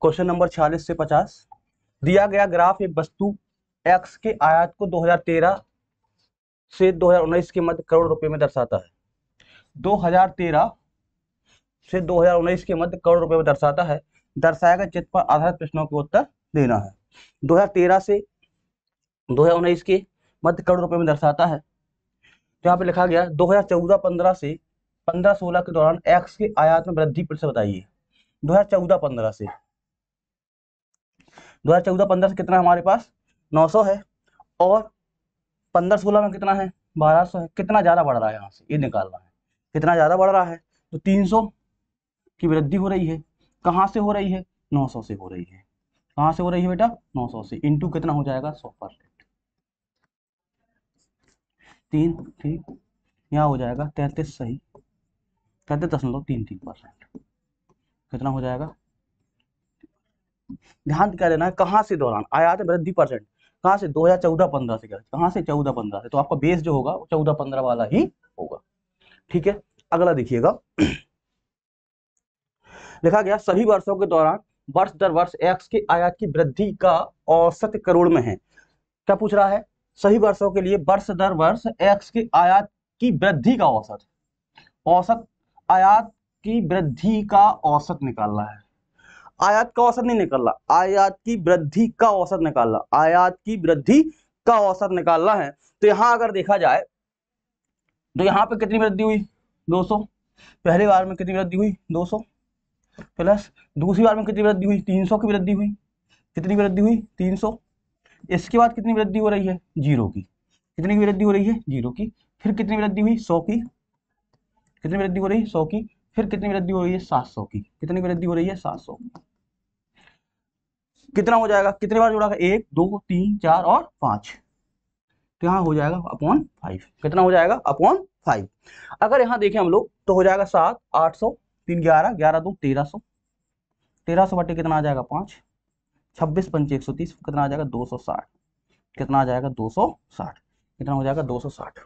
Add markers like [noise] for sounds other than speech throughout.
Question number छियालीस से पचास दिया गया ग्राफ एक वस्तु एक्स के आयात को 2013 से 2019 के मध्य करोड़ रुपए में दर्शाता है 2013 से 2019 के मध्य करोड़ रुपए में दर्शाता है दर्शाया गया चित्र पर आधारित प्रश्नों के उत्तर देना है 2013 से 2019 के मध्य करोड़ रुपए में दर्शाता है यहाँ पे लिखा गया 2014-15 से 15-16 के दौरान एक्स के आयात में वृद्धि बताइए दो बताइए 2014-15 से दो हज़ार चौदह पंद्रह से कितना हमारे पास नौ सौ है और पंद्रह सोलह में कितना है बारह सौ है कितना ज़्यादा बढ़ रहा है यहाँ से ये निकालना है कितना ज़्यादा बढ़ रहा है तो तीन सौ की वृद्धि हो रही है कहाँ से हो रही है नौ सौ से हो रही है कहाँ से हो रही है बेटा नौ सौ से इंटू कितना हो जाएगा सौ परसेंट तीन ठीक यहाँ हो जाएगा तैंतीस सही तैंतीस दशमलव तीन तीन परसेंट कितना हो जाएगा ध्यान क्या देना है कहाँ से दौरान आयात वृद्धि परसेंट कहाँ से दो हजार चौदह पंद्रह से क्या कहाँ से चौदह पंद्रह से तो आपका बेस जो होगा वो चौदह पंद्रह वाला ही होगा ठीक है अगला देखिएगा [clears throat] लिखा गया सभी वर्षों के दौरान वर्ष दर वर्ष एक्स के आयात की वृद्धि का औसत करोड़ में है क्या पूछ रहा है सही वर्षों के लिए वर्ष दर वर्ष एक्स के आयात की वृद्धि का औसत औसत आयात की वृद्धि का औसत निकालना है आयात का औसत नहीं निकालना आयात की वृद्धि का औसत निकालना आयात की वृद्धि का औसत निकालना है तो यहां अगर देखा जाए तो यहाँ पे कितनी वृद्धि हुई 200 पहली बार में कितनी वृद्धि हुई 200 प्लस दूसरी बार में कितनी वृद्धि हुई 300 की वृद्धि हुई कितनी वृद्धि हुई 300 इसके बाद कितनी वृद्धि हो रही है जीरो की कितनी की वृद्धि हो रही है जीरो की फिर कितनी वृद्धि हुई सौ की कितनी वृद्धि हो रही है सौ की फिर कितनी वृद्धि हो रही है सात सौ की कितनी वृद्धि हो रही है सात सौ की कितना हो जाएगा कितने बार जोड़ा एक दो तीन चार और पांच तो यहाँ हो जाएगा अपॉन फाइव कितना हो जाएगा अपॉन फाइव अगर यहां देखें हम लोग तो हो जाएगा सात आठ सौ तीन ग्यारह ग्यारह दो तेरह सौ तेरह सौ बटे कितना आ जाएगा पांच छब्बीस पंच एक सौ तीस कितना आ जाएगा दो सौ साठ कितना आ जाएगा दो सौ साठ कितना हो जाएगा दो सौ साठ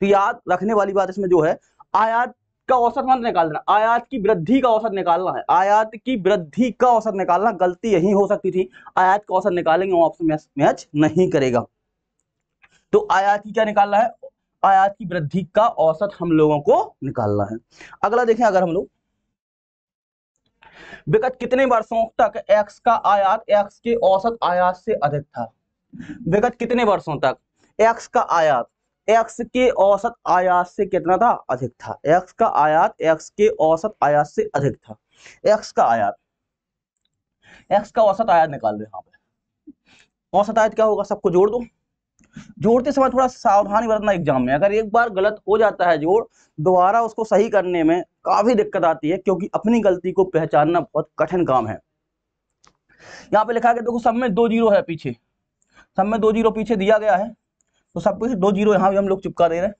तो याद रखने वाली बात इसमें जो है आयात इसका औसत मत निकालना आयात की वृद्धि का औसत निकालना है आयात की वृद्धि का औसत निकालना गलती यही हो सकती थी आयात का औसत निकालेंगे वो ऑप्शन मैच नहीं करेगा तो आयात की क्या निकालना है आयात की वृद्धि का औसत हम लोगों को निकालना है अगला देखें अगर हम लोग विगत कितने वर्षों तक एक्स का आयात एक्स के औसत आयात से अधिक था विगत कितने वर्षों तक एक्स का आयात एक्स के औसत आयात से कितना था अधिक था एक्स का आयात एक्स के औसत आयात से अधिक था एक्स का आयात एक्स का औसत आयात निकाल रहे यहाँ पे औसत आयात क्या होगा सबको जोड़ दो जोड़ते समय थोड़ा सावधानी बरतना एग्जाम में अगर एक बार गलत हो जाता है जोड़ दोबारा उसको सही करने में काफी दिक्कत आती है क्योंकि अपनी गलती को पहचानना बहुत कठिन काम है यहाँ पे लिखा गया देखो सब में दो जीरो है पीछे सब में दो जीरो पीछे दिया गया है तो सब कुछ दो जीरो यहाँ भी हम लोग चिपका दे रहे हैं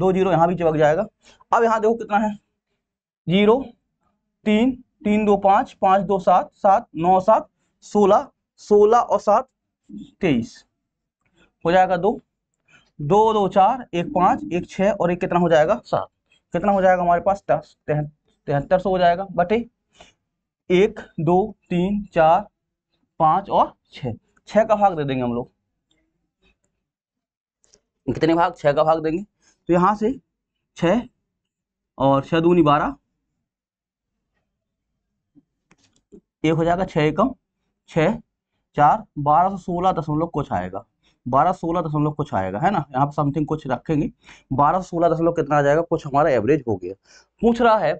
दो जीरो यहाँ भी चिपक जाएगा अब यहाँ देखो कितना है जीरो तीन तीन दो पाँच पाँच दो सात सात नौ सात सोलह सोलह और सात तेईस हो जाएगा दो दो दो चार एक पाँच एक छः और एक कितना हो जाएगा सात कितना हो जाएगा हमारे पास दस तिहत्तर सौ हो जाएगा बटे एक दो तीन चार पाँच और छः छः का भाग दे देंगे हम लोग कितने भाग छः का भाग देंगे तो यहाँ से छ और छः दूनी बारह एक हो जाएगा छः एकम छः चार बारह सौ सोलह दशमलव कुछ आएगा बारह सोलह दशमलव कुछ आएगा है ना यहाँ पर समथिंग कुछ रखेंगे बारह सौ सोलह दशमलव कितना आ जाएगा कुछ हमारा एवरेज हो गया पूछ रहा है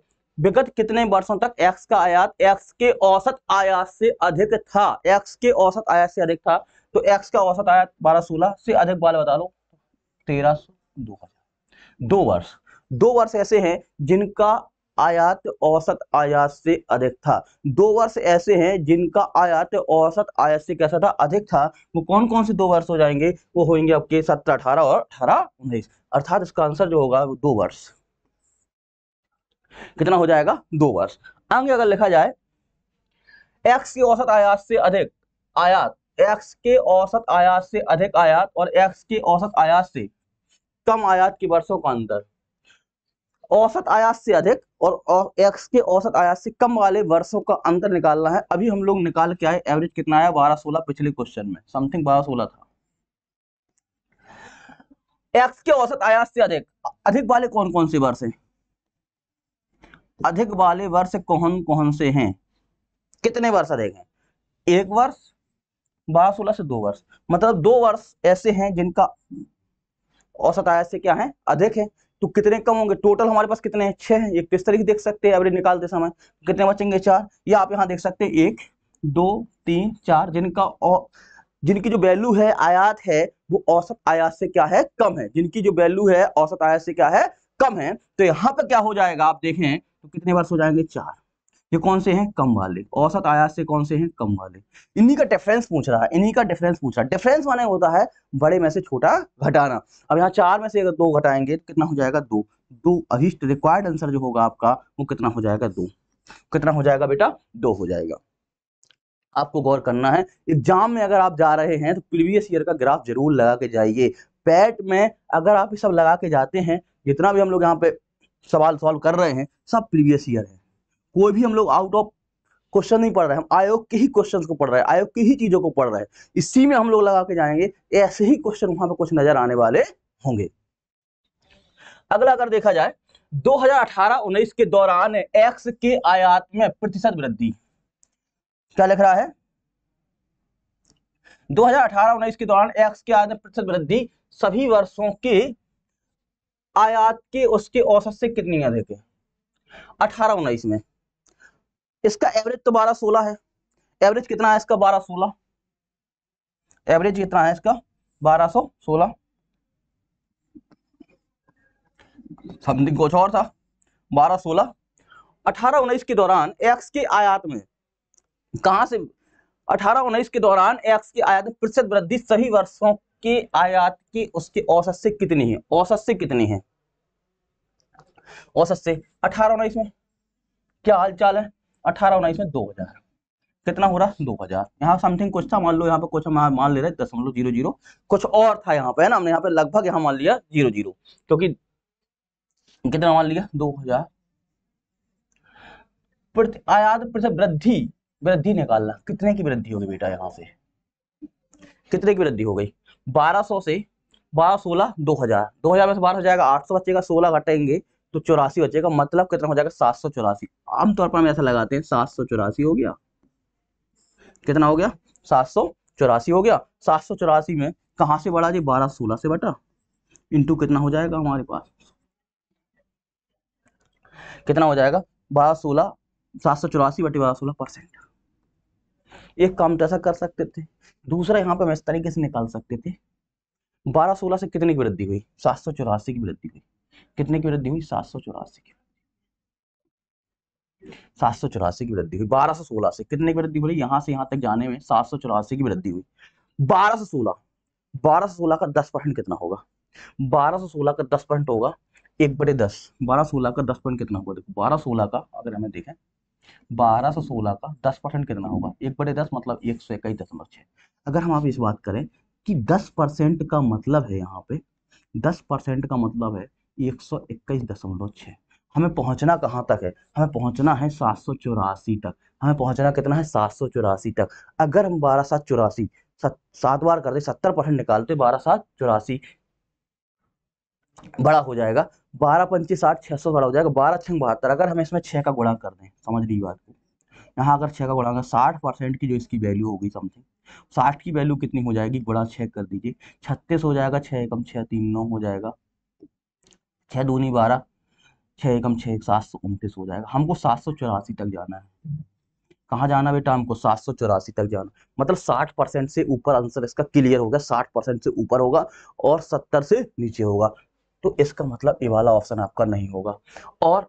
विगत कितने वर्षों तक एक्स का आयात एक्स के औसत आयात से अधिक था एक्स के औसत आयात से अधिक था तो एक्स का औसत आयात बारह सोलह से अधिक बाल बता लो तेरह सौ दो वर्ष दो वर्ष ऐसे हैं जिनका आयात औसत आयात से अधिक था दो वर्ष ऐसे हैं जिनका आयात औसत आयात से कैसा था अधिक था वो कौन कौन से दो वर्ष हो जाएंगे वो होंगे आपके सत्रह अठारह और अठारह उन्नीस अर्थात इसका आंसर जो होगा वो दो वर्ष कितना हो जाएगा दो वर्ष आगे अगर लिखा जाए एक्स की औसत आयात से अधिक आयात एक्स के औसत आयात से अधिक आयात और एक्स के औसत आयात से कम आयात के वर्षों का अंतर औसत आयात से अधिक और एक्स के औसत आयात से कम वाले वर्षों का अंतर निकालना है अभी हम लोग निकाल के आए एवरेज कितना आया बारह सोलह पिछले क्वेश्चन में समथिंग बारह सोलह था एक्स के औसत आयात से अधिक अधिक वाले कौन कौन से वर्ष हैं अधिक वाले वर्ष कौन कौन से हैं कितने वर्ष अधिक हैं एक वर्ष बारह सोलह से दो वर्ष मतलब दो वर्ष ऐसे हैं जिनका औसत आय से क्या है अधिक है तो कितने कम होंगे टोटल हमारे पास कितने हैं छह हैं किस तो तरीके देख सकते हैं एवरेज निकालते समय कितने बचेंगे चार या आप यहाँ देख सकते हैं एक दो तीन चार जिनका औ, जिनकी जो वैल्यू है आयात है वो औसत आयात से क्या है कम है जिनकी जो वैल्यू है औसत आयात से क्या है कम है तो यहाँ पर क्या हो जाएगा आप देखें तो कितने वर्ष हो जाएंगे चार ये कौन से हैं कम वाले औसत आयात से कौन से हैं कम वाले इन्हीं का डिफरेंस पूछ रहा है इन्हीं का डिफरेंस पूछ रहा है डिफरेंस माने होता है बड़े में से छोटा घटाना अब यहाँ चार में से अगर दो घटाएंगे तो कितना हो जाएगा दो दो अभिष्ट रिक्वायर्ड आंसर जो होगा आपका वो कितना हो जाएगा दो कितना हो जाएगा बेटा दो हो जाएगा आपको गौर करना है एग्जाम में अगर आप जा रहे हैं तो प्रीवियस ईयर का ग्राफ जरूर लगा के जाइए पैट में अगर आप ये सब लगा के जाते हैं जितना भी हम लोग यहाँ पे सवाल सॉल्व कर रहे हैं सब प्रीवियस ईयर है कोई भी हम लोग आउट ऑफ क्वेश्चन नहीं पढ़ रहे हम आयोग के ही क्वेश्चन को पढ़ रहे हैं आयोग की ही चीज़ों को पढ़ रहे हैं इसी में हम लोग लगा के जाएंगे ऐसे ही क्वेश्चन वहां पर कुछ नजर आने वाले होंगे अगला अगर देखा जाए 2018-19 के दौरान एक्स के आयात में प्रतिशत वृद्धि क्या लिख रहा है 2018-19 के दौरान एक्स के आयात में प्रतिशत वृद्धि सभी वर्षों के आयात के उसके औसत से कितनी अधिक है अठारह उन्नीस में इसका एवरेज तो बारह सोलह है एवरेज कितना है इसका बारह सोलह एवरेज कितना है इसका बारह सो सोलह समथिंग कुछ और था बारह सोलह अठारह उन्नीस के दौरान एक्स के आयात में कहा से अठारह उन्नीस के दौरान एक्स के आयात में प्रतिशत वृद्धि सही वर्षों के आयात की उसके औसत से कितनी है औसत से कितनी है औसत से अठारह उन्नीस में क्या हाल चाल है अठारह उन्नीस में दो हजार कितना हो रहा दो हजार यहाँ समथिंग कुछ था मान लो यहाँ पे कुछ हम मान ले रहे हैं दशमलव जीरो जीरो कुछ और था यहाँ पे है ना हमने यहाँ पे लगभग यहाँ मान लिया जीरो जीरो क्योंकि कितना मान लिया दो हजार आयात वृद्धि वृद्धि निकालना कितने की वृद्धि होगी बेटा यहाँ से कितने की वृद्धि हो गई 1200 से बारह सोलह दो हजार दो हजार में से बारह हो जाएगा आठ सौ बच्चे का सोलह घटेंगे तो चौरासी बचेगा मतलब कितना हो जाएगा सात सौ चौरासी आमतौर पर हम ऐसा लगाते हैं सात सौ चौरासी हो गया कितना हो गया सात सौ चौरासी हो गया सात सौ चौरासी में कहाँ से बढ़ा जी बारह सोलह से बटा इंटू कितना हो जाएगा हमारे पास कितना हो जाएगा बारह सोलह सात सौ चौरासी बटे बारह सोलह परसेंट एक काम तो ऐसा कर सकते थे दूसरा यहाँ पर हम इस तरीके से निकाल सकते थे बारह सोलह से कितनी की वृद्धि हुई सात सौ चौरासी की वृद्धि हुई कितने की वृद्धि हुई सात सौ चौरासी की सात सौ चौरासी की वृद्धि हुई बारह सौ सोलह से कितने की वृद्धि हुई यहां से यहां तक जाने में सात सौ चौरासी की वृद्धि हुई बारह सौ सोलह बारह सौ सोलह का दस परसेंट कितना होगा बारह सौ सोलह का दस परसेंट होगा एक बड़े दस बारह सोलह का दस परसेंट कितना होगा देखो बारह सोलह का अगर हमें देखें बारह सौ सोलह का दस परसेंट कितना होगा एक बड़े दस मतलब एक सौ इक्कीस दशमलव छह अगर हम आप इस बात करें कि दस परसेंट का मतलब है यहाँ पे दस परसेंट का मतलब है एक सौ इक्कीस दशमलव हमें पहुंचना कहां तक है हमें पहुंचना है सात सौ चौरासी तक हमें पहुंचना कितना है सात सौ चौरासी तक अगर हम बारह सात चौरासी सात बार करते सत्तर परसेंट निकालते बारह सात चौरासी बड़ा हो जाएगा बारह पंचीस साठ छह सौ बड़ा हो जाएगा बारह छह बहत्तर अगर हम इसमें छः का गुणा कर दें समझ रही बात को यहाँ अगर छः का गुणा साठ परसेंट की जो इसकी वैल्यू होगी समथिंग साठ की वैल्यू कितनी हो जाएगी गुणा छः कर दीजिए छत्तीस हो जाएगा छः कम छः तीन नौ हो जाएगा छः दूनी बारह छः एकम छः एक सात सौ उनतीस हो जाएगा हमको सात सौ चौरासी तक जाना है कहाँ जाना बेटा हमको सात सौ चौरासी तक जाना मतलब साठ परसेंट से ऊपर आंसर इसका क्लियर होगा साठ परसेंट से ऊपर होगा और सत्तर से नीचे होगा तो इसका मतलब ये वाला ऑप्शन आपका नहीं होगा और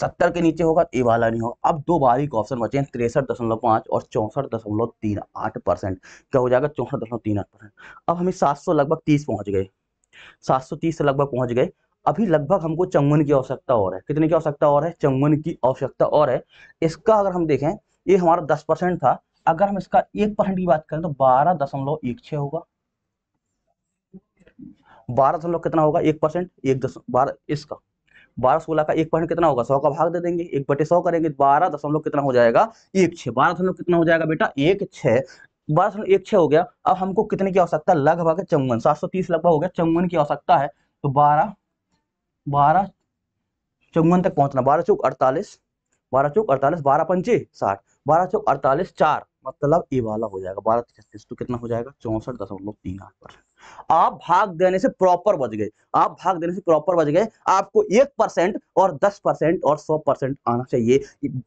सत्तर के नीचे होगा ए वाला नहीं होगा अब दो बारीक ऑप्शन बचे हैं तिरसठ दशमलव पाँच और चौंसठ दशमलव तीन आठ परसेंट क्या हो जाएगा चौंसठ दशमलव तीन आठ परसेंट अब हमें सात सौ लगभग तीस पहुंच गए सात से लगभग पहुंच गए अभी लगभग हमको चौवन की आवश्यकता और है कितने की आवश्यकता और है चौवन की आवश्यकता और है इसका अगर हम देखें ये हमारा दस परसेंट था अगर हम इसका एक परसेंट की बात करें तो बारह दशमलव एक छह होगा बारह दशमलव कितना होगा एक परसेंट एक दस बारह इसका बारह सोलह का एक परसेंट कितना होगा सौ का भाग दे देंगे एक बटे सौ करेंगे बारह दशमलव कितना हो जाएगा एक छह बारह दशमलव कितना हो जाएगा बेटा एक छह बारह सौ एक छः हो गया अब हमको कितने की आवश्यकता लगभग चौवन सात सौ तीस लगभग हो गया चौवन की आवश्यकता है तो बारह बारह चौवन तक पहुंचना बारह चौक अड़तालीस बारह चौक अड़तालीस बारह पंचे साठ बारह चौक अड़तालीस चार मतलब ये वाला हो जाएगा बारह छत्तीस तो कितना हो जाएगा चौंसठ दशमलव तीन आठ परसेंट आप भाग देने से प्रॉपर बच गए आप भाग देने से प्रॉपर बच गए आपको एक परसेंट और दस परसेंट और सौ परसेंट आना चाहिए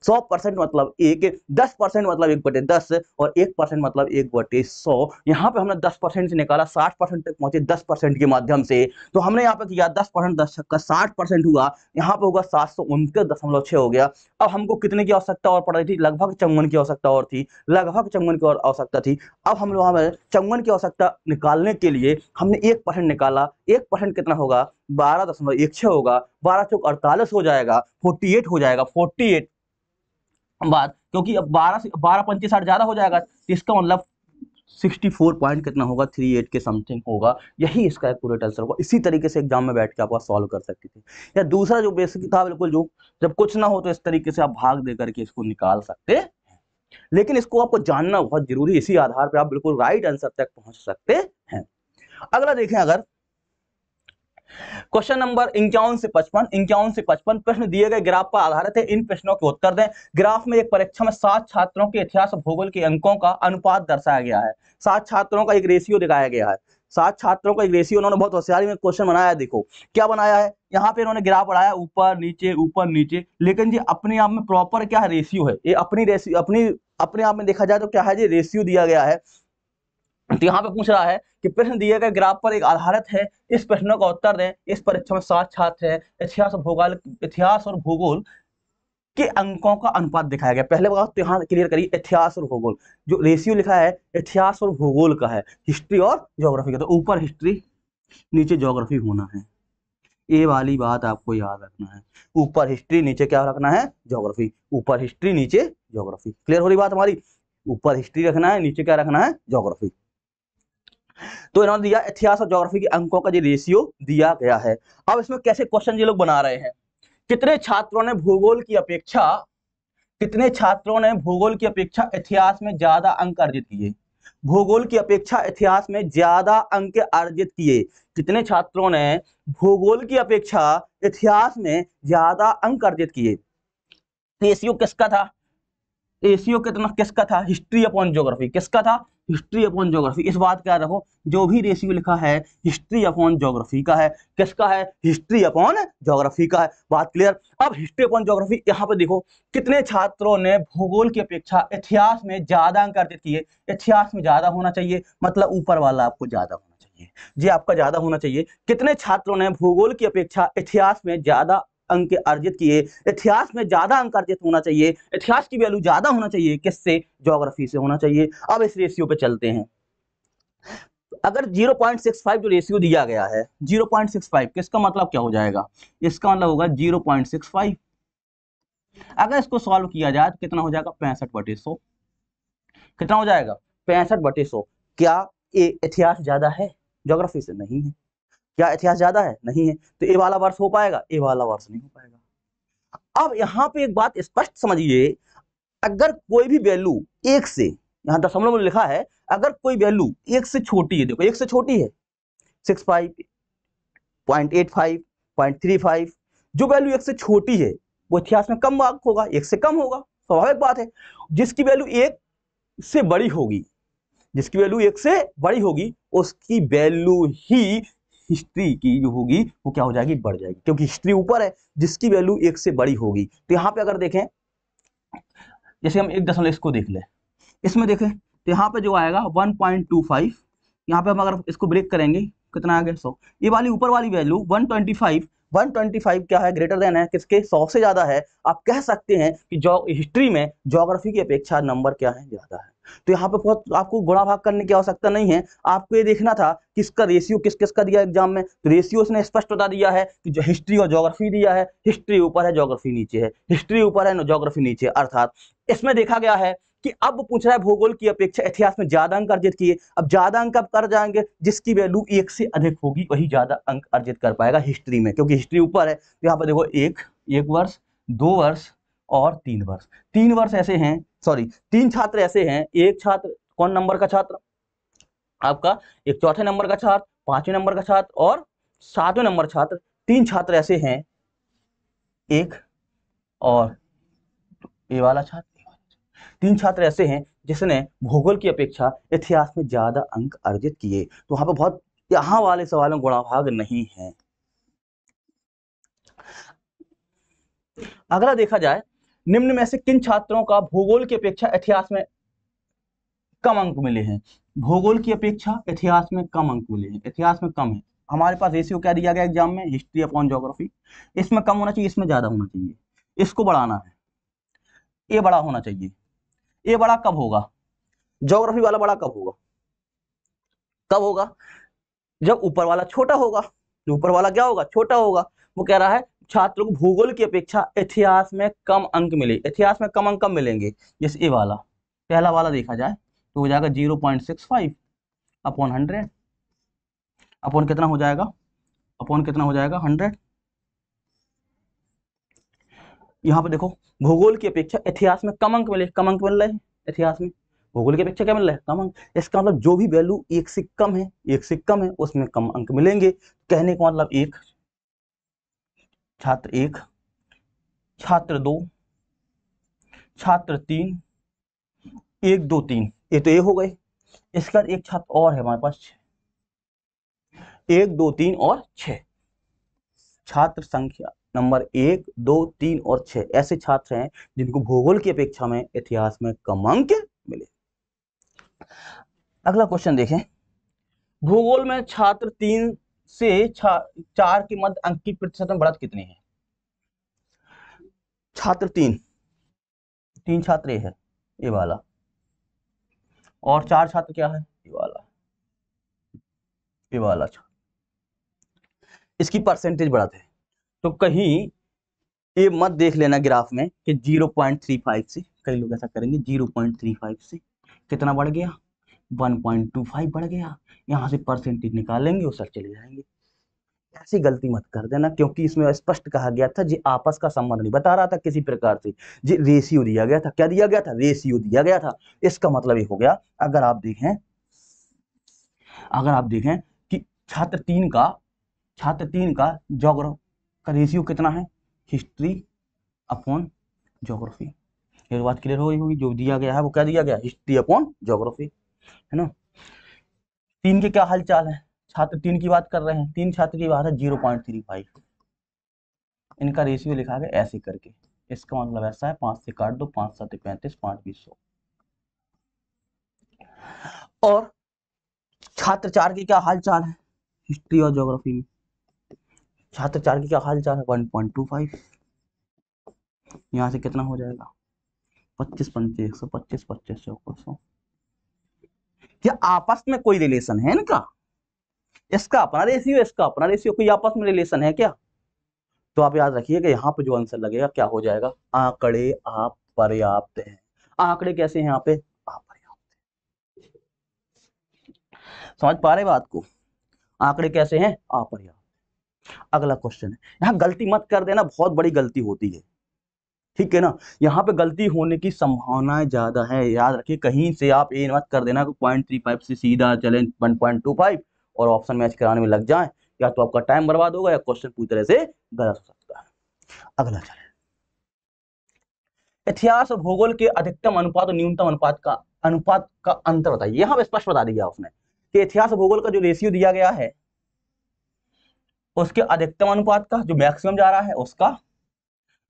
सौ परसेंट मतलब एक दस परसेंट मतलब एक बटे दस और एक परसेंट मतलब एक बटे सौ यहाँ पे हमने दस परसेंट से निकाला साठ परसेंट तक पहुंचे दस परसेंट के माध्यम से तो हमने यहाँ पे किया दस परसेंट दस का साठ परसेंट हुआ यहाँ पे होगा सात सौ उनतीस दशमलव छः हो गया अब हमको कितने की आवश्यकता और पड़ रही थी लगभग चंगन की आवश्यकता और थी लगभग चंगन की और आवश्यकता थी अब हम लोग चंगन की आवश्यकता निकालने के लिए लिए हमने एक परसेंट निकाला एक परसेंट कितना होगा बारह दशमलव एक छः होगा बारह चौक अड़तालीस हो जाएगा फोर्टी एट हो जाएगा फोर्टी एट बाद क्योंकि अब बारह से बारह पंचीस साठ ज़्यादा हो जाएगा इसका मतलब सिक्सटी फोर पॉइंट कितना होगा थ्री एट के समथिंग होगा यही इसका एक्यूरेट आंसर होगा इसी तरीके से एग्जाम में बैठ के आप सॉल्व कर सकते थे या दूसरा जो बेसिक था बिल्कुल जो जब कुछ ना हो तो इस तरीके से आप भाग दे करके इसको निकाल सकते लेकिन इसको आपको जानना बहुत जरूरी इसी आधार पर आप बिल्कुल राइट आंसर तक पहुंच सकते हैं अगला देखें अगर क्वेश्चन नंबर इंक्यावन से पचपन इंक्यावन से पचपन प्रश्न दिए गए ग्राफ पर आधारित है इन प्रश्नों के उत्तर दें ग्राफ में एक परीक्षा में सात छात्रों के इतिहास भूगोल के अंकों का अनुपात दर्शाया गया है सात छात्रों का एक रेशियो दिखाया गया है सात छात्रों का एक रेशियो उन्होंने बहुत होशियारी में क्वेश्चन बनाया है देखो क्या बनाया है यहाँ पे इन्होंने ग्राफ बढ़ाया ऊपर नीचे ऊपर नीचे लेकिन जी अपने आप में प्रॉपर क्या है रेशियो है ये अपनी रेशियो अपनी अपने आप में देखा जाए तो क्या है जी रेशियो दिया गया है तो यहाँ पे पूछ रहा है कि प्रश्न दिए गए ग्राफ पर एक आधारित है इस प्रश्न का उत्तर दें इस परीक्षा में सात छात्र हैं इतिहास और भूगोल इतिहास और भूगोल के अंकों का अनुपात दिखाया गया पहले बात तो यहाँ क्लियर करिए इतिहास और भूगोल जो रेशियो लिखा है इतिहास और भूगोल का है हिस्ट्री और ज्योग्राफी का तो ऊपर हिस्ट्री नीचे ज्योग्राफी होना है ये वाली बात आपको याद रखना है ऊपर हिस्ट्री नीचे क्या रखना है ज्योग्राफी ऊपर हिस्ट्री नीचे ज्योग्राफी क्लियर हो रही बात हमारी ऊपर हिस्ट्री रखना है नीचे क्या रखना है ज्योग्राफी तो इन्होंने दिया इतिहास और ज्योग्राफी के अंकों का जो रेशियो दिया गया है अब इसमें कैसे क्वेश्चन ये लोग बना रहे हैं कितने छात्रों ने भूगोल की अपेक्षा कितने छात्रों ने भूगोल की अपेक्षा इतिहास में ज्यादा अंक अर्जित किए भूगोल की अपेक्षा इतिहास में ज्यादा अंक अर्जित किए कितने छात्रों ने भूगोल की अपेक्षा इतिहास में ज्यादा अंक अर्जित किए एसियो किसका था एसियो कितना किसका था हिस्ट्री अपॉन ज्योग्राफी किसका था हिस्ट्री अपॉन ज्योग्राफी इस बात का रखो जो भी रेशियो लिखा है हिस्ट्री अपॉन ज्योग्राफी का है किसका है हिस्ट्री अपॉन ज्योग्राफी का है बात क्लियर अब हिस्ट्री अपॉन ज्योग्राफी यहाँ पर देखो कितने छात्रों ने भूगोल की अपेक्षा इतिहास में ज्यादा अंक अर्जित किए इतिहास में ज्यादा होना चाहिए मतलब ऊपर वाला आपको ज्यादा होना चाहिए जी आपका ज्यादा होना चाहिए कितने छात्रों ने भूगोल की अपेक्षा इतिहास में ज्यादा अंक अर्जित किए इतिहास में ज़्यादा अंक अर्जित होना चाहिए इतिहास की वैल्यू ज़्यादा होना चाहिए किससे जोग्राफी से होना चाहिए अब इस रेशियो पे चलते हैं अगर 0.65 जो रेशियो दिया गया है 0.65 किसका मतलब क्या हो जाएगा इसका मतलब होगा 0.65 अगर इसको सॉल्व किया जाए तो कितना हो जाएगा पैंसठ बटे सो कितना हो जाएगा पैंसठ बटे सो क्या इतिहास ज्यादा है ज्योग्राफी से नहीं है क्या इतिहास ज्यादा है नहीं है तो ए वाला वर्ष हो पाएगा ए वाला वर्ष नहीं हो पाएगा अब यहाँ पे एक बात स्पष्ट समझिए अगर कोई भी वैल्यू एक से यहाँ दशमलव में लिखा है अगर कोई वैल्यू एक से छोटी है देखो एक से छोटी है six five point eight five point three five जो वैल्यू एक से छोटी है वो इतिहास में कम मार्क होगा एक से कम होगा स्वाभाविक बात है जिसकी वैल्यू एक से बड़ी होगी जिसकी वैल्यू एक से बड़ी होगी उसकी वैल्यू ही हिस्ट्री की जो होगी वो क्या हो जाएगी बढ़ जाएगी क्योंकि हिस्ट्री ऊपर है जिसकी वैल्यू एक से बड़ी होगी तो यहाँ पे अगर देखें जैसे हम एक दशमलव इसको देख लें इसमें देखें तो यहाँ पे जो आएगा 1.25 पॉइंट यहाँ पे हम अगर इसको ब्रेक करेंगे कितना आ गया सौ ये वाली ऊपर वाली वैल्यू 125 125 क्या है ग्रेटर देन है किसके 100 से ज़्यादा है आप कह सकते हैं कि जो हिस्ट्री में जोग्राफी की अपेक्षा नंबर क्या है ज़्यादा है तो यहाँ पे बहुत आपको गुणा भाग करने की आवश्यकता नहीं है आपको ये देखना था किसका रेशियो किस किस का दिया एग्जाम में तो रेशियो उसने स्पष्ट बता दिया है कि जो हिस्ट्री और ज्योग्राफी दिया है हिस्ट्री ऊपर है ज्योग्राफी नीचे है हिस्ट्री ऊपर है ज्योग्राफी नीचे अर्थात इसमें देखा गया है कि अब पूछ रहा है भूगोल की अपेक्षा इतिहास में ज्यादा अंक अर्जित किए अब ज्यादा अंक अब कर जाएंगे जिसकी वैल्यू एक से अधिक होगी वही ज्यादा अंक अर्जित कर पाएगा हिस्ट्री में क्योंकि हिस्ट्री ऊपर है तो यहाँ पर देखो एक एक वर्ष दो वर्ष और तीन वर्ष तीन वर्ष ऐसे हैं सॉरी तीन छात्र ऐसे हैं एक छात्र कौन नंबर का छात्र आपका एक चौथे नंबर का छात्र पांचवें नंबर का छात्र और सातवें नंबर छात्र तीन छात्र ऐसे हैं एक और ये वाला छात्र तीन छात्र ऐसे हैं जिसने भूगोल की अपेक्षा इतिहास में ज्यादा अंक अर्जित किए तो वहां पर बहुत यहां वाले सवालों गुणाभाग नहीं है अगला देखा जाए निम्न में से किन छात्रों का भूगोल की अपेक्षा इतिहास में कम अंक मिले हैं भूगोल की अपेक्षा इतिहास में कम अंक मिले हैं इतिहास में कम है हमारे पास रेशियो क्या दिया गया एग्जाम में हिस्ट्री अपॉन जोग्राफी इसमें कम होना चाहिए इसमें ज्यादा होना चाहिए इसको बढ़ाना है ए बड़ा होना चाहिए ए बड़ा कब होगा जोग्राफी वाला बड़ा कब होगा कब होगा जब ऊपर वाला छोटा होगा तो ऊपर वाला क्या होगा छोटा होगा वो कह रहा है छात्रों को भूगोल की अपेक्षा इतिहास में कम अंक मिले इतिहास में कम अंक कम मिलेंगे जैसे ये वाला पहला वाला देखा जाए तो हो जाएगा zero point six five upon hundred upon कितना हो जाएगा अपॉन कितना हो जाएगा हंड्रेड यहाँ पर देखो भूगोल की अपेक्षा इतिहास में कम अंक मिले कम अंक मिल रहे हैं इतिहास में भूगोल की अपेक्षा क्या मिल रहा है कम अंक इसका मतलब जो भी वैल्यू एक से कम है एक से कम है उसमें कम अंक मिलेंगे कहने का मतलब एक छात्र एक छात्र दो छात्र तीन एक दो तीन ये तो ए हो गए इसके बाद एक छात्र और है हमारे पास एक दो तीन और छ छात्र संख्या नंबर एक दो तीन और छह ऐसे छात्र हैं जिनको भूगोल की अपेक्षा में इतिहास में कम अंक मिले अगला क्वेश्चन देखें भूगोल में छात्र तीन से चार के मध्य अंक की प्रतिशत में बढ़त कितनी है छात्र तीन तीन छात्र ये है ये वाला और चार छात्र क्या है ये वाला ये वाला इसकी परसेंटेज बढ़त है तो कहीं ये मत देख लेना ग्राफ में कि 0.35 से कई लोग ऐसा करेंगे 0.35 से कितना बढ़ गया 1.25 बढ़ गया यहाँ से परसेंटेज निकालेंगे और सर चले जाएंगे ऐसी गलती मत कर देना क्योंकि इसमें स्पष्ट कहा गया था जी आपस का संबंध नहीं बता रहा था किसी प्रकार से जी रेशियो दिया गया था क्या दिया गया था रेशियो दिया गया था इसका मतलब ये हो गया अगर आप देखें अगर आप देखें कि छात्र तीन का छात्र तीन का जोग्राफ का रेशियो कितना है हिस्ट्री अपॉन जोग्राफी ये तो बात क्लियर हो गई होगी जो दिया गया है वो क्या दिया गया हिस्ट्री अपॉन जोग्राफी है ना तीन के क्या हालचाल है छात्र तीन की बात कर रहे हैं तीन छात्र की बात है जीरो पॉइंट थ्री फाइव इनका रेशियो लिखा गया ऐसे करके इसका मतलब ऐसा है पांच से काट दो पांच सात पैंतीस पांच बीस सौ और छात्र चार की क्या हाल चाल है हिस्ट्री और ज्योग्राफी में छात्र चार की क्या हाल चाल है वन पॉइंट टू फाइव यहाँ से कितना हो जाएगा पच्चीस पंचे एक सौ पच्चीस पच्चीस सौ क्या आपस में कोई रिलेशन है इनका इसका अपना रेशियो इसका अपना रेशियो कोई आपस में रिलेशन है क्या तो आप याद रखिएगा यहाँ पे जो आंसर लगेगा क्या हो जाएगा आंकड़े आप पर्याप्त हैं आंकड़े कैसे हैं यहाँ पे अपर्याप्त समझ पा रहे बात को आंकड़े कैसे हैं अपर्याप्त अगला क्वेश्चन है यहाँ गलती मत कर देना बहुत बड़ी गलती होती है ठीक है ना यहाँ पे गलती होने की संभावनाएं ज़्यादा है याद रखिए कहीं से आप ए मत कर देना पॉइंट थ्री फाइव से सीधा चले वन पॉइंट टू फाइव और ऑप्शन मैच कराने में लग जाए या तो आपका टाइम बर्बाद होगा या क्वेश्चन पूरी तरह से गलत हो सकता है अगला चले इतिहास और भूगोल के अधिकतम अनुपात और न्यूनतम अनुपात का अनुपात का अंतर बताइए यहां पर स्पष्ट बता दिया उसने कि इतिहास और भूगोल का जो रेशियो दिया गया है उसके अधिकतम अनुपात का जो मैक्सिमम जा रहा है उसका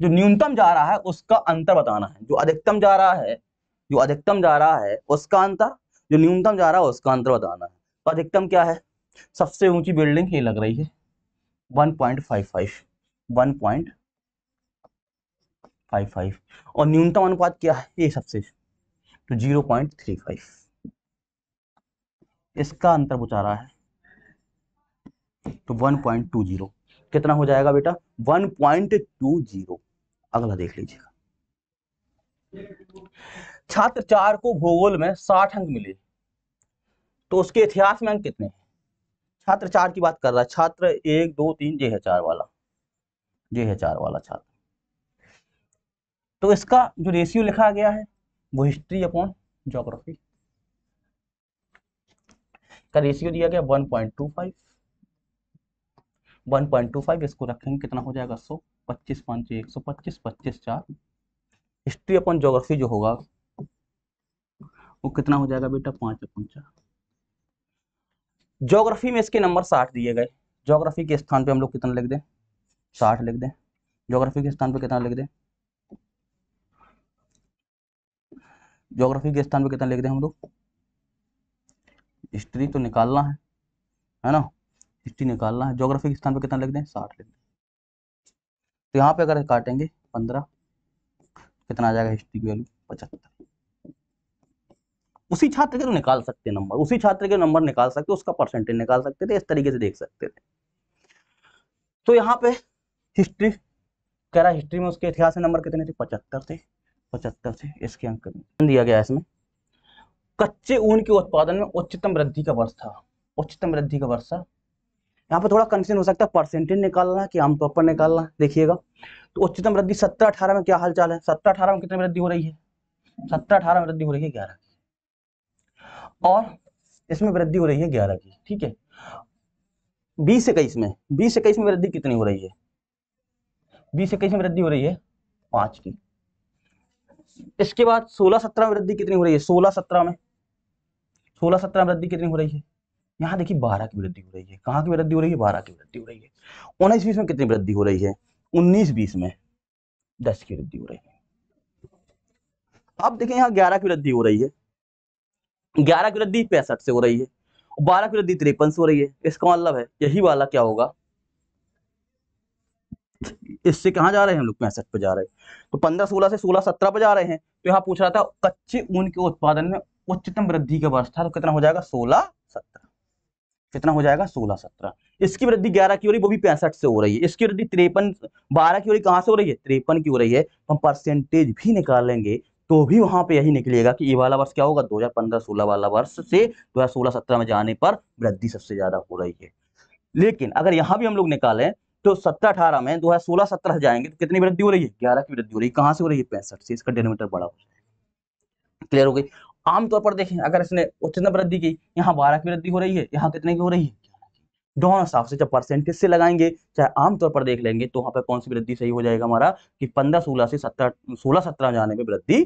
जो न्यूनतम जा रहा है उसका अंतर बताना है जो अधिकतम जा रहा है जो अधिकतम जा रहा है उसका अंतर जो न्यूनतम जा रहा है उसका अंतर बताना है तो अधिकतम क्या है सबसे ऊंची बिल्डिंग ये लग रही है 1.55 1.55 और न्यूनतम अनुपात क्या है ये सबसे तो 0.35 इसका अंतर बचा रहा है तो 1.20 कितना हो जाएगा बेटा 1.20 अगला देख लीजिएगा छात्र चार को भूगोल में साठ अंक मिले तो उसके इतिहास में अंक कितने छात्र चार की बात कर रहा है छात्र एक दो तीन जे है चार वाला जे है चार वाला छात्र तो इसका जो रेशियो लिखा गया है वो हिस्ट्री अपॉन जोग्राफी का रेशियो दिया गया 1.25 1.25 इसको रखेंगे कितना हो जाएगा 100 पच्चीस पाँच एक सौ पच्चीस पच्चीस चार हिस्ट्री अपन जोग्राफी जो होगा वो कितना हो जाएगा बेटा पाँच अपन चार जोग्राफी में इसके नंबर साठ दिए गए जोग्राफी के स्थान पे हम लोग कितना लिख दें साठ लिख दें जोग्राफी के स्थान पे कितना लिख दें जोग्राफी के स्थान पे कितना लिख दें हम लोग हिस्ट्री तो निकालना है है ना हिस्ट्री निकालना है जोग्राफी के स्थान पे कितना लिख दें साठ लिख तो यहाँ पे अगर काटेंगे पंद्रह कितना आ जाएगा हिस्ट्री की वैल्यू पचहत्तर उसी छात्र के तो निकाल सकते नंबर उसी छात्र के नंबर निकाल सकते उसका परसेंटेज निकाल सकते थे तो इस तरीके से देख सकते थे तो यहाँ पे हिस्ट्री कह रहा हिस्ट्री में उसके इतिहास नंबर कितने थे पचहत्तर थे पचहत्तर थे इसके अंक दिया गया इसमें कच्चे ऊन के उत्पादन में उच्चतम वृद्धि का वर्ष था उच्चतम वृद्धि का वर्ष था यहाँ पर थोड़ा कंफ्यूजन हो सकता है परसेंटेज निकालना है कि आमतौर पर निकालना देखिएगा तो उच्चतम वृद्धि सत्रह अठारह में क्या हाल चाल है सत्रह अठारह में कितनी वृद्धि हो रही है सत्रह अठारह में वृद्धि हो रही है ग्यारह की और इसमें वृद्धि हो रही है ग्यारह की ठीक है बीस इक्कीस में बीस इक्कीस में वृद्धि कितनी हो रही है बीस इक्कीस में वृद्धि हो रही है पांच की इसके बाद सोलह सत्रह में वृद्धि कितनी हो रही है सोलह सत्रह में सोलह सत्रह में वृद्धि कितनी हो रही है यहाँ देखिए बारह की वृद्धि हो रही है कहाँ की वृद्धि हो रही है बारह की वृद्धि हो रही है उन्नीस बीस में कितनी वृद्धि हो रही है उन्नीस बीस में दस की वृद्धि हो रही है अब देखिए यहाँ ग्यारह की वृद्धि हो रही है ग्यारह की वृद्धि पैंसठ से हो रही है बारह की वृद्धि तिरपन से हो रही है इसका मतलब है यही वाला क्या होगा इससे कहाँ जा रहे हैं हम लोग पैंसठ पे जा रहे हैं तो पंद्रह सोलह से सोलह सत्रह पे जा रहे हैं तो यहाँ पूछ रहा था कच्चे ऊन के उत्पादन में उच्चतम वृद्धि का वर्ष था तो कितना हो जाएगा सोलह सत्रह कितना हो जाएगा सोलह सत्रह इसकी वृद्धि ग्यारह की हो रही वो भी पैंसठ से हो रही है इसकी वृद्धि तिरपन बारह की हो रही कहाँ से हो रही है तिरपन की हो रही है तो हम परसेंटेज भी निकाल लेंगे तो भी वहां पे यही निकलेगा कि ये वाला वर्ष क्या होगा 2015-16 वाला वर्ष से 2016-17 में जाने पर वृद्धि सबसे ज्यादा हो रही है लेकिन अगर यहाँ भी हम लोग निकालें तो सत्रह अठारह में दो हजार सोलह सत्रह जाएंगे तो कितनी वृद्धि हो रही है ग्यारह की वृद्धि हो रही है कहाँ से हो रही है पैंसठ से इसका डेनोमीटर बड़ा हो जाएगा क्लियर हो गई आमतौर पर देखें अगर इसने उच्चतम वृद्धि की यहाँ बारह की वृद्धि हो रही है यहाँ कितने की हो रही है दोनों हिसाब से जब परसेंटेज से लगाएंगे चाहे आमतौर पर देख लेंगे तो वहां पर कौन सी वृद्धि सही हो जाएगा हमारा कि पंद्रह सोलह से सत्रह सोलह सत्रह जाने में वृद्धि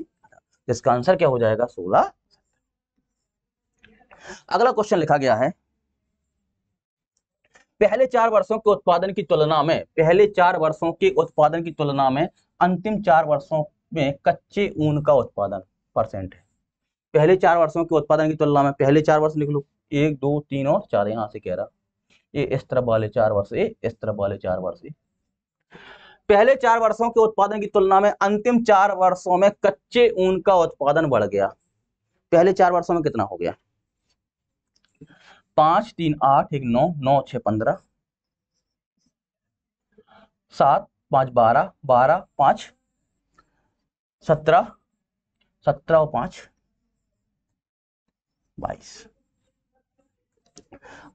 जिसका आंसर क्या हो जाएगा सोलह अगला क्वेश्चन लिखा गया है पहले चार वर्षों के उत्पादन की तुलना में पहले चार वर्षों के उत्पादन की तुलना में अंतिम चार वर्षों में कच्चे ऊन का उत्पादन परसेंट है पहले चार वर्षों के उत्पादन की तुलना में पहले चार वर्ष लिख लो एक दो तीन और चार यहां से कह रहा ये इस तरफ वाले चार वर्ष ये इस तरफ वाले चार वर्ष पहले चार वर्षों के उत्पादन की तुलना में अंतिम चार वर्षों में कच्चे ऊन का उत्पादन बढ़ गया पहले चार वर्षों में कितना हो गया पांच तीन आठ एक नौ नौ छ पंद्रह सात पांच बारह बारह पांच सत्रह सत्रह और पांच बाईस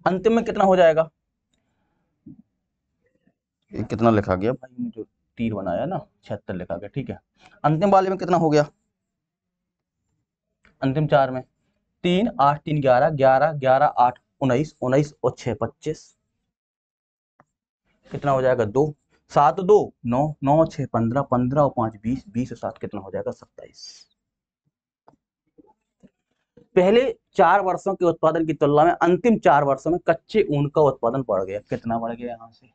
अंतिम में कितना हो जाएगा ये कितना लिखा गया भाई ने जो तीर बनाया ना छिहत्तर लिखा गया ठीक है अंतिम वाले में कितना हो गया अंतिम चार में तीन आठ तीन ग्यारह ग्यारह ग्यारह आठ उन्नीस उन्नीस और छह पच्चीस कितना हो जाएगा दो सात दो नौ नौ छह पंद्रह पंद्रह और पांच बीस बीस और सात कितना हो जाएगा सत्ताईस पहले चार वर्षों के उत्पादन की तुलना में अंतिम चार वर्षों में कच्चे ऊन का उत्पादन बढ़ गया कितना बढ़ गया यहाँ से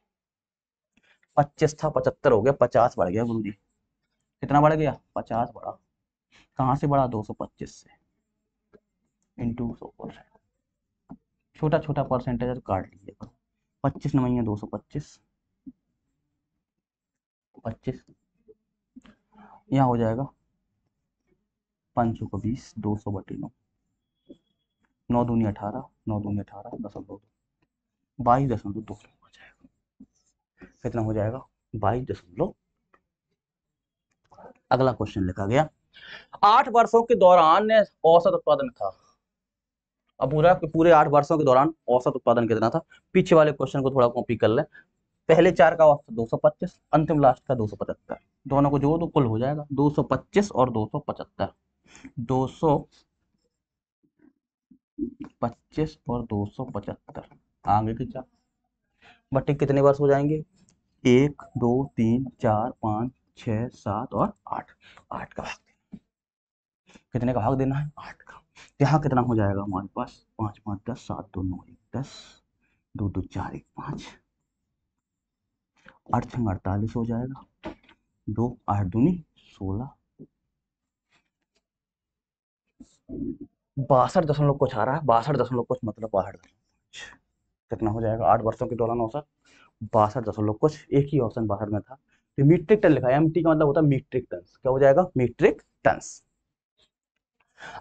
पच्चीस था पचहत्तर हो गया पचास बढ़ गया गुरु जी कितना बढ़ गया पचास बढ़ा कहाँ से बढ़ा दो सौ पच्चीस से इंटू सौ परसेंट छोटा छोटा परसेंटेज काट लीजिए पच्चीस नवैया दो सौ पच्चीस पच्चीस यहाँ हो जाएगा पंचो सौ बीस दो सौ बटी नौ नौ दूनी अठारह नौ दूनी अठारह दशमलव दो बाईस दशमलव दो हो जाएगा कितना हो जाएगा बाईस दशमलव अगला क्वेश्चन लिखा गया आठ वर्षों के दौरान औसत उत्पादन था अब पूरा पूरे आठ वर्षों के दौरान औसत उत्पादन कितना था पीछे वाले क्वेश्चन को थोड़ा कॉपी कर ले पहले चार का औसत 225 अंतिम लास्ट का 275 दोनों को जोड़ दो कुल हो जाएगा 225 और 275 225 पच्चीस और दो सौ पचहत्तर आगे की चार बटे कितने वर्ष हो जाएंगे एक दो तीन चार पाँच छ सात और आठ आठ का भाग देना कितने का भाग देना है आठ का यहाँ कितना हो जाएगा हमारे पास पाँच पाँच दस सात दो नौ एक दस दो दो चार एक पाँच आठ छंग अड़तालीस हो जाएगा दो आठ दूनी सोलह बासठ दशमलव कुछ आ रहा है बासठ दशमलव कुछ मतलब बासठ दशमलव कितना हो जाएगा आठ वर्षों के दौरान औसत बासठ दशमलव कुछ एक ही ऑप्शन बासठ में था तो मीट्रिक टन लिखा है एम का मतलब होता है मीट्रिक टन क्या हो जाएगा मीट्रिक टन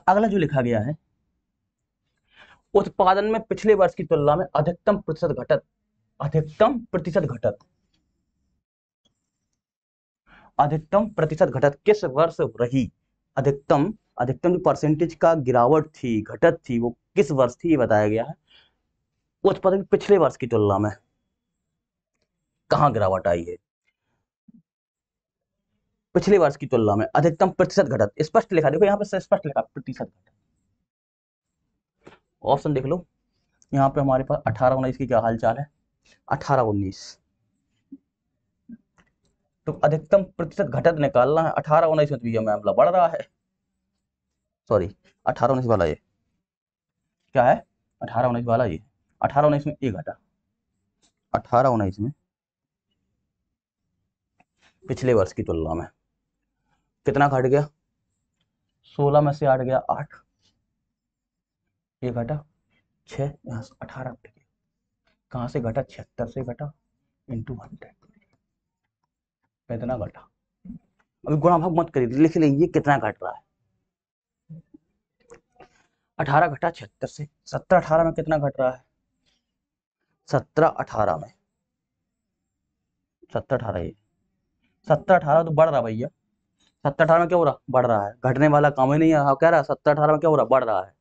अगला जो लिखा गया है उत्पादन में पिछले वर्ष की तुलना में अधिकतम प्रतिशत घटत अधिकतम प्रतिशत घटत अधिकतम प्रतिशत घटत किस वर्ष रही अधिकतम अधिकतम जो परसेंटेज का गिरावट थी घटत थी वो किस वर्ष थी ये बताया गया है उत्पादन पिछले वर्ष की तुलना में कहा गिरावट आई है पिछले वर्ष की तुलना में अधिकतम प्रतिशत घटत स्पष्ट लिखा देखो यहाँ पे स्पष्ट लिखा प्रतिशत घटत ऑप्शन देख लो यहाँ पे हमारे पास अठारह उन्नीस की क्या हालचाल है अठारह उन्नीस तो अधिकतम प्रतिशत घटक निकालना है अठारह उन्नीस में तो ये मामला बढ़ रहा है सॉरी अठारह उन्नीस वाला ये क्या है अठारह उन्नीस वाला ये अठारह उन्नीस में एक घटा अठारह उन्नीस में पिछले वर्ष की तुलना में कितना घट गया सोलह में से आठ गया आठ ये घटा छह अठारह घट कहाँ से घटा छिहत्तर से घटा इंटू हंड्रेड कितना घटा अभी गुणा भाग मत करिए लिख लीजिए कितना घट रहा है अठारह घटा छिहत्तर से सत्रह अठारह में कितना घट रहा है सत्रह अठारह में सत्रह अठारह ये सत्रह अठारह तो बढ़ रहा भैया सत्तर अठारह में क्या हो रहा बढ़ रहा है घटने वाला काम ही नहीं है हाँ, कह रहा है सत्रह अठारह में क्या हो रहा बढ़ रहा है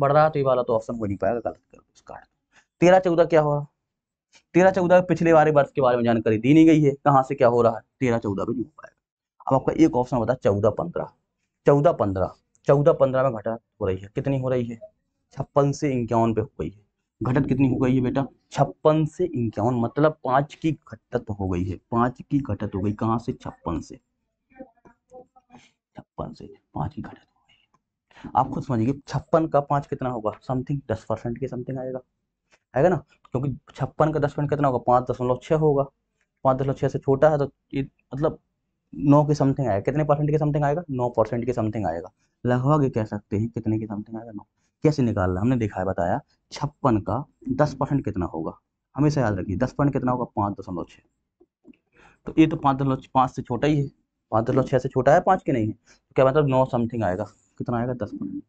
बढ़ रहा तो ये वाला तो ऑप्शन हो नहीं पाएगा गलत कर तेरह चौदह क्या हो रहा तेरह चौदह पिछले बारे वर्ष के बारे में जानकारी दी नहीं गई है कहाँ से क्या हो रहा है तेरह चौदह में नहीं हो पाएगा अब आपका एक ऑप्शन बता चौदह पंद्रह चौदह पंद्रह चौदह पंद्रह में घटत हो रही है कितनी हो रही है छप्पन से इक्यावन पे हो गई है घटत कितनी हो गई है बेटा छप्पन से इक्यावन मतलब पांच की घटत हो गई है पांच की घटत हो गई कहा से छप्पन से छप्पन से पांच की घटत हो गई आप खुद समझिए छप्पन का पांच कितना होगा समथिंग दस परसेंट के समथिंग आएगा है ना क्योंकि छप्पन का दस पॉइंट कितना होगा पाँच दशमलव छः होगा पाँच दशमलव छः से छोटा है तो ये मतलब नौ के समथिंग आएगा कितने परसेंट के समथिंग आएगा नौ परसेंट के समथिंग आएगा लगभग कह सकते हैं कितने के समथिंग आएगा नौ कैसे निकालना हमने देखा है बताया छप्पन का दस परसेंट कितना होगा हमेशा याद रखिए दस परसेंट कितना होगा पाँच दशमलव छः तो ये तो पाँच दशमलव पाँच से छोटा ही है पाँच दशमलव छः से छोटा है पाँच के नहीं है तो क्या मतलब नौ समथिंग आएगा कितना आएगा दस परसेंट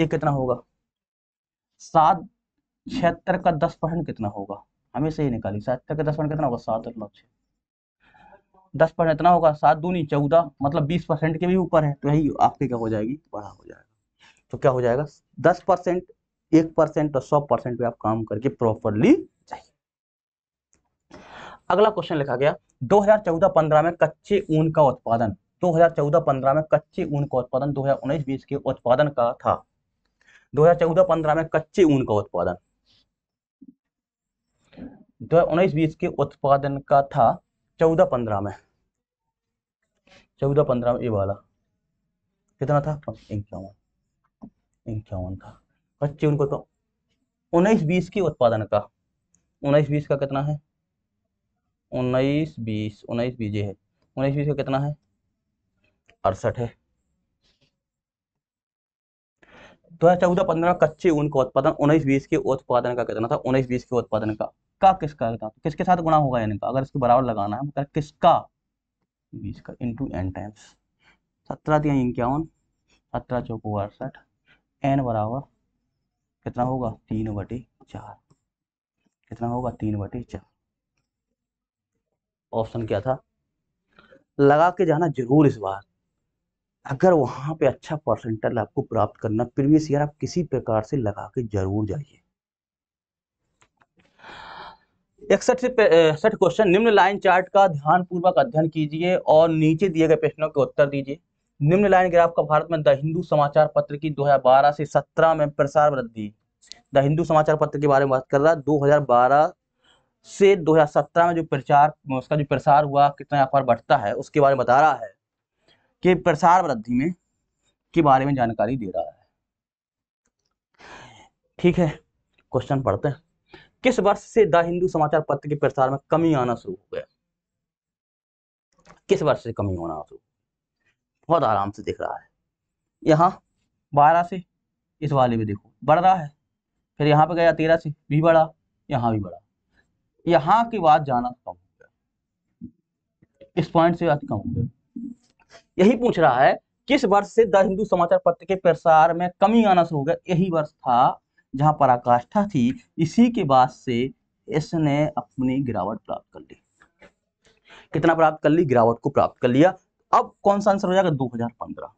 ये कितना होगा सात छिहत्तर का दस परसेंट कितना होगा हमेशा ही निकाली छिहत्तर का दस परसेंट कितना होगा सात दशमलव छः दस परसेंट इतना होगा सात दूनी चौदह मतलब बीस परसेंट के भी ऊपर है तो यही आपकी क्या हो जाएगी बड़ा हो जाएगा तो क्या हो जाएगा दस परसेंट एक परसेंट और सौ परसेंट पे आप काम करके प्रॉपरली चाहिए अगला क्वेश्चन लिखा गया 2014-15 में कच्चे ऊन का उत्पादन 2014-15 में कच्चे ऊन का उत्पादन 2019-20 के उत्पादन का था 2014-15 में कच्चे ऊन का उत्पादन दो उन्नीस बीस के उत्पादन का था चौदह पंद्रह में चौदह पंद्रह में ये वाला कितना था इक्यावन इक्यावन था बच्चे उनको तो उन्नीस बीस के उत्पादन का उन्नीस बीस का कितना है उन्नीस बीस उन्नीस बीस ये है उन्नीस बीस का कितना है अड़सठ है दो हजार चौदह पंद्रह कच्चे ऊन का उत्पादन उन्नीस बीस के उत्पादन का कितना था उन्नीस बीस के उत्पादन का किसका किसका था किसके साथ गुणा होगा यानी का तो अगर इसके बराबर लगाना है तो किसका बीस का इंटू एन टाइम्स सत्रह दिया इक्यावन सत्रह चौक अड़सठ एन बराबर कितना होगा तीन बटे चार कितना होगा तीन बटे चार ऑप्शन क्या था लगा के जाना जरूर इस बार अगर वहां पे अच्छा परसेंटेज आपको प्राप्त करना प्रीवियस ईयर आप किसी प्रकार से लगा के जरूर जाइए इकसठ इकसठ क्वेश्चन निम्न लाइन चार्ट का ध्यानपूर्वक अध्ययन कीजिए और नीचे दिए गए प्रश्नों के उत्तर दीजिए निम्न लाइन ग्राफ का भारत में द हिंदू समाचार पत्र की 2012 से 17 में प्रसार वृद्धि द हिंदू समाचार पत्र के बारे में बात कर रहा है 2012 से 2017 में जो प्रचार उसका जो प्रसार हुआ कितना अखबार बढ़ता है उसके बारे में बता रहा है कि प्रसार वृद्धि में के बारे में जानकारी दे रहा है ठीक है क्वेश्चन पढ़ते हैं किस वर्ष से द हिंदू समाचार पत्र के प्रसार में कमी आना शुरू हो गया किस वर्ष से कमी होना शुरू बहुत आराम से दिख रहा है यहाँ बारह से इस वाले में देखो बढ़ रहा है फिर यहाँ पे गया तेरह से भी बढ़ा यहाँ भी बढ़ा यहाँ के बाद जाना कम हो गया इस पॉइंट से कम हो गया यही पूछ रहा है किस वर्ष से द हिंदू समाचार पत्र के प्रसार में कमी आना शुरू हो गया यही वर्ष था जहाँ पराकाष्ठा थी इसी के बाद से इसने अपनी गिरावट प्राप्त कर ली कितना प्राप्त कर ली गिरावट को प्राप्त कर लिया अब कौन सा आंसर हो जाएगा 2015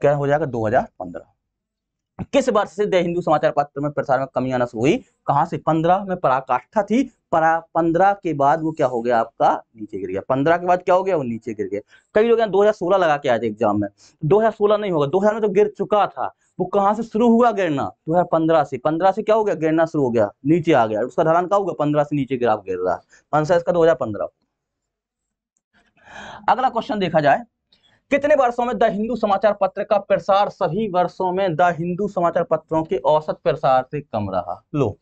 क्या हो जाएगा 2015 किस वर्ष से द हिंदू समाचार पत्र में प्रसार में कमी आना शुरू हुई कहां से 15 में पराकाष्ठा थी परा पंद्रह के बाद वो क्या हो गया आपका नीचे गिर गया पंद्रह के बाद क्या हो गया वो नीचे गिर गया कई लोग दो हजार सोलह लगा के आए थे एग्जाम में सोलह नहीं होगा हजार में तो गिर चुका था वो कहाँ से शुरू हुआ गिरना दो हजार पंद्रह से पंद्रह से क्या हो गया गिरना शुरू हो गया नीचे आ गया उसका ढलान क्या होगा पंद्रह से नीचे ग्राफ गिर रहा है दो हजार पंद्रह अगला क्वेश्चन देखा जाए कितने वर्षों में द हिंदू समाचार पत्र का प्रसार सभी वर्षों में द हिंदू समाचार पत्रों के औसत प्रसार से कम रहा लो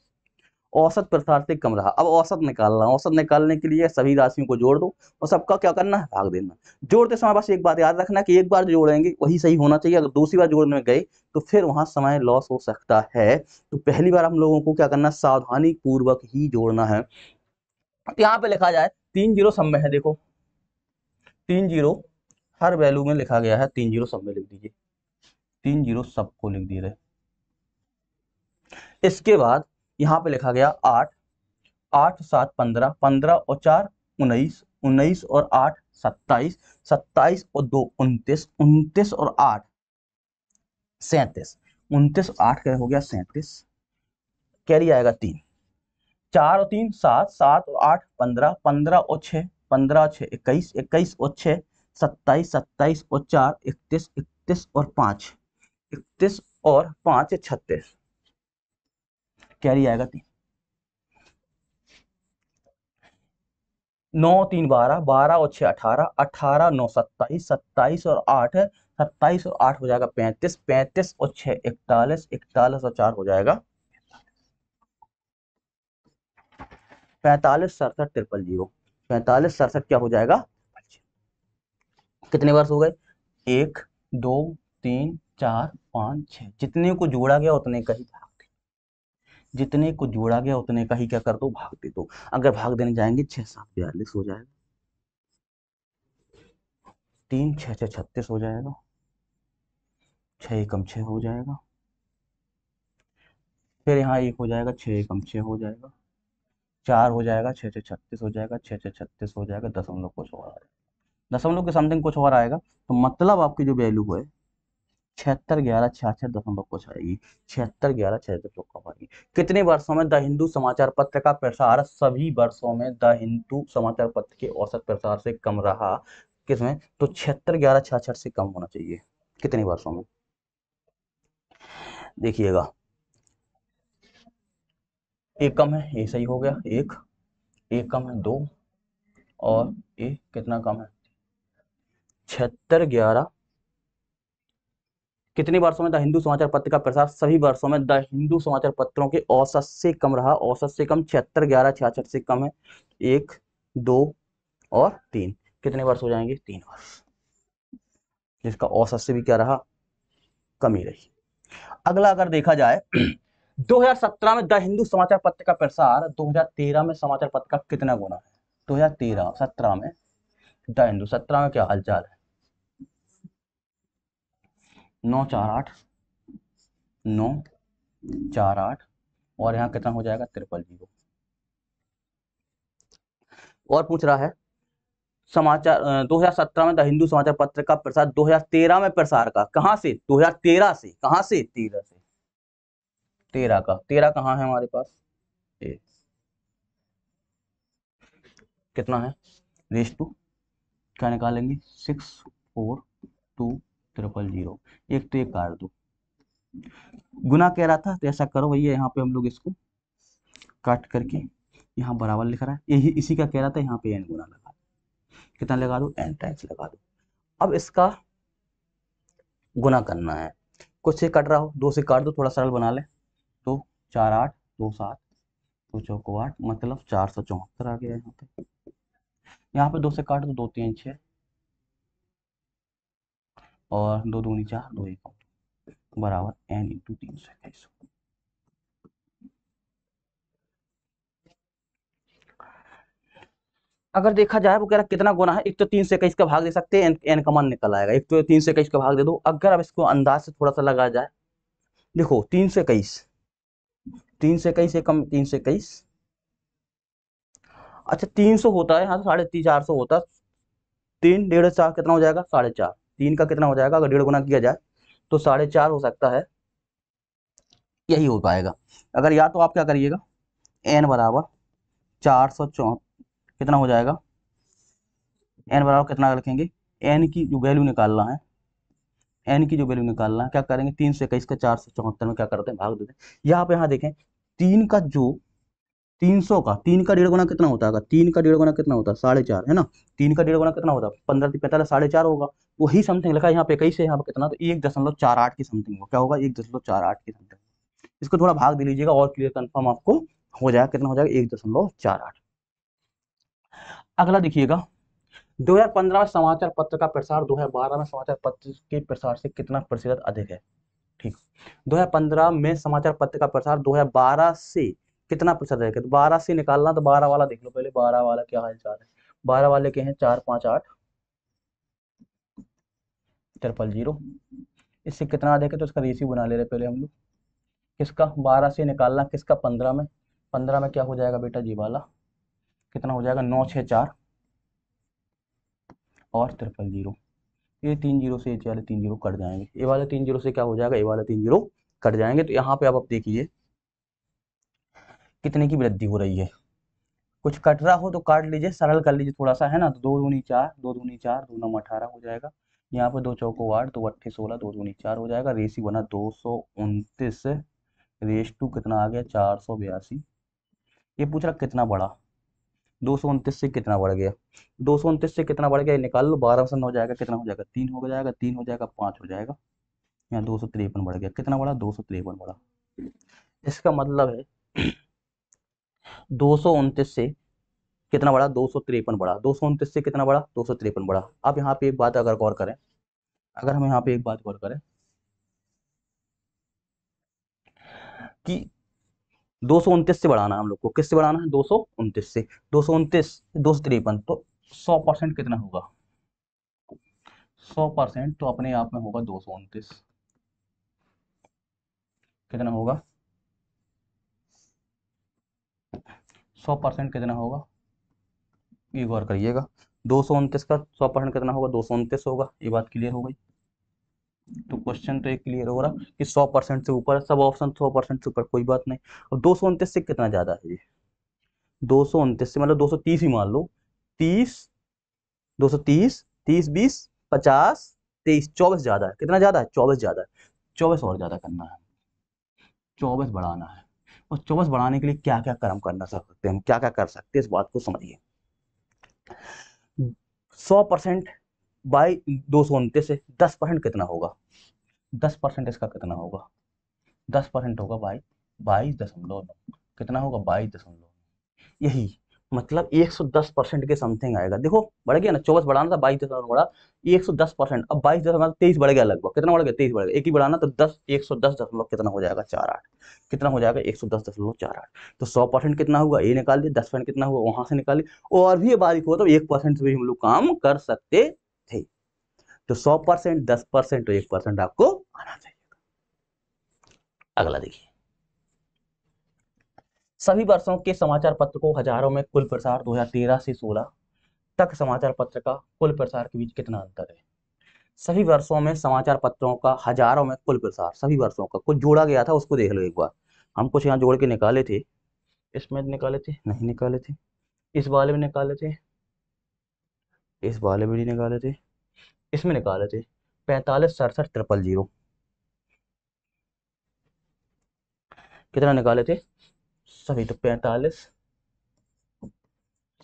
औसत प्रसार से कम रहा अब औसत निकालना औसत निकालने के लिए सभी राशियों को जोड़ दो और सबका क्या करना है भाग देना जोड़ते समय बस एक बात याद रखना कि एक बार जोड़ेंगे वही सही होना चाहिए अगर दूसरी बार जोड़ने में गए तो फिर वहां समय लॉस हो सकता है तो पहली बार हम लोगों को क्या करना सावधानी पूर्वक ही जोड़ना है तो यहाँ पे लिखा जाए तीन जीरो समय है देखो तीन जीरो हर वैल्यू में लिखा गया है तीन जीरो सब लिख दीजिए तीन जीरो सबको लिख दिए रहे इसके बाद यहाँ पे लिखा गया आठ आठ सात पंद्रह पंद्रह और चार उन्नीस उन्नीस और आठ सत्ताईस सत्ताईस और दो उनतीस उनतीस और आठ सैतीस उनतीस आठ क्या हो गया सैतीस कैरी आएगा तीन चार और तीन सात सात और आठ पंद्रह पंद्रह और छः पंद्रह छः इक्कीस इक्कीस और छः सत्ताईस सत्ताईस और चार इकतीस इकतीस और पाँच इकतीस और पाँच छत्तीस कैरी आएगा तीन नौ तीन बारह बारह और छह अठारह अठारह नौ सत्ताईस सत्ताईस और आठ सत्ताईस और आठ हो जाएगा पैंतीस पैंतीस और छह इकतालीस इकतालीस और चार हो जाएगा पैंतालीस सड़सठ ट्रिपल जीरो पैंतालीस सड़सठ क्या हो जाएगा कितने वर्ष हो गए एक दो तीन चार पाँच छः जितने को जोड़ा गया उतने का ही था जितने को जोड़ा गया उतने का ही क्या कर दो भाग दे दो अगर भाग देने जाएंगे छह सात बयालीस हो जाएगा तीन छह छह छत्तीस हो जाएगा छह एकम छ हो जाएगा फिर यहाँ एक हो जाएगा छः एकम छः हो जाएगा चार हो जाएगा छः छः छत्तीस हो जाएगा छः छः छत्तीस हो जाएगा दसमलव कुछ और आएगा दसमलव के समथिंग कुछ और आएगा तो मतलब आपकी जो वैल्यू है छिहत्तर ग्यारह छियासठ दशमलव को आएगी छिहत्तर ग्यारह छिहत्तर दशमलव आएगी कितने वर्षों में द हिंदू समाचार पत्र का प्रसार सभी वर्षों में द हिंदू समाचार पत्र के औसत प्रसार से कम रहा किसमें तो छिहत्तर ग्यारह छियासठ से कम होना चाहिए कितने वर्षों में देखिएगा एक कम है ये सही हो गया एक एक कम है दो और ये कितना कम है छिहत्तर ग्यारह कितने वर्षों में द हिंदू समाचार पत्र का प्रसार सभी वर्षों में द हिंदू समाचार पत्रों के औसत से कम रहा औसत से कम छिहत्तर ग्यारह छियासठ से कम है एक दो और तीन कितने वर्ष हो जाएंगे तीन वर्ष जिसका औसत से भी क्या रहा कमी रही अगला अगर देखा जाए 2017 [clears throat] में द हिंदू समाचार पत्र का प्रसार 2013 में समाचार पत्र का कितना गुना है 2013 17 में द हिंदू 17 में क्या हालचाल है नौ चार आठ नौ चार आठ और यहाँ कितना हो जाएगा त्रिपल जीरो और पूछ रहा है समाचार 2017 में द हिंदू समाचार पत्र का प्रसार 2013 में प्रसार का कहा से 2013 से कहा से तेरह से तेरह का तेरह कहाँ है हमारे पास ए कितना है रेस टू क्या निकालेंगे six four two triple zero एक तो ये काट दो गुना कह रहा था तो ऐसा करो भैया यहाँ पे हम लोग इसको काट करके यहाँ बराबर लिख रहा है यही इसी का कह रहा था यहाँ पे एन गुना लगा दो कितना लगा दो एन टाइम्स लगा दो अब इसका गुना करना है कुछ से कट रहा हो दो से काट दो थोड़ा सरल बना ले तो चार आठ दो सात दो चौको आठ मतलब चार सौ चौहत्तर आ गया यहाँ पे यहाँ पे दो से काट दो दो तीन छः और दो दूनी चार दो एक बराबर एन इंटू तीन सौ इक्कीस अगर देखा जाए वो कह रहा कितना गुना है एक तो तीन से इक्कीस का भाग दे सकते हैं एन, एन मान निकल आएगा एक तो तीन से इक्कीस का भाग दे दो अगर अब इसको अंदाज से थोड़ा सा लगा जाए देखो तीन से इक्कीस तीन से इक्कीस एक कम तीन से इक्कीस अच्छा तीन सौ होता है हाँ साढ़े तीन चार सौ होता है तीन डेढ़ चार कितना हो जाएगा साढ़े चार तीन का कितना हो जाएगा अगर डेढ़ गुना किया जाए तो साढ़े चार हो सकता है यही हो पाएगा अगर या तो आप क्या करिएगा एन बराबर चार सौ चौ कितना हो जाएगा एन बराबर कितना रखेंगे एन की जो वैल्यू निकालना है एन की जो वैल्यू निकालना है क्या करेंगे तीन सौ इक्कीस का चार सौ चौहत्तर में क्या करते हैं भाग देते हैं यहाँ पे यहाँ देखें तीन का जो तीन सौ का तीन का डेढ़ गुना कितना होता है तीन का डेढ़ गुना कितना होता है साढ़े चार है ना तीन का डेढ़ गुना कितना होता है पंद्रह पैंतालीस साढ़े चार होगा वही समथिंग लिखा है यहाँ पे कई से यहाँ पे कितना तो एक दशमलव चार आठ की समथिंग होगा क्या होगा एक दशमलव चार आठ की समथिंग इसको थोड़ा भाग दे लीजिएगा और क्लियर कन्फर्म आपको हो जाएगा कितना हो जाएगा एक दशमलव चार आठ अगला देखिएगा 2015 में समाचार पत्र का प्रसार 2012 में समाचार पत्र के प्रसार से कितना प्रतिशत अधिक है ठीक 2015 में समाचार पत्र का प्रसार 2012 से कितना प्रतिशत रहेगा तो बारह से निकालना तो बारह वाला देख लो पहले बारह वाला क्या हाल चाल है बारह वाले के हैं चार पाँच आठ ट्रिपल जीरो इससे कितना देखे तो इसका रेशियो बना ले रहे पहले हम लोग किसका बारह से निकालना किसका पंद्रह में पंद्रह में क्या हो जाएगा बेटा जी वाला कितना हो जाएगा नौ छः चार और ट्रिपल जीरो ये तीन जीरो से ये वाले तीन जीरो कट जाएंगे ये वाले तीन जीरो से क्या हो जाएगा ये वाले तीन जीरो कट जाएंगे तो यहाँ पे आप देखिए कितने की वृद्धि हो रही है कुछ कट रहा हो तो काट लीजिए सरल कर लीजिए थोड़ा सा है ना तो दो दूनी चार दो दूनी चार दो नम अठारह हो जाएगा यहाँ पर दो चौको आठ दो अट्ठे सोलह दो दूनी चार हो जाएगा रेसी बना दो सौ उनतीस रेस टू कितना आ गया चार सौ बयासी ये पूछ रहा कितना बढ़ा दो सौ उनतीस से कितना बढ़ गया दो सौ उनतीस से कितना बढ़ गया निकाल लो बारह पसंद हो जाएगा कितना हो जाएगा तीन हो जाएगा तीन हो जाएगा पाँच हो जाएगा यहाँ दो सौ तिरपन बढ़ गया कितना बढ़ा दो सौ तिरपन बढ़ा इसका मतलब है दो से कितना बड़ा दो बड़ा दो से कितना बड़ा दो बड़ा अब यहाँ पे एक बात अगर गौर करें अगर हम यहाँ पे एक बात गौर करें कि दो से बढ़ाना है हम लोग को किससे बढ़ाना है दो से दो सौ उनतीस दो तो सौ परसेंट कितना होगा सौ परसेंट तो अपने आप में होगा दो कितना होगा सौ परसेंट कितना होगा ये गौर करिएगा दो सौ उनतीस का सौ परसेंट कितना होगा दो सौ उनतीस होगा ये बात क्लियर हो गई तो क्वेश्चन तो एक क्लियर हो रहा कि सौ परसेंट से ऊपर सब ऑप्शन सौ परसेंट से ऊपर कोई बात नहीं अब दो सौ उनतीस से कितना ज़्यादा है ये दो सौ उनतीस से मतलब दो सौ तीस ही मान लो तीस दो सौ तीस तीस बीस पचास तेईस चौबीस ज़्यादा है कितना ज़्यादा है चौबीस ज़्यादा है चौबीस और ज़्यादा करना है चौबीस बढ़ाना है और चौबस बढ़ाने के लिए क्या क्या कर्म करना सकते हैं क्या क्या कर सकते हैं इस बात को समझिए सौ परसेंट बाई दो सौ उनतीस से दस परसेंट कितना होगा दस परसेंट इसका कितना होगा दस परसेंट होगा बाई बाईस दशमलव कितना होगा बाईस दशमलव यही मतलब 110 परसेंट के समथिंग आएगा देखो बढ़ गया ना चौबीस बढ़ाना था बाईस दशमलव बढ़ा एक सौ दस परसेंट अब बाईस दशमलव तेईस बढ़ गया लगभग कितना बढ़ गया तेईस बढ़ गया एक ही बढ़ाना तो दस एक सौ दस दशमलव कितना हो जाएगा चार आठ कितना हो जाएगा एक सौ दस दशमलव चार आठ तो सौ परसेंट कितना हुआ ये निकाल दिया दस परसेंट कितना हुआ वहां से निकाल लिया और भी बारीक हुआ तो एक परसेंट से भी हम लोग काम कर सकते थे तो सौ परसेंट दस परसेंट और तो एक परसेंट आपको आना चाहिए अगला देखिए सभी वर्षों के समाचार पत्र को हजारों में कुल प्रसार 2013 से 16 तक समाचार पत्र का कुल प्रसार के बीच कितना अंतर है सभी वर्षों में समाचार पत्रों का हजारों में कुल प्रसार सभी वर्षों का कुछ जोड़ा गया था उसको देख लो एक बार हम कुछ यहाँ जोड़ के निकाले थे इसमें निकाले थे नहीं निकाले थे इस वाले में निकाले थे इस वाले में नहीं निकाले थे इसमें निकाले थे पैंतालीस सड़सठ ट्रिपल जीरो कितना निकाले थे सॉरी तो पैंतालीस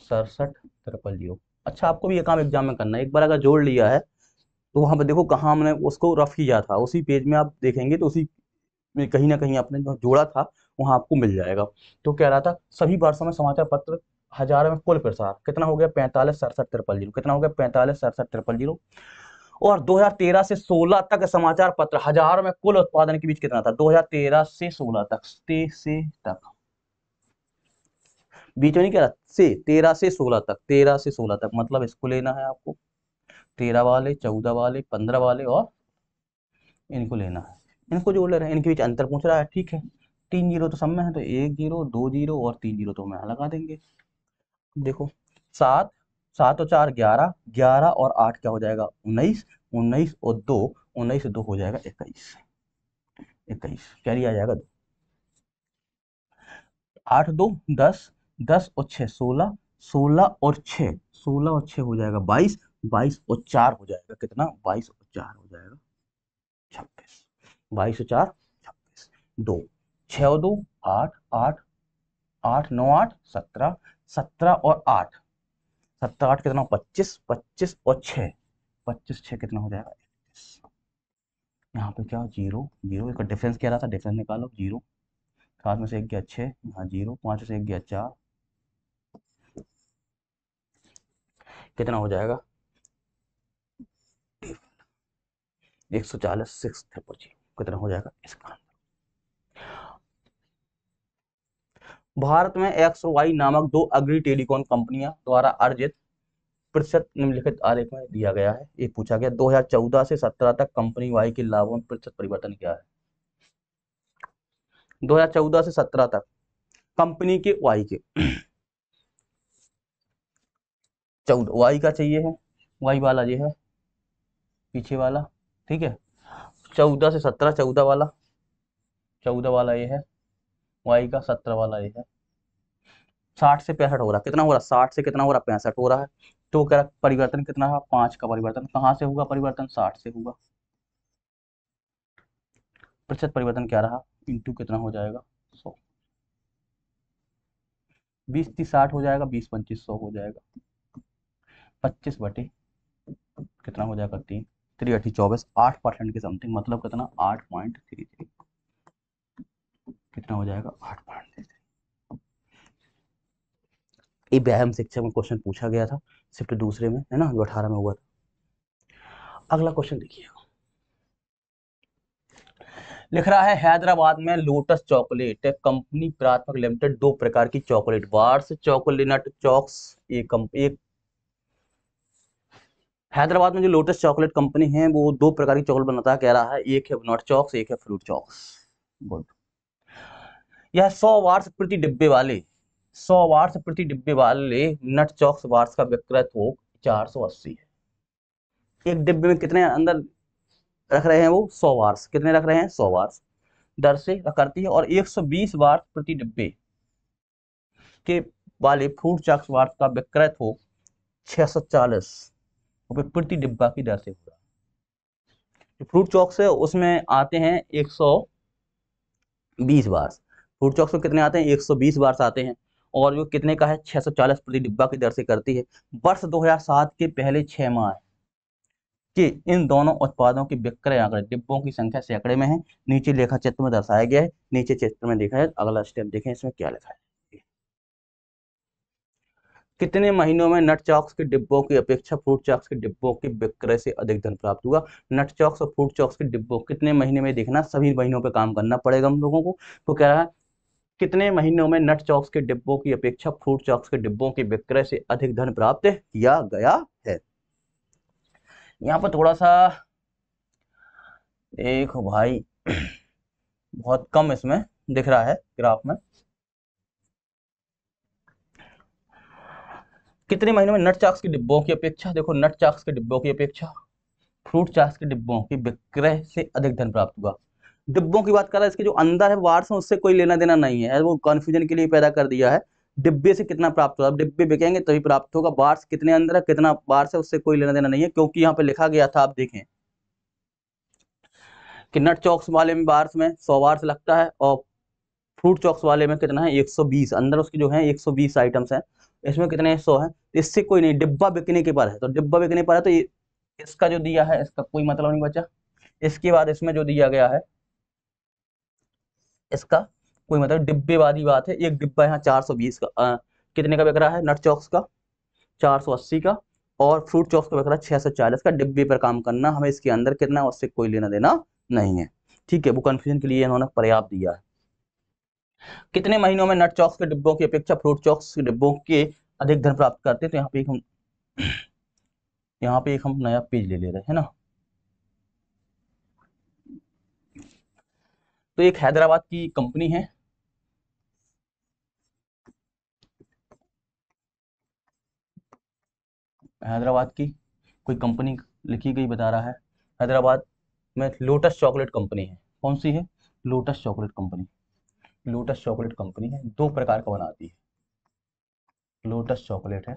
सड़सठ ट्रिपल जीरो अच्छा आपको भी ये काम एग्जाम में करना है एक बार अगर जोड़ लिया है तो वहाँ पर देखो कहाँ हमने उसको रफ किया था उसी पेज में आप देखेंगे तो उसी में कहीं ना कहीं आपने जो जोड़ा था वहाँ आपको मिल जाएगा तो कह रहा था सभी भाषा में समाचार पत्र हजार में कुल प्रसार कितना हो गया पैंतालीस सड़सठ ट्रिपल जीरो कितना हो गया पैंतालीस सड़सठ ट्रिपल जीरो और 2013 से 16 तक समाचार पत्र हजार में कुल उत्पादन के बीच कितना था 2013 से 16 तक से तक बीच में नहीं कह से तेरह से सोलह तक तेरह से सोलह तक मतलब इसको लेना है आपको तेरह वाले चौदह वाले पंद्रह वाले और इनको लेना है इनको जोड़ ले रहे हैं इनके बीच अंतर पूछ रहा है ठीक है तीन जीरो तो सब में है तो एक जीरो दो जीरो और तीन जीरो तो हम लगा देंगे देखो सात सात और चार ग्यारह ग्यारह और आठ क्या हो जाएगा उन्नीस उन्नीस और दो उन्नीस दो हो जाएगा इक्कीस इक्कीस कैरी आ जाएगा दो आठ दो दस दस और छः सोलह सोलह और छः सोलह और छः हो जाएगा बाईस बाईस और चार हो जाएगा कितना बाईस और चार हो जाएगा छब्बीस बाईस और चार छब्बीस दो छ और दो आठ आठ आठ नौ आठ सत्रह सत्रह और आठ सत्रह आठ कितना पच्चीस पच्चीस और छः पच्चीस छः कितना हो जाएगा इक्कीस यहाँ पे क्या जीरो जीरो डिफरेंस क्या रहा था डिफरेंस निकालो जीरो सात में से एक गया छः यहाँ जीरो पाँच से एक गया चार कितना हो जाएगा एक सौ चालीस सिक्स कितना हो जाएगा इसका भारत में एक्स वाई नामक दो अग्री टेलीकॉम कंपनियां द्वारा अर्जित प्रतिशत निम्नलिखित आरेख में दिया गया है ये पूछा गया 2014 से 17 तक कंपनी वाई के लाभों में प्रतिशत परिवर्तन क्या है 2014 से 17 तक कंपनी के वाई के चौदह वाई का चाहिए है वाई वाला ये है पीछे वाला ठीक है चौदह से सत्रह चौदह वाला चौदह वाला ये है वाई का सत्रह वाला ये है साठ से पैंसठ हो रहा कितना हो रहा साठ से कितना हो रहा पैंसठ हो रहा है तो कह रहा परिवर्तन कितना रहा पांच का परिवर्तन कहाँ से होगा परिवर्तन साठ से होगा प्रतिशत परिवर्तन क्या रहा इंटू कितना हो जाएगा सौ बीस तीस साठ हो जाएगा बीस पच्चीस सौ हो जाएगा पच्चीस बटे कितना हो जाएगा तीन थ्री अठी चौबीस आठ परसेंट के समथिंग मतलब कितना आठ पॉइंट थ्री थ्री कितना हो जाएगा आठ पॉइंट थ्री थ्री ये व्यायाम शिक्षा में क्वेश्चन पूछा गया था सिर्फ दूसरे में है ना जो अठारह में हुआ था अगला क्वेश्चन देखिए लिख रहा है हैदराबाद में लोटस चॉकलेट कंपनी प्राथमिक लिमिटेड दो प्रकार की चॉकलेट वार्स चॉकलेट चौक्स एक एक हैदराबाद में जो लोटस चॉकलेट कंपनी है वो दो प्रकार की चॉकलेट बनाता है कह रहा है एक है नॉट चॉक्स एक है फ्रूट चॉक्स गुड यह सौ वार्स प्रति डिब्बे वाले सौ वार्स प्रति डिब्बे वाले नट चॉक्स वार्स का विक्रय थोक चार सौ अस्सी है एक डिब्बे में कितने अंदर रख रहे हैं वो सौ वार्स कितने रख रहे हैं सौ वार्स दर से करती है और एक सौ बीस वार्स प्रति डिब्बे के वाले फ्रूट चॉक्स वार्स का विक्रय थोक छह सौ चालीस वहाँ प्रति डिब्बा की दर से होगा जो फ्रूट चौक है उसमें आते हैं एक सौ बीस फ्रूट चौक्स में कितने आते हैं एक सौ बीस आते हैं और जो कितने का है छह सौ चालीस प्रति डिब्बा की दर से करती है वर्ष दो हजार सात के पहले छः माह के इन दोनों उत्पादों के विक्रय आंकड़े डिब्बों की संख्या सैकड़े में है नीचे लेखा चित्र में दर्शाया गया है नीचे चित्र में देखा है तो अगला स्टेप देखें इसमें क्या लिखा है कितने महीनों में नट चॉक्स के डिब्बों की अपेक्षा फ्रूट चॉक्स के डिब्बों के विक्रय से अधिक धन प्राप्त हुआ नट चॉक्स और फ्रूट चॉक्स के डिब्बों कितने महीने में देखना सभी महीनों पर काम करना पड़ेगा हम लोगों को तो कह रहा है कितने महीनों में नट चॉक्स के डिब्बों की अपेक्षा फ्रूट चॉक्स के डिब्बों के विक्रय से अधिक धन प्राप्त किया गया है यहाँ पर थोड़ा सा देखो भाई [clears throat] बहुत कम इसमें दिख रहा है ग्राफ में कितने महीनों में नट चाक्स के डिब्बों की अपेक्षा देखो नट चाक्स के डिब्बों की अपेक्षा फ्रूट चाक्स के डिब्बों की विक्रय से अधिक धन प्राप्त हुआ डिब्बों की बात कर रहा है इसके जो अंदर है वार्स उससे कोई लेना देना नहीं है वो कन्फ्यूजन के लिए पैदा कर दिया है डिब्बे से कितना प्राप्त होगा डिब्बे बिकेंगे तभी प्राप्त होगा बार्स कितने अंदर है कितना बार्स है उससे कोई लेना देना नहीं है क्योंकि यहाँ पे लिखा गया था आप देखें कि नट चौक्स वाले में बार्स में सौ बार्स लगता है और फ्रूट चॉक्स वाले में कितना है 120 अंदर उसके जो है 120 आइटम्स हैं इसमें कितने सौ है तो इससे कोई नहीं डिब्बा बिकने के पर है तो डिब्बा बिकने पर है तो इसका जो दिया है इसका कोई मतलब नहीं बचा इसके बाद इसमें जो दिया गया है इसका कोई मतलब डिब्बे वाली बात है एक डिब्बा यहाँ चार सौ बीस का आ, कितने का बिक रहा है नट चॉक्स का चार सौ अस्सी का और फ्रूट चॉक्स का बिक रहा है छः सौ चालीस का डिब्बे पर काम करना हमें इसके अंदर कितना उससे कोई लेना देना नहीं है ठीक है वो कन्फ्यूजन के लिए इन्होंने पर्याप्त दिया है कितने महीनों में नट चौक्स के डिब्बों की अपेक्षा फ्रूट चौक्स के डिब्बों के अधिक धन प्राप्त करते हैं तो यहाँ पे एक हम यहाँ पे एक हम नया पेज ले ले रहे हैं ना तो एक हैदराबाद की कंपनी है हैदराबाद की कोई कंपनी लिखी गई बता रहा है हैदराबाद में लोटस चॉकलेट कंपनी है कौन सी है Lotus chocolate company Lotus chocolate company है दो प्रकार का बनाती है लोटस चॉकलेट है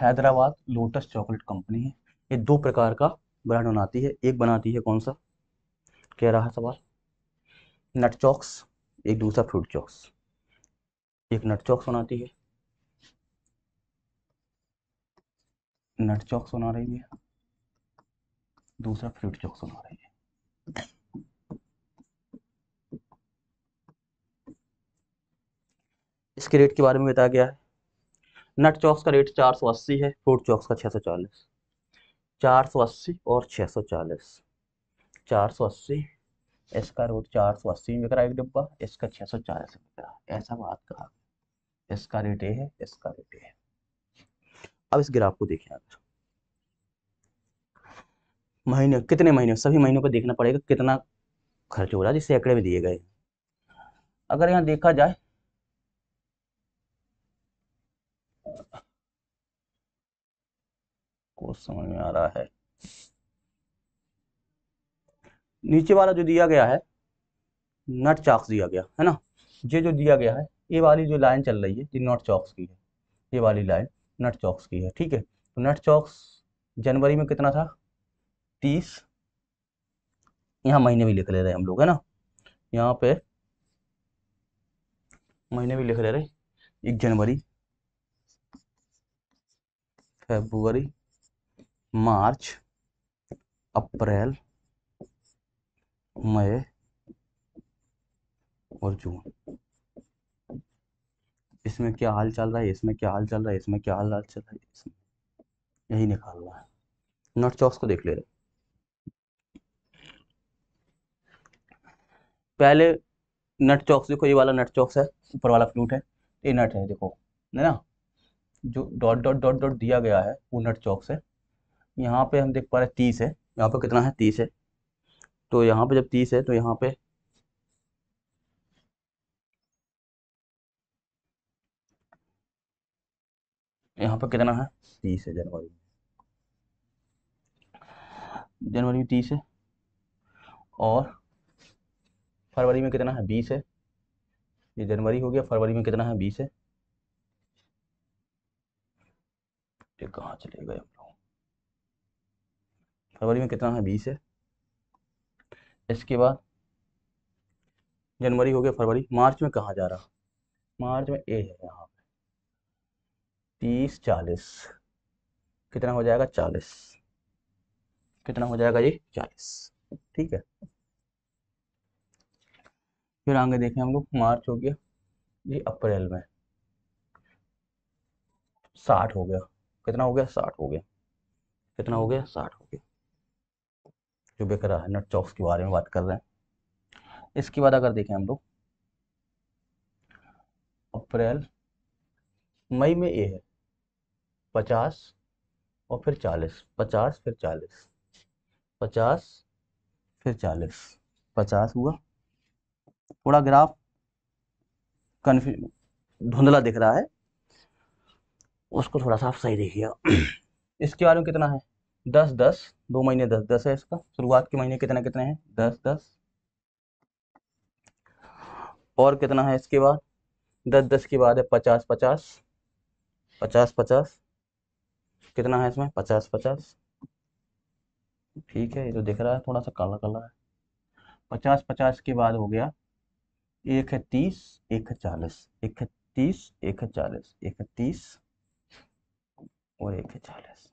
हैदराबाद लोटस चॉकलेट कंपनी है ये दो प्रकार का ब्रांड बनाती है एक बनाती है कौन सा कह रहा है सवाल नट चॉक्स एक दूसरा फ्रूट चॉक्स एक नट चॉक्स बनाती है नट चॉक्स बना रही है दूसरा फ्रूट चॉक्स बना रही है इसके रेट के बारे में बताया गया है नट चौक्स का रेट चार सौ अस्सी है फ्रूट चौक्स का छः सौ चालीस चार सौ अस्सी और छः सौ चालीस चार सौ अस्सी इसका रेट चार सौ अस्सी में बिक रहा है एक डिब्बा इसका छः सौ चालीस में बिक रहा है ऐसा बात कहा इसका रेट ये है इसका रेट ये है अब इस ग्राफ को देखिए आप महीने कितने महीने सभी महीनों पर देखना पड़ेगा कितना खर्च हो रहा है जिससे सैकड़े में दिए गए अगर यहाँ देखा जाए कुछ समझ में आ रहा है नीचे वाला जो दिया गया है नट चॉक्स दिया गया है ना ये जो दिया गया है ये वाली जो लाइन चल रही है ये नट चॉक्स की है ये वाली लाइन नट चॉक्स की है ठीक है तो नट चॉक्स जनवरी में कितना था तीस यहाँ महीने भी लिख ले रहे हैं हम लोग है ना यहाँ पे महीने भी लिख ले रहे एक जनवरी फेबुवरी मार्च अप्रैल मई और जून इसमें क्या हाल चल रहा है इसमें क्या हाल चल रहा है इसमें क्या हाल चल रहा है इसमें यही रहा है नट चौक को देख ले रहे पहले नट चौक देखो ये वाला नट चौक है ऊपर वाला फ्लूट है ये नट है देखो है ना जो डॉट डॉट डॉट डॉट दिया गया है वो नट चौक है यहाँ पे हम देख पा रहे हैं तीस है यहाँ पे कितना है तीस है तो यहाँ पे जब तीस है तो यहाँ पे यहाँ पे कितना है तीस है जनवरी जनवरी में तीस है और फरवरी में कितना है बीस है ये जनवरी हो गया फरवरी में कितना है बीस है ये कहाँ चले गए हम लोग फरवरी में कितना है बीस है इसके बाद जनवरी हो गया फरवरी मार्च में कहाँ जा रहा मार्च में ए है यहाँ पे तीस चालीस कितना हो जाएगा चालीस कितना हो जाएगा ये चालीस ठीक है फिर आगे देखें हम लोग मार्च हो गया ये अप्रैल में साठ हो गया कितना हो गया साठ हो गया कितना हो गया साठ हो गया जो बेकरा है नट चौक्स के बारे में बात कर रहे हैं इसके बाद अगर देखें हम लोग अप्रैल मई में ये है पचास और फिर चालीस पचास फिर चालीस पचास फिर चालीस पचास हुआ थोड़ा ग्राफ कन्फ्यू धुंधला दिख रहा है उसको थोड़ा सा आप सही देखिए इसके बारे में कितना है दस दस दो महीने दस दस है इसका शुरुआत के महीने कितने कितने हैं दस दस और कितना है इसके बाद दस दस के बाद है पचास पचास पचास पचास कितना है इसमें पचास पचास ठीक है ये तो दिख रहा है थोड़ा सा काला काला है पचास पचास के बाद हो गया है चालीस एक है तीस और एक चालीस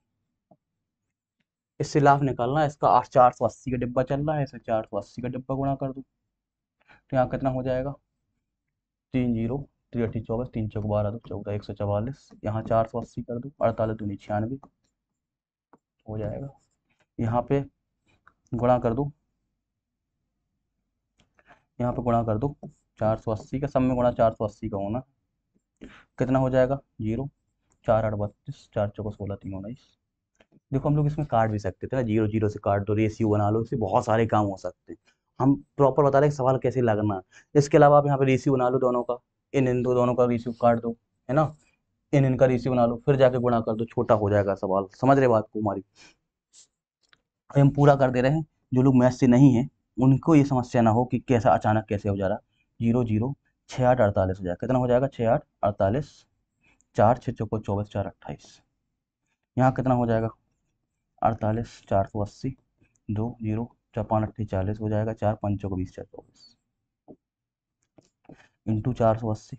इससे लाभ निकालना है इसका आठ चार सौ अस्सी का डिब्बा चल रहा है इसे चार सौ अस्सी का डिब्बा गुणा कर दो तो यहाँ कितना हो जाएगा तीन जीरो तिरठी चौबीस तीन चौक बारह दो चौदह एक सौ चवालीस यहाँ चार सौ अस्सी कर दो अड़तालीस दूनी छियानवे हो जाएगा यहाँ पे गुणा कर दो यहाँ पे गुणा कर दो चार सौ अस्सी का सब में गुणा चार सौ अस्सी का होना कितना हो जाएगा जीरो चार आठ बत्तीस चार चौको सोलह तीन उन्नीस देखो हम लोग इसमें काट भी सकते थे ना जीरो जीरो से काट दो रेसियो बना लो इससे बहुत सारे काम हो सकते हैं हम प्रॉपर बता रहे सवाल कैसे लगना इसके अलावा आप यहाँ पे रेसियो बना लो दोनों का इन इन दो दोनों का रेसियो काट दो है ना इन इनका रेसियो बना लो फिर जाके गुणा कर दो छोटा हो जाएगा सवाल समझ रहे बात को हमारी हम पूरा कर दे रहे हैं जो लोग मैथ से नहीं है उनको ये समस्या ना हो कि कैसा अचानक कैसे हो जा रहा जीरो जीरो छः आठ अड़तालीस हो जाएगा कितना हो जाएगा छः आठ अड़तालीस चार छः चौको चौबीस चार अट्ठाईस यहाँ कितना हो जाएगा अड़तालीस चार सौ अस्सी दो जीरो चार पाँच अट्ठी चालीस हो जाएगा चार पाँच को बीस चार चौबीस इंटू चार सौ अस्सी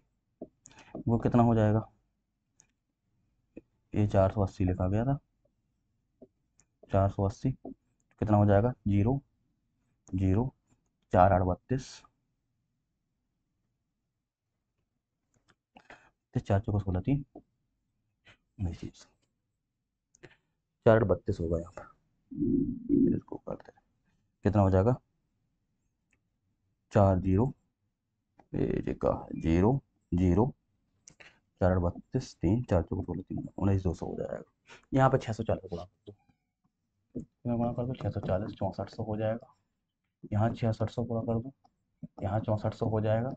वो कितना हो जाएगा ये चार सौ अस्सी लिखा गया था चार सौ अस्सी कितना हो जाएगा जीरो जीरो चार आठ बत्तीस बत्तीस चार चौक सोलह तीन उन्नीस चार बत्तीस होगा यहाँ पर इसको करते हैं कितना हो जाएगा चार जीरो का जीरो जीरो चार बत्तीस तीन चार चौक सोलह तीन उन्नीस दो सौ हो जाएगा यहाँ पर छः सौ चालीस गुणा कर दो गुणा कर दो छः सौ चालीस चौंसठ सौ हो जाएगा यहाँ छः छियासठ सौ गुणा कर दो यहाँ चौंसठ सौ हो जाएगा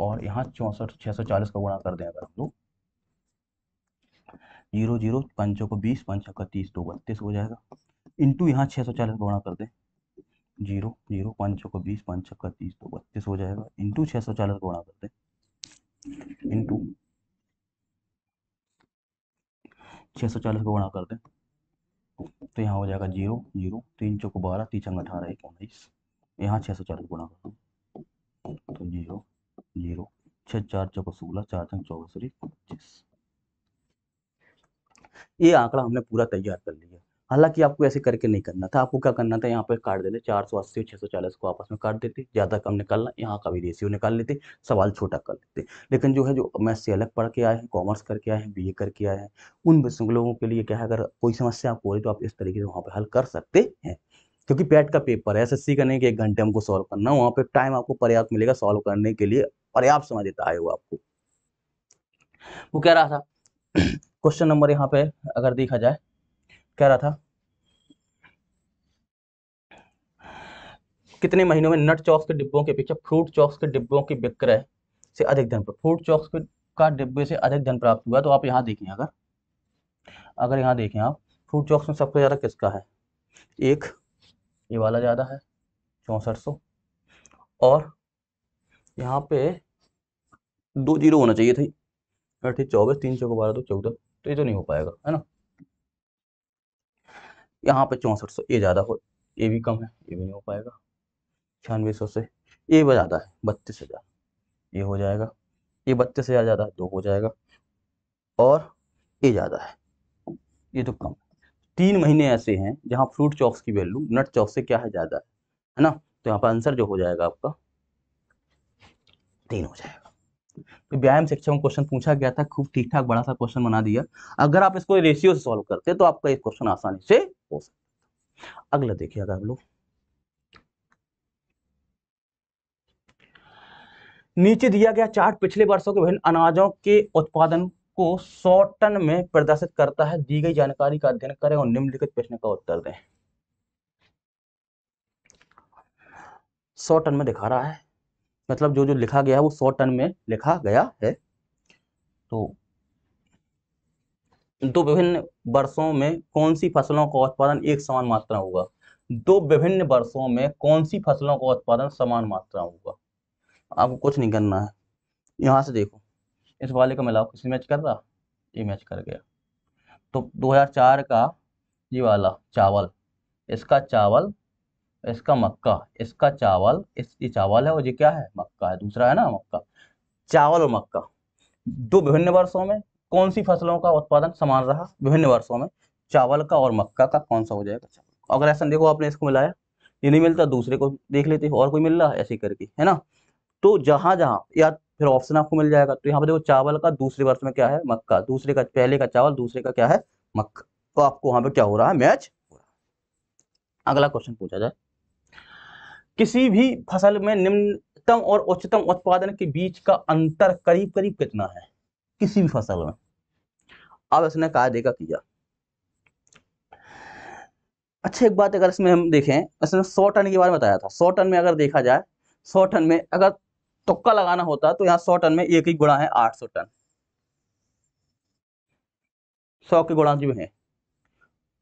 और यहाँ चौंसठ छः सौ चालीस का गुणा कर दें अगर हम लोग जीरो जीरो पंचों को बीस पंचों का तीस दो बत्तीस हो जाएगा इंटू यहाँ छः सौ चालीस गुणा कर दें जीरो जीरो पंचों को बीस पंचों का तीस दो बत्तीस हो जाएगा इंटू छः सौ चालीस गुणा कर दें इंटू छः सौ चालीस गुणा कर दें तो यहाँ हो जाएगा जीरो जीरो तीन चौको बारह तीन चंग अठारह एक उन्नीस यहाँ छः सौ चालीस गुणा कर दूँ तो जीरो जीरो छः चार चौक सोलह चार चंग चौबीस पच्चीस ये आंकड़ा हमने पूरा तैयार कर लिया हालांकि आपको ऐसे करके नहीं करना था आपको क्या करना था यहाँ पर काट देते चार सौ अस्सी छः सौ चालीस को आपस में काट देते ज़्यादा कम निकालना यहाँ का भी रेशियो निकाल लेते सवाल छोटा कर लेते लेकिन जो है जो मैथ से अलग पढ़ के आए हैं कॉमर्स करके आए हैं बीए करके आए हैं उन लोगों के लिए क्या है अगर कोई समस्या आपको हो रही तो आप इस तरीके से वहाँ पर हल कर सकते हैं क्योंकि पैट का पेपर है एसएससी का नहीं कि एक घंटे हमको सॉल्व करना वहां पे टाइम आपको पर्याप्त मिलेगा सॉल्व करने के लिए पर्याप्त समय देता वो आपको वो कह रहा था क्वेश्चन नंबर यहाँ पे अगर देखा जाए कह रहा था कितने महीनों में नट चौक्स के डिब्बों की अपेक्षा फ्रूट चौक्स के डिब्बों की विक्रय से अधिक धन पर फ्रूट चौक्स का डिब्बे से अधिक धन प्राप्त हुआ तो आप यहाँ देखें अगर अगर यहाँ देखें आप फ्रूट चौक्स में सबसे ज़्यादा किसका है एक ये वाला ज़्यादा है चौंसठ सौ और यहाँ पे दो जीरो होना चाहिए थी अठी चौबीस तीन सौ बारह दो चौदह तो ये तो नहीं हो पाएगा है ना यहाँ पे चौंसठ सौ ये ज़्यादा हो ये भी कम है ये भी नहीं हो पाएगा छियानवे सौ से ये ज़्यादा है बत्तीस हज़ार ये हो जाएगा ये बत्तीस हज़ार ज़्यादा दो हो जाएगा और ये ज़्यादा है ये तो कम तीन महीने ऐसे हैं जहां फ्रूट चॉक्स की वैल्यू नट चॉक्स से क्या है ज़्यादा है ना तो यहाँ पर आंसर जो हो जाएगा आपका तीन हो जाएगा तो व्यायाम शिक्षा में क्वेश्चन पूछा गया था खूब ठीक ठाक बड़ा सा क्वेश्चन बना दिया अगर आप इसको रेशियो से सॉल्व करते तो आपका ये क्वेश्चन आसानी से हो सकता अगला देखिए अगर आप लोग नीचे दिया गया चार्ट पिछले वर्षों के विभिन्न अनाजों के उत्पादन को शॉर्टन में प्रदर्शित करता है दी गई जानकारी का अध्ययन करें और निम्नलिखित प्रश्न का उत्तर दें शॉर्टन में दिखा रहा है मतलब जो जो लिखा गया है वो शॉर्टन में लिखा गया है तो दो विभिन्न वर्षों में कौन सी फसलों का उत्पादन एक समान मात्रा होगा दो विभिन्न वर्षों में कौन सी फसलों का उत्पादन समान मात्रा होगा आपको कुछ नहीं करना है यहां से देखो इस वाले को मिलाओ किसी मैच कर रहा ये मैच कर गया तो 2004 का ये वाला चावल इसका चावल इसका मक्का इसका चावल इस ये चावल है और ये क्या है मक्का है दूसरा है ना मक्का चावल और मक्का दो विभिन्न वर्षों में कौन सी फसलों का उत्पादन समान रहा विभिन्न वर्षों में चावल का और मक्का का कौन सा हो जाएगा अगर ऐसा देखो आपने इसको मिलाया ये नहीं मिलता दूसरे को देख लेते और कोई मिल रहा ऐसे करके है ना तो जहां जहां या फिर ऑप्शन आपको मिल जाएगा तो यहाँ पर देखो चावल का दूसरे वर्ष में क्या है मक्का दूसरे का पहले का चावल दूसरे का क्या है मक्का तो आपको वहां पर क्या हो रहा है मैच हो रहा है अगला क्वेश्चन पूछा जाए किसी भी फसल में निम्नतम और उच्चतम उत्पादन के बीच का अंतर करीब करीब कितना है किसी भी फसल में अब इसने कहा देगा किया अच्छा एक बात अगर इसमें हम देखें इसने सौ टन के बारे में बताया था सौ टन में अगर देखा जाए सौ टन में अगर तुक्का लगाना होता तो यहाँ सौ टन में एक ही गुणा है आठ सौ टन सौ के गुणा जो है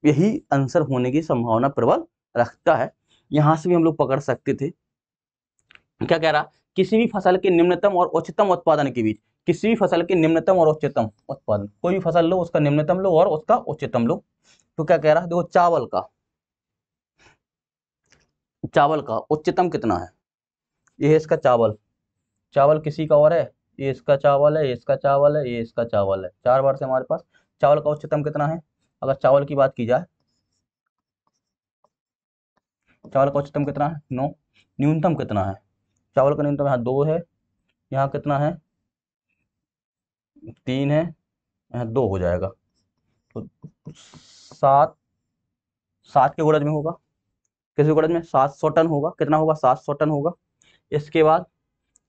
यही आंसर होने की संभावना प्रबल रखता है यहां से भी हम लोग पकड़ सकते थे क्या कह रहा किसी भी फसल के निम्नतम और उच्चतम उत्पादन के बीच किसी भी फसल के निम्नतम और उच्चतम उत्पादन कोई भी फसल लो उसका निम्नतम लो और उसका उच्चतम लो तो क्या कह रहा है देखो चावल का चावल का उच्चतम कितना है यह इसका चावल चावल किसी का और है ये इसका चावल है ये इसका चावल है ये इसका चावल है चार बार से हमारे पास चावल का उच्चतम कितना है अगर चावल की बात की जाए चावल का उच्चतम कितना है नौ न्यूनतम कितना है चावल का न्यूनतम यहाँ दो है यहाँ कितना है तीन है यहाँ दो हो जाएगा तो सात सात के गुड़ज में होगा किस गुड़ज में सात सौ टन होगा कितना होगा सात सौ टन होगा इसके बाद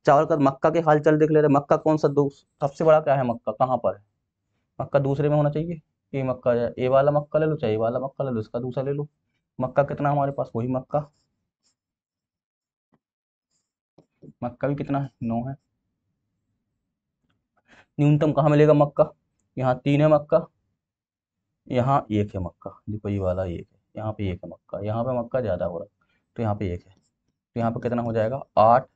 चावल का मक्का के हाल चल देख ले रहे मक्का कौन सा सबसे बड़ा क्या है मक्का कहाँ पर है मक्का दूसरे में होना चाहिए ये मक्का ए वाला मक्का ले लो चाहे ए वाला मक्का ले लो इसका दूसरा ले लो मक्का कितना हमारे पास वही मक्का मक्का भी कितना है नौ है न्यूनतम कहाँ मिलेगा मक्का यहाँ तीन है मक्का यहाँ एक है मक्का देखो ये वाला एक है यहाँ पे एक है मक्का यहाँ पे मक्का ज़्यादा हो रहा है तो यहाँ पे एक है तो यहाँ पे कितना हो जाएगा आठ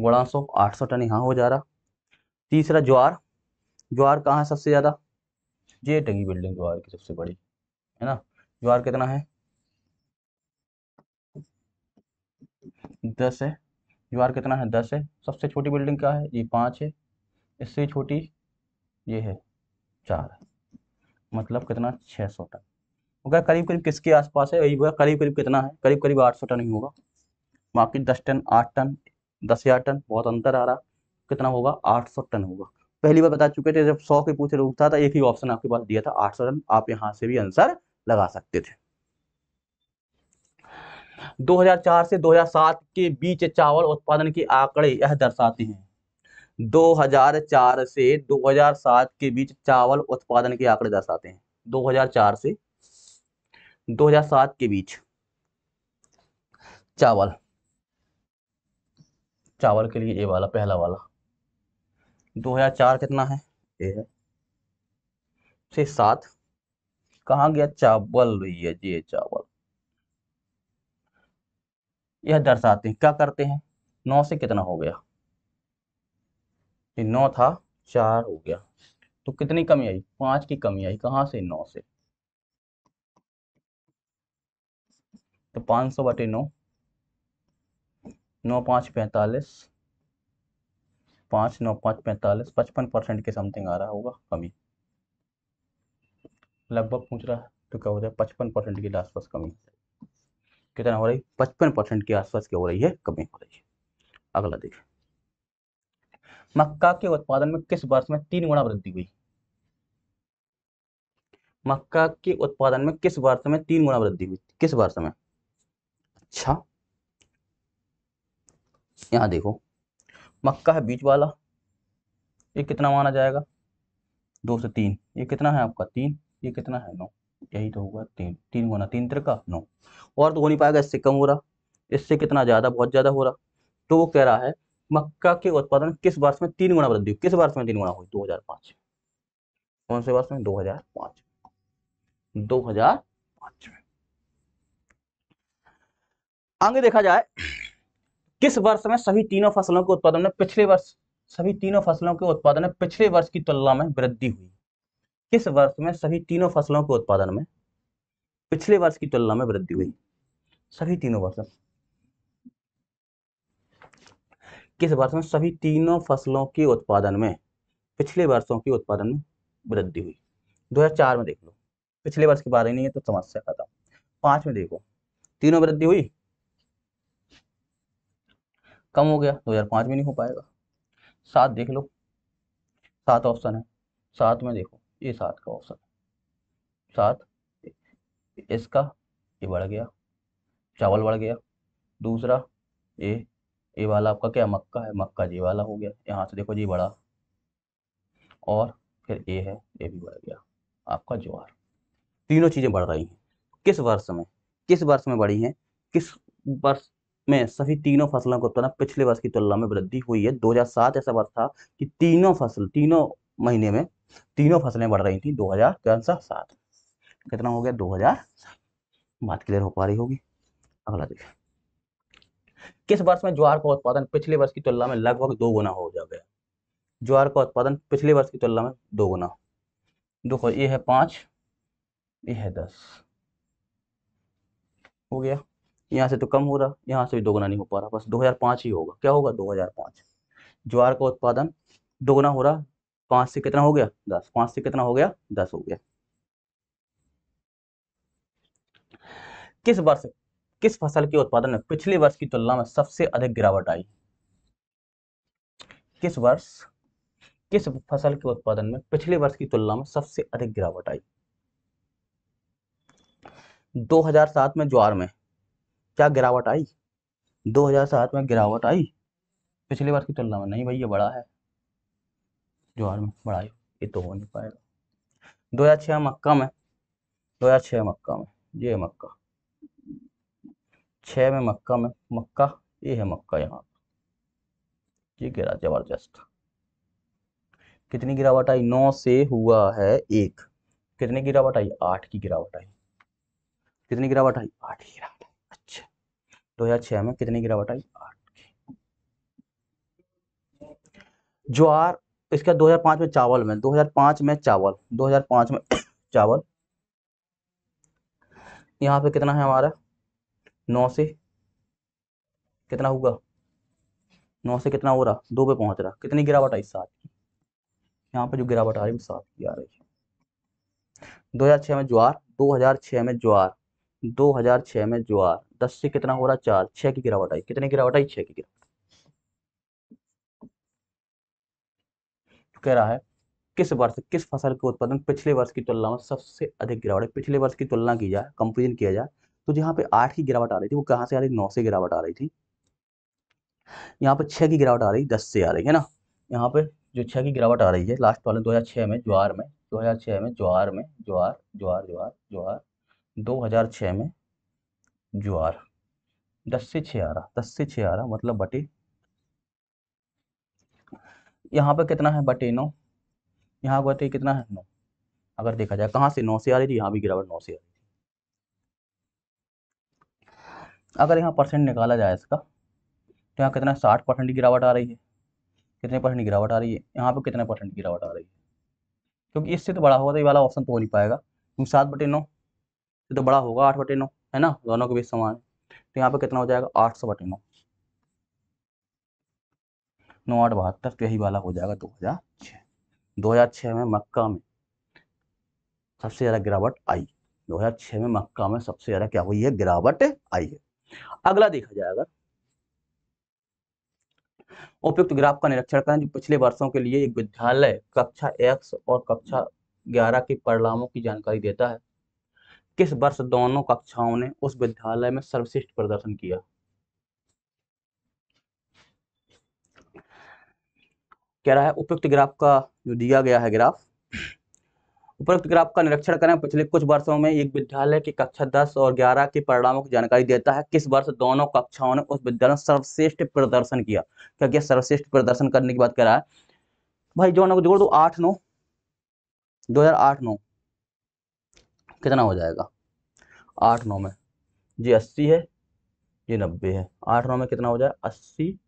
गुणा सौ आठ सौ टन यहाँ हो जा रहा तीसरा ज्वार ज्वार कहाँ है सबसे ज़्यादा जे टंगी बिल्डिंग ज्वार की सबसे बड़ी है ना ज्वार कितना है दस है ज्वार कितना है दस है सबसे छोटी बिल्डिंग क्या है ये पांच है इससे छोटी ये है चार है मतलब कितना छह सौ टन होगा करीब करीब किसके आसपास है यही करीब करीब कितना है करीब करीब आठ सौ टन ही होगा बाकी दस टन आठ टन दस हजार टन बहुत अंतर आ रहा कितना होगा आठ सौ टन होगा पहली बार बता चुके थे जब सौ के पूछे उठता तो था एक ही ऑप्शन आपके पास दिया था आठ सौ टन आप यहां से भी आंसर लगा सकते थे 2004 से 2007 के बीच चावल उत्पादन के आंकड़े यह दर्शाते हैं 2004 से 2007 के बीच चावल उत्पादन के आंकड़े दर्शाते हैं 2004 से 2007 के बीच चावल चावल के लिए ए वाला पहला वाला दो हज़ार चार कितना है ए है से सात कहाँ गया चावल भैया जी चावल यह दर्शाते हैं क्या करते हैं नौ से कितना हो गया नौ था चार हो गया तो कितनी कमी आई पांच की कमी आई कहाँ से नौ से तो पांच सौ बटे नौ नौ पाँच पैंतालीस पाँच नौ पाँच पैंतालीस पचपन परसेंट के समथिंग आ रहा होगा कमी लगभग पूछ रहा तो क्या हो जाए पचपन परसेंट के आसपास कमी कितना हो रही पचपन परसेंट के आसपास क्या हो रही है कमी हो रही है अगला देखें मक्का के उत्पादन में किस वर्ष में तीन गुणा वृद्धि हुई मक्का के उत्पादन में किस वर्ष में तीन गुणा वृद्धि हुई किस वर्ष में अच्छा यहाँ देखो मक्का है बीच वाला ये कितना माना जाएगा दो से तीन ये कितना है आपका तीन ये कितना है नौ यही तो होगा तीन तीन गुना तीन का नौ और तो हो नहीं पाएगा इससे कम हो रहा इससे कितना ज़्यादा बहुत ज़्यादा हो रहा तो वो कह रहा है मक्का के उत्पादन किस वर्ष में तीन गुना वृद्धि किस वर्ष में तीन गुना हुई दो हजार पांच कौन से वर्ष में दो हजार पांच दो हजार पांच में आगे देखा जाए किस वर्ष में सभी तीनों फसलों के उत्पादन में पिछले वर्ष सभी तीनों फसलों के उत्पादन में पिछले वर्ष की तुलना में वृद्धि हुई किस वर्ष में सभी तीनों फसलों के उत्पादन में पिछले वर्ष की तुलना में वृद्धि हुई सभी तीनों वर्ष किस वर्ष में सभी तीनों फसलों के उत्पादन में पिछले वर्षों के उत्पादन में वृद्धि हुई 2004 में देख लो पिछले वर्ष की बात ही नहीं है तो समस्या खत्म पांच में देखो तीनों वृद्धि हुई कम हो गया दो हज़ार पांच में नहीं हो पाएगा सात देख लो सात ऑप्शन है सात में देखो ये सात का ऑप्शन है सात इसका ये बढ़ गया चावल बढ़ गया दूसरा ये ये वाला आपका क्या मक्का है मक्का जी वाला हो गया यहाँ से देखो जी बड़ा और फिर ए है ये भी बढ़ गया आपका ज्वार तीनों चीज़ें बढ़ रही हैं किस वर्ष में किस वर्ष में बढ़ी हैं किस वर्ष में सभी तीनों फसलों को उत्पादन तो पिछले वर्ष की तुलना में वृद्धि हुई है 2007 ऐसा वर्ष था कि तीनों फसल तीनों महीने में तीनों फसलें बढ़ रही थी दो हजार सात कितना हो गया दो हजार बात क्लियर हो पा रही होगी अगला देखिए किस वर्ष में ज्वार का उत्पादन पिछले वर्ष की तुलना में लगभग दो गुना हो जा गया ज्वार का उत्पादन पिछले वर्ष की तुलना में दो गुना देखो ये है पांच ये है दस हो गया यहाँ से तो कम हो रहा यहाँ से भी दोगुना नहीं हो पा रहा बस 2005 ही होगा क्या होगा 2005 ज्वार का उत्पादन दोगुना हो रहा पांच से कितना हो गया दस पांच से कितना हो गया दस हो गया किस वर्ष किस फसल के उत्पादन में पिछले वर्ष की तुलना में सबसे अधिक गिरावट आई किस वर्ष किस फसल के उत्पादन में पिछले वर्ष की तुलना में सबसे अधिक गिरावट आई 2007 में ज्वार में क्या गिरावट आई 2007 में गिरावट आई पिछली बार की तुलना में नहीं भाई ये बड़ा है ज्वार में बड़ा ये तो हो नहीं पाएगा दो हज़ार छह मक्का में दो हज़ार छह मक्का में ये मक्का छ में मक्का में मक्का ये है मक्का यहाँ ये गिरा जबरदस्त कितनी गिरावट आई नौ से हुआ है एक कितनी गिरावट आई आठ की गिरावट आई कितनी गिरावट आई आठ की गिरावट 2006 में कितनी गिरावट आई आठ ज्वार इसका 2005 में चावल में 2005 में चावल 2005 में [coughs] चावल यहाँ पे कितना है हमारा नौ से कितना होगा नौ से कितना हो रहा दो पे पहुंच रहा कितनी गिरावट आई सात की यहाँ पे जो गिरावट आ रही है सात की आ रही है 2006 में ज्वार 2006 में ज्वार दो हजार छः में ज्वार दस से कितना हो रहा चार छह की गिरावट आई कितनी गिरावट आई छह की गिरावट कह रहा है किस वर्ष किस फसल के उत्पादन पिछले वर्ष की तुलना में सबसे अधिक गिरावट है पिछले वर्ष की तुलना की जाए कंपेरिजन किया जाए तो जहां पे आठ की गिरावट आ रही थी वो कहाँ से आ रही नौ से गिरावट आ रही थी यहाँ पे छह की गिरावट आ रही दस से आ रही है ना यहाँ पे जो छह की गिरावट आ रही है लास्ट वाले दो हज़ार छह में ज्वार में दो हज़ार छह में ज्वार में ज्वार ज्वार ज्वार ज्वार 2006 में ज्वार दस से छः आ रहा दस से छः आ रहा मतलब बटे यहाँ पर कितना है बटे नौ यहाँ बटे कितना है नौ अगर देखा जाए कहाँ से नौ से आ रही थी यहाँ भी गिरावट नौ से आ रही थी अगर यहाँ परसेंट निकाला जाए इसका तो यहाँ कितना साठ परसेंट की गिरावट आ रही है कितने परसेंट की गिरावट आ रही है यहाँ पर कितने परसेंट की गिरावट आ रही है क्योंकि इससे तो बड़ा होगा तो ये वाला ऑप्शन तो हो नहीं पाएगा क्योंकि सात बटे नौ ये तो बड़ा होगा आठ बटे नौ है ना दोनों के बीच समान तो यहाँ पर कितना हो जाएगा आठ सौ बटे नौ नौ आठ बहत्तर तो यही वाला हो जाएगा दो हज़ार छः दो हज़ार छः में मक्का में सबसे ज़्यादा गिरावट आई दो हज़ार छः में मक्का में सबसे ज़्यादा क्या हुई है गिरावट आई है अगला देखा जाएगा उपयुक्त ग्राफ का निरीक्षण करें जो पिछले वर्षों के लिए एक विद्यालय कक्षा एक्स और कक्षा ग्यारह के परिणामों की जानकारी देता है किस वर्ष दोनों कक्षाओं ने उस विद्यालय में सर्वश्रेष्ठ प्रदर्शन किया कह रहा है उपयुक्त ग्राफ का जो दिया गया है ग्राफ उपयुक्त ग्राफ का निरीक्षण करें पिछले कुछ वर्षों में एक विद्यालय की कक्षा दस और ग्यारह के परिणामों की जानकारी देता है किस वर्ष दोनों कक्षाओं ने उस विद्यालय में सर्वश्रेष्ठ प्रदर्शन किया क्या क्या सर्वश्रेष्ठ प्रदर्शन करने की बात कर रहा है भाई जो जोड़ दो आठ नौ दो हजार आठ नौ कितना हो जाएगा आठ नौ में ये अस्सी है ये नब्बे है आठ नौ में कितना हो जाए अस्सी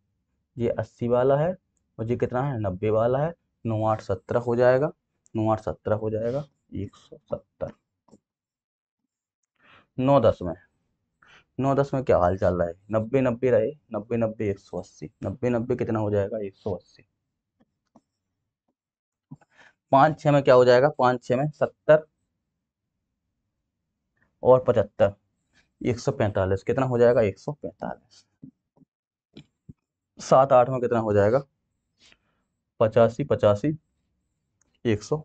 ये अस्सी वाला है और ये कितना है नब्बे वाला है नौ आठ सत्रह हो जाएगा नौ आठ सत्रह हो जाएगा एक सौ सत्तर नौ दस में नौ दस में क्या हाल चाल रहा है नब्बे नब्बे रहे नब्बे नब्बे एक सौ अस्सी नब्बे नब्बे कितना हो जाएगा एक सौ अस्सी पाँच छः में क्या हो जाएगा पाँच छः में सत्तर और पचहत्तर एक सौ पैंतालीस कितना हो जाएगा एक सौ पैंतालीस सात आठ में कितना हो जाएगा पचासी पचासी एक सौ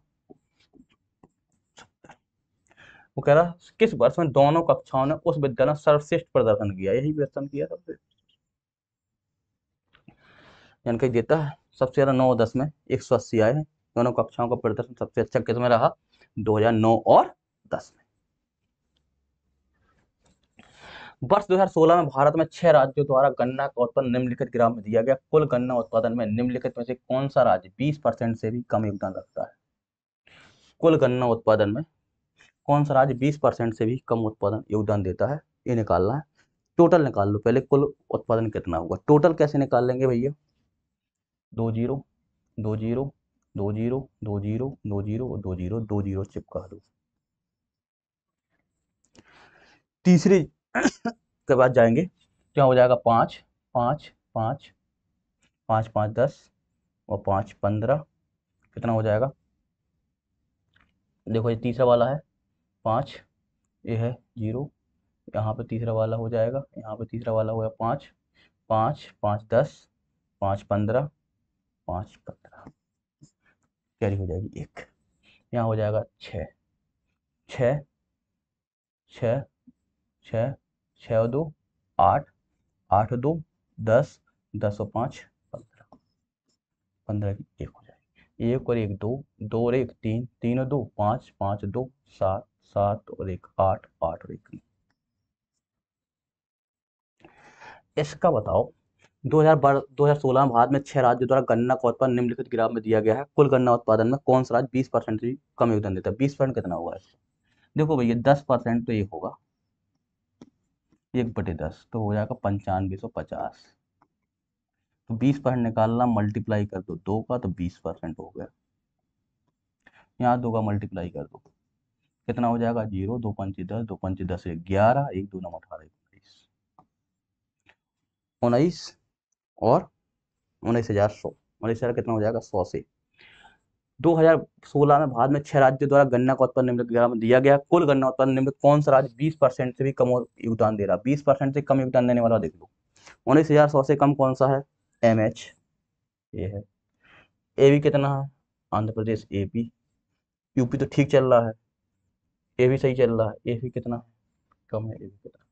वो कह रहा किस वर्ष में दोनों कक्षाओं ने उस विद्यालय में सर्वश्रेष्ठ प्रदर्शन किया यही प्रदर्शन किया सबसे जानकारी देता है सबसे ज़्यादा नौ दस में एक सौ अस्सी आए हैं दोनों कक्षाओं का प्रदर्शन सबसे अच्छा किस में रहा नौ और दस में वर्ष 2016 में भारत में छह राज्यों द्वारा गन्ना का उत्पादन निम्नलिखित ग्राम में दिया गया कुल गन्ना उत्पादन में निम्नलिखित में से कौन सा राज्य बीस परसेंट से भी कम योगदान रखता है कुल गन्ना उत्पादन में कौन सा राज्य 20 परसेंट से भी कम उत्पादन योगदान देता है ये निकालना है टोटल निकाल लो पहले कुल उत्पादन कितना होगा टोटल कैसे निकाल लेंगे भैया दो जीरो दो जीरो दो जीरो दो जीरो दो जीरो दो जीरो दो जीरो चिपका दो तीसरी के बाद जाएंगे तो यहाँ हो जाएगा पाँच पाँच पाँच पाँच पाँच दस और पाँच पंद्रह कितना हो जाएगा देखो ये तीसरा वाला है पाँच ये है जीरो यहाँ पे तीसरा वाला हो जाएगा यहाँ पे तीसरा वाला हो गया पाँच पाँच पाँच दस पाँच पंद्रह पाँच पंद्रह कैरी हो जाएगी एक यहाँ हो जाएगा छः छः छः छः छः और दो आठ आठ और दो दस दस और पाँच पंद्रह पंद्रह एक हो जाएगी एक और एक दो दो और एक तीन तीन और दो पाँच पाँच दो सात सात और एक आठ आठ और एक इसका बताओ 2012 2016 में भारत में छह राज्यों द्वारा गन्ना का उत्पादन निम्नलिखित ग्राफ में दिया गया है कुल गन्ना उत्पादन में कौन सा राज्य 20 परसेंट कम योगदान देता है 20 परसेंट कितना होगा इसका देखो भैया 10 परसेंट तो एक होगा एक बटे दस तो हो जाएगा पंचानवे सौ पचास तो बीस परसेंट निकालना मल्टीप्लाई कर दो दो का तो बीस परसेंट हो गया यहाँ दो का मल्टीप्लाई कर दो कितना हो जाएगा जीरो दो पंच दस दो पंच दस एक ग्यारह एक दो नौ अठारह उन्नीस उन्नीस और उन्नीस हजार सौ उन्नीस हजार कितना हो जाएगा सौ से 2016 में भारत में छह राज्यों द्वारा गन्ना का उत्पादन निम्नलिखित दिया गया कुल गन्ना उत्पादन निम्नलिखित कौन सा राज्य 20 परसेंट से भी कम योगदान दे रहा है बीस परसेंट से कम योगदान देने वाला देख लो उन्नीस हजार सौ से कम कौन सा है एम एच ये है ए भी कितना है Andhra Pradesh A P UP तो ठीक चल रहा है ए भी सही चल रहा है ए भी कितना है कम है ए भी कितना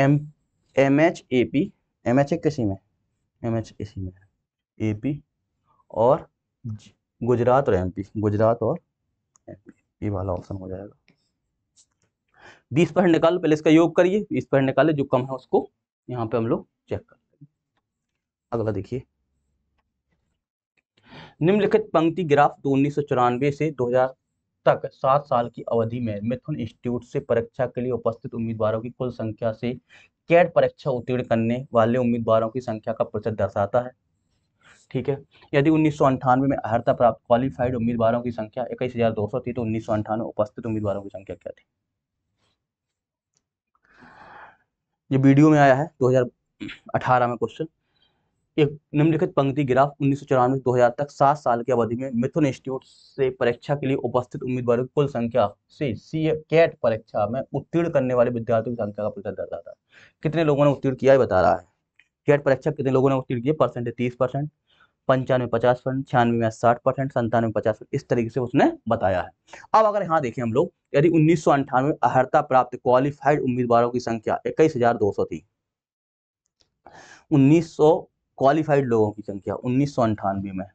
कम M M H A P M H किसी में एम एच इसी में ए पी और जी गुजरात और एमपी गुजरात और एमपी ये वाला ऑप्शन हो जाएगा बीस परसेंट निकाल पहले इसका योग करिए बीस परसेंट निकाले जो कम है उसको यहाँ पे हम लोग चेक कर अगला देखिए निम्नलिखित पंक्ति ग्राफ दो उन्नीस सौ चौरानवे से 2000 तक सात साल की अवधि में मिथुन इंस्टीट्यूट से परीक्षा के लिए उपस्थित उम्मीदवारों की कुल संख्या से कैट परीक्षा उत्तीर्ण करने वाले उम्मीदवारों की संख्या का प्रतिशत दर्शाता है ठीक है यदि उन्नीस में अर्हता प्राप्त क्वालिफाइड उम्मीदवारों की संख्या इक्कीस हजार दो सौ थी तो उन्नीस उपस्थित उम्मीदवारों की संख्या क्या थी ये वीडियो में आया है 2018 में क्वेश्चन एक निम्नलिखित पंक्ति ग्राफ उन्नीस से दो हजार तक सात साल की अवधि में मिथुन इंस्टीट्यूट से परीक्षा के लिए उपस्थित उम्मीदवारों की कुल संख्या से सी कैट परीक्षा में उत्तीर्ण करने वाले विद्यार्थियों की संख्या का प्रतिशत दर्शाता है कितने लोगों ने उत्तीर्ण किया है बता रहा है कैट परीक्षा कितने लोगों ने उत्तीर्ण किया परसेंटेज तीस परसेंट पंचानवे पचास परसेंट छियानवे में साठ परसेंट संतानवे पचास परसेंट इस तरीके से उसने बताया है अब अगर यहाँ देखें हम लोग यदि उन्नीस सौ अंठानवे अहर्ता प्राप्त क्वालिफाइड उम्मीदवारों की संख्या इक्कीस हजार दो सौ थी उन्नीस सौ क्वालिफाइड लोगों की संख्या उन्नीस सौ अंठानवे में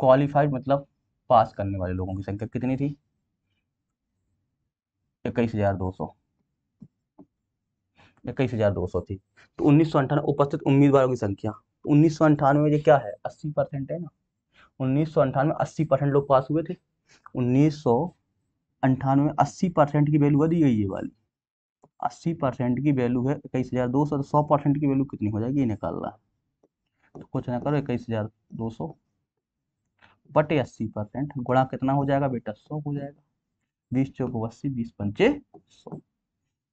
क्वालिफाइड मतलब पास करने वाले लोगों की संख्या कितनी थी इक्कीस हजार दो सौ इक्कीस हजार दो सौ थी तो उन्नीस सौ अंठानवे उपस्थित उम्मीदवारों की संख्या उन्नीस में ये क्या है अस्सी परसेंट है ना उन्नीस सौ अंठानवे अस्सी परसेंट लोग पास हुए थे उन्नीस सौ अंठानवे अस्सी परसेंट की वैल्यू दी गई ये वाली अस्सी परसेंट की वैल्यू है इक्कीस हज़ार दो सौ तो सौ परसेंट की वैल्यू कितनी हो जाएगी ये निकालना है तो कुछ ना करो इक्कीस हज़ार दो सौ बटे अस्सी परसेंट गुणा कितना हो जाएगा बेटा सौ हो जाएगा बीस चौको अस्सी बीस पंचे सौ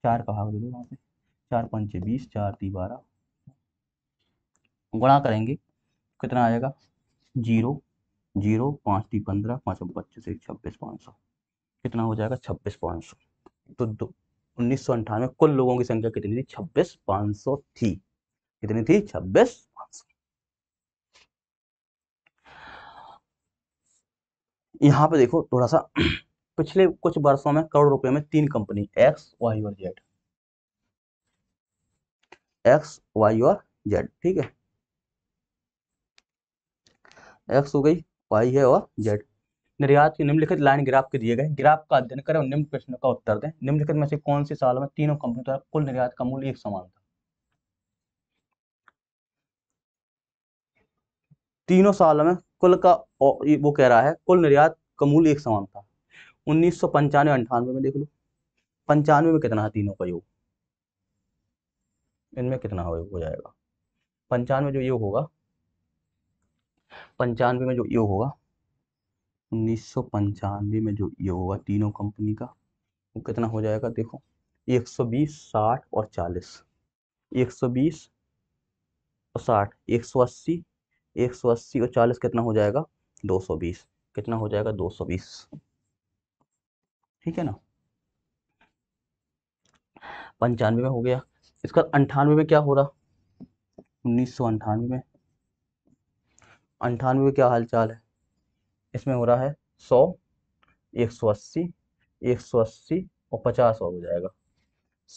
चार का भाग दे दो वहाँ से चार पंचे बीस चार ती बारह गुणा करेंगे कितना आएगा जीरो जीरो पाँच तीन पंद्रह पाँच पच्चीस एक छब्बीस पाँच सौ कितना हो जाएगा छब्बीस पाँच सौ तो दो उन्नीस सौ अंठानवे कुल लोगों की संख्या कितनी थी छब्बीस पाँच सौ थी कितनी थी छब्बीस पाँच सौ यहाँ पे देखो थोड़ा सा [clears throat] पिछले कुछ वर्षों में करोड़ रुपए में तीन कंपनी एक्स वाई और जेड एक्स वाई और जेड ठीक है एक्स हो गई वाई है और जेड निर्यात की निम्नलिखित लाइन ग्राफ के दिए गए ग्राफ का अध्ययन करें और निम्न प्रश्नों का उत्तर दें निम्नलिखित में से कौन से साल में तीनों कंपनियों द्वारा कुल निर्यात का मूल्य एक समान था तीनों सालों में कुल का वो कह रहा है कुल निर्यात का मूल्य एक समान था उन्नीस सौ पंचानवे अंठानवे में देख लो पंचानवे में कितना है तीनों का योग इनमें कितना हो जाएगा पंचानवे जो योग होगा पंचानवे में जो योग होगा उन्नीस सौ पंचानवे में जो योग होगा तीनों कंपनी का वो कितना हो जाएगा देखो एक सौ बीस साठ और चालीस एक सौ बीस और साठ एक सौ अस्सी एक सौ अस्सी और चालीस कितना हो जाएगा दो सौ बीस कितना हो जाएगा दो सौ बीस ठीक है ना पंचानवे में हो गया इसका अंठानवे में क्या हो रहा उन्नीस सौ अंठानवे में अंठानवे क्या हालचाल है इसमें हो रहा है सौ एक सौ अस्सी एक सौ अस्सी और पचास और हो जाएगा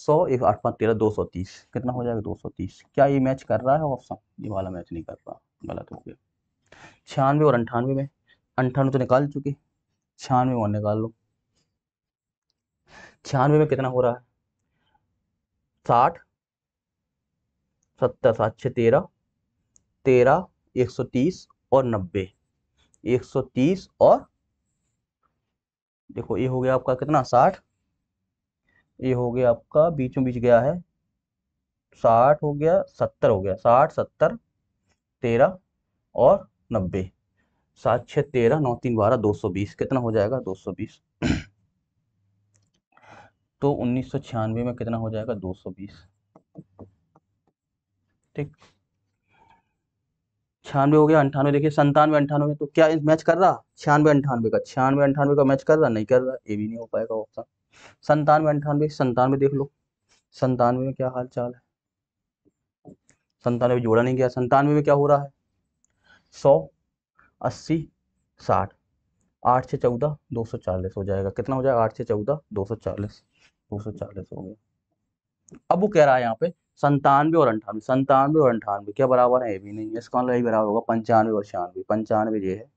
सौ एक आठ पाँच तेरह दो सौ तीस कितना हो जाएगा दो सौ तीस क्या ये मैच कर रहा है ऑप्शन ये वाला मैच नहीं कर रहा गलत हो गया छियानवे और अंठानवे में अंठानवे तो निकाल चुके छियानवे और निकाल लो छियानवे में कितना हो रहा है साठ सत्तर सात छः तेरह तेरह एक सौ तीस और नब्बे एक सौ तीस और देखो ये हो गया आपका कितना साठ ये हो गया आपका बीचों बीच गया है साठ हो गया सत्तर हो गया साठ सत्तर तेरह और नब्बे सात छः तेरह नौ तीन बारह दो सौ बीस कितना हो जाएगा दो सौ बीस तो उन्नीस सौ छियानवे में कितना हो जाएगा दो सौ बीस ठीक छियानवे हो गया अंठानवे देखिए संतानवे अंठानवे तो क्या मैच कर रहा छियानवे अंठानवे का छियानवे अंठानवे का मैच कर रहा नहीं कर रहा ये भी नहीं हो पाएगा ऑप्शन संतानवे अंठानवे संतानवे देख लो संतानवे में क्या हाल चाल है संतानवे जोड़ा नहीं गया संतानवे में क्या हो रहा है सौ अस्सी साठ आठ से चौदह दो सौ चालीस हो जाएगा कितना हो जाएगा आठ से चौदह दो सौ चालीस दो सौ चालीस हो गया अब वो कह रहा है यहाँ पे संतानवे और अंठानवे संतानवे और अंठानवे क्या बराबर है ये भी नहीं इसका मतलब बराबर होगा पंचानवे और छियानवे पंचानवे ये है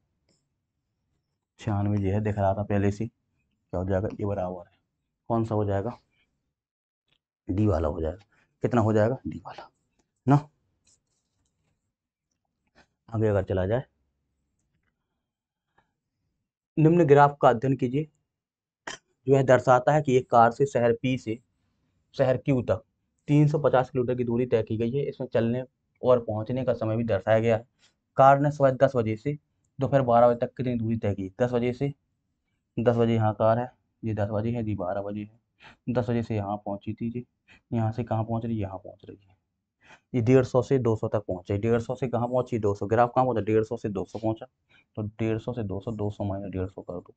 छियानवे ये है देख रहा था पहले से क्या हो जाएगा ये बराबर है कौन सा हो जाएगा डी वाला हो जाएगा कितना हो जाएगा डी वाला ना आगे अगर चला जाए निम्न ग्राफ का अध्ययन कीजिए जो है दर्शाता है कि एक कार से शहर पी से शहर क्यू तक 350 किलोमीटर की दूरी तय की गई है इसमें चलने और पहुंचने का समय भी दर्शाया गया है कार ने सुबह दस बजे से दोपहर बारह बजे तक कितनी दूरी तय की दस बजे से दस बजे यहाँ कार है ये दस बजे है जी बारह बजे है दस बजे से यहाँ पहुँची थी जी यहाँ से कहाँ पहुँच रही है यहाँ पहुँच रही है ये डेढ़ सौ से दो सौ तक पहुँचे डेढ़ सौ से कहाँ पहुँची दो सौ ग्राफ कहाँ पहुँचा डेढ़ सौ से दो सौ पहुँचा तो डेढ़ सौ से दो सौ दो सौ माइनस डेढ़ सौ कर दो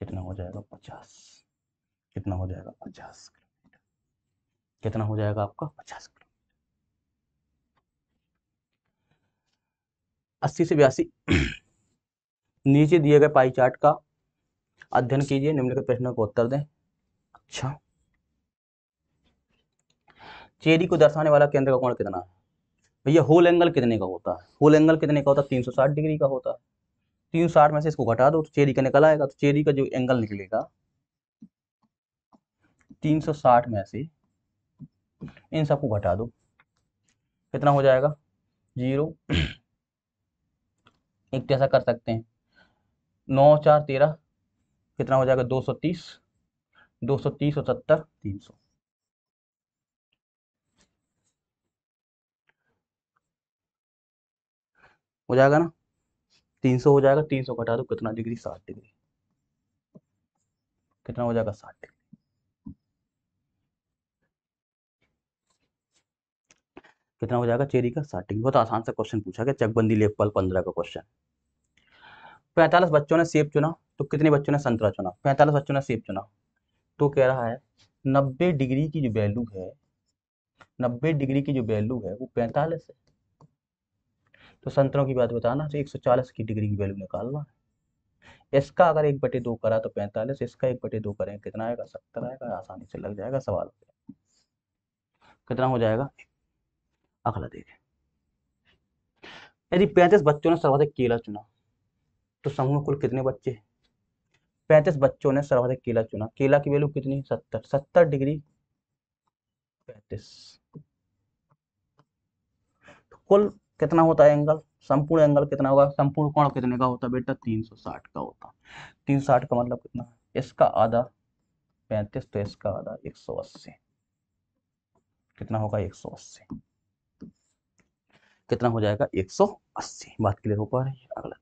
कितना हो जाएगा पचास कितना हो जाएगा पचास कितना हो जाएगा आपका पचास किलोमीटर अस्सी से बयासी नीचे दिए गए पाई चार्ट का अध्ययन कीजिए निम्नलिखित प्रश्नों को उत्तर दें अच्छा चेरी को दर्शाने वाला केंद्र का कोण कितना है भैया होल एंगल कितने का होता है होल एंगल कितने का होता है तीन सौ साठ डिग्री का होता है तीन सौ साठ में से इसको घटा दो तो चेरी का निकल आएगा तो चेरी का जो एंगल निकलेगा तीन सौ साठ में से इन सबको घटा दो कितना हो जाएगा जीरो एक जैसा तो कर सकते हैं नौ चार तेरह कितना हो जाएगा दो सौ तीस दो सौ तीस और सत्तर तीन सौ हो जाएगा ना तीन सौ हो जाएगा तीन सौ घटा दो कितना डिग्री साठ डिग्री कितना हो जाएगा साठ डिग्री कितना हो जाएगा चेरी का साठ डिग्री बहुत आसान सा क्वेश्चन पूछा गया चकबंदी लेखपाल पंद्रह का क्वेश्चन पैंतालीस बच्चों ने सेब चुना तो कितने बच्चों ने संतरा चुना पैंतालीस बच्चों ने सेब चुना तो कह रहा है नब्बे डिग्री की जो वैल्यू है नब्बे डिग्री की जो वैल्यू है वो पैंतालीस है तो संतरों की बात बताना तो एक सौ चालीस की डिग्री की वैल्यू निकालना है इसका अगर एक बटे दो करा तो पैंतालीस इसका एक बटे दो करें कितना आएगा सत्तर आएगा आसानी से लग जाएगा सवाल कितना हो जाएगा अगला देखें यदि पैंतीस बच्चों ने सर्वाधिक केला चुना तो समूह में कुल कितने बच्चे पैंतीस बच्चों ने सर्वाधिक केला चुना केला की वैल्यू कितनी सत्तर सत्तर डिग्री पैंतीस तो कुल कितना होता है एंगल संपूर्ण एंगल कितना होगा संपूर्ण कोण कितने का होता है बेटा 360 का होता है 360 का मतलब कितना इसका आधा 35 तो इसका आधा 180 कितना होगा 180 कितना हो जाएगा 180 बात क्लियर हो पा रही है अगला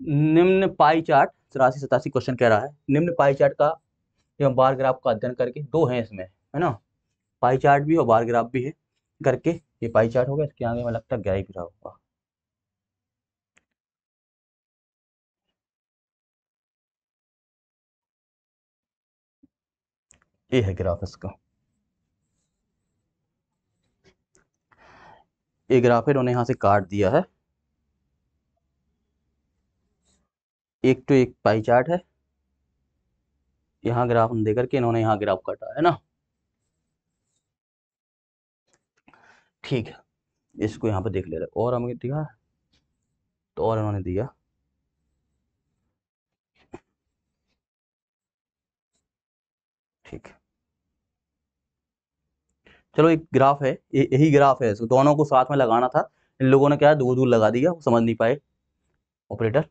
देखिए निम्न पाई चार्ट चौरासी सतासी क्वेश्चन कह रहा है निम्न पाई चार्ट का एवं बार ग्राफ का अध्ययन करके दो हैं इसमें है ना पाई चार्ट भी और बार ग्राफ भी है करके ये पाई चार्ट हो गया इसके आगे में लगता है ग्राई होगा ये है ग्राफ इसका ये ग्राफ है इन्होंने यहाँ से काट दिया है एक टू तो एक पाई चार्ट है यहाँ ग्राफ हम दे करके इन्होंने यहाँ ग्राफ काटा है ना ठीक है इसको यहाँ पर देख ले रहे और हमें दिखा तो और इन्होंने दिया ठीक है चलो एक ग्राफ है यही ग्राफ है दोनों को साथ में लगाना था इन लोगों ने क्या दूर दूर लगा दिया वो समझ नहीं पाए ऑपरेटर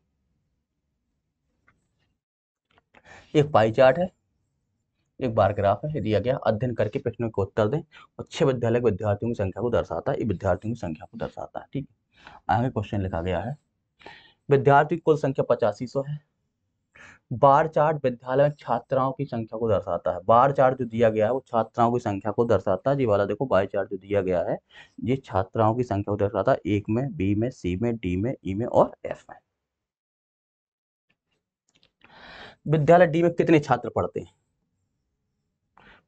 एक पाई चार्ट है एक बार ग्राफ है दिया गया अध्ययन करके प्रश्नों को उत्तर दें और छह विद्यालय विद्यार्थियों की संख्या को दर्शाता है विद्यार्थियों की संख्या को दर्शाता है ठीक है आगे क्वेश्चन लिखा गया है विद्यार्थी कुल संख्या पचासी सौ है बार चार्ट विद्यालय में छात्राओं की संख्या को दर्शाता है बार चार्ट जो दिया गया है वो छात्राओं की संख्या को दर्शाता है जी वाला देखो बार चार्ट जो दिया गया है ये छात्राओं की संख्या को दर्शाता है एक में बी में सी में डी में ई में और एफ में विद्यालय डी में कितने छात्र पढ़ते हैं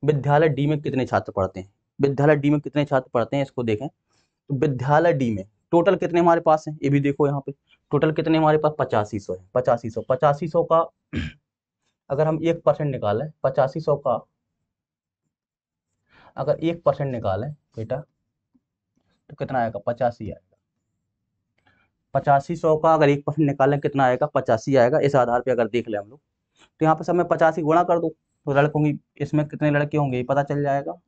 विद्यालय डी में कितने छात्र पढ़ते हैं विद्यालय डी में कितने छात्र पढ़ते हैं इसको देखें तो विद्यालय डी में टोटल कितने हमारे पास हैं ये भी देखो यहाँ पे टोटल कितने हमारे पास पचासी सौ है पचासी सौ पचासी सौ का [clears throat] अगर हम एक परसेंट निकालें पचासी सौ का अगर एक परसेंट निकालें बेटा तो कितना आएगा पचासी आएगा पचासी सौ का अगर एक परसेंट निकालें कितना आएगा पचासी आएगा इस आधार पे अगर देख लें हम लोग तो यहाँ पे सब मैं पचासी गुणा कर दूँ तो लड़कों की इसमें कितने लड़के होंगे ये पता चल जाएगा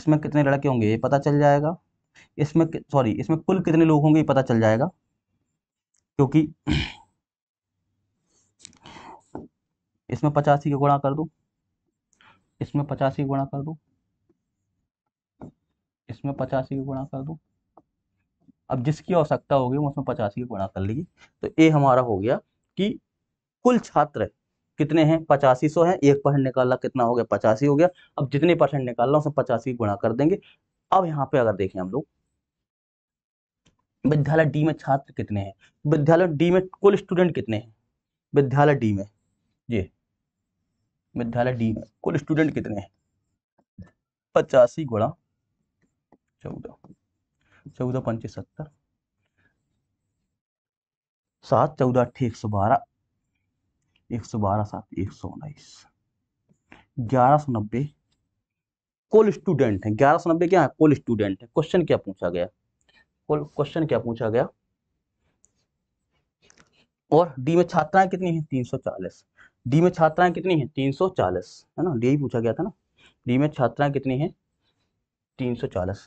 इसमें कितने लड़के होंगे ये पता चल जाएगा इसमें सॉरी इसमें कुल कितने लोग होंगे ये पता चल जाएगा क्योंकि इसमें पचासी का गुणा कर दो इसमें पचासी गुणा कर दो इसमें पचासी का गुणा कर दो अब जिसकी आवश्यकता होगी वो उसमें पचासी का गुणा कर लीजिए तो ए हमारा हो गया कि कुल छात्र कितने हैं पचासी सौ है एक परसेंट निकालना कितना हो गया पचासी हो गया अब जितने परसेंट निकालना उसमें पचासी गुणा कर देंगे अब यहाँ पे अगर देखें हम लोग विद्यालय डी में छात्र कितने हैं विद्यालय डी में कुल स्टूडेंट कितने हैं विद्यालय डी में जी विद्यालय डी में कुल स्टूडेंट कितने हैं पचासी गुणा चौदह चौदह पंच सत्तर सात चौदह अट्ठे एक सौ बारह एक सौ बारह सात एक सौ उन्नीस ग्यारह सौ नब्बे कुल स्टूडेंट है ग्यारह सौ नब्बे क्या है कुल स्टूडेंट है क्वेश्चन क्या पूछा गया क्वेश्चन क्या पूछा गया और डी में छात्राएं कितनी सौ 340 डी में छात्राएं कितनी हैं 340 है ना डी पूछा गया था ना डी में छात्राएं कितनी हैं 340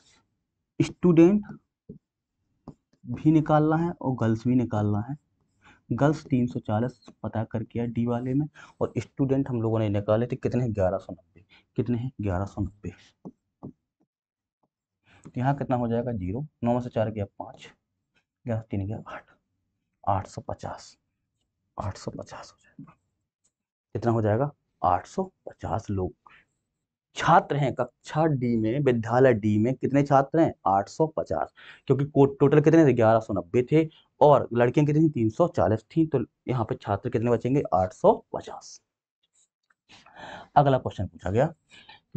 स्टूडेंट भी निकालना है और गर्ल्स भी निकालना है गर्ल्स 340 पता करके है डी वाले में और स्टूडेंट हम लोगों ने निकाले थे कितने ग्यारह सौ नब्बे कितने हैं ग्यारह सौ नब्बे तो यहाँ कितना हो जाएगा जीरो नौ से चार गया पाँच गया तीन गया आठ आठ सौ पचास आठ सौ पचास हो जाएगा कितना हो जाएगा आठ सौ पचास लोग छात्र हैं कक्षा डी में विद्यालय डी में कितने छात्र हैं 850 क्योंकि टोटल कितने थे 1190 थे और लड़कियां कितनी थी 340 थी तो यहाँ पे छात्र कितने बचेंगे 850 अगला क्वेश्चन पूछा गया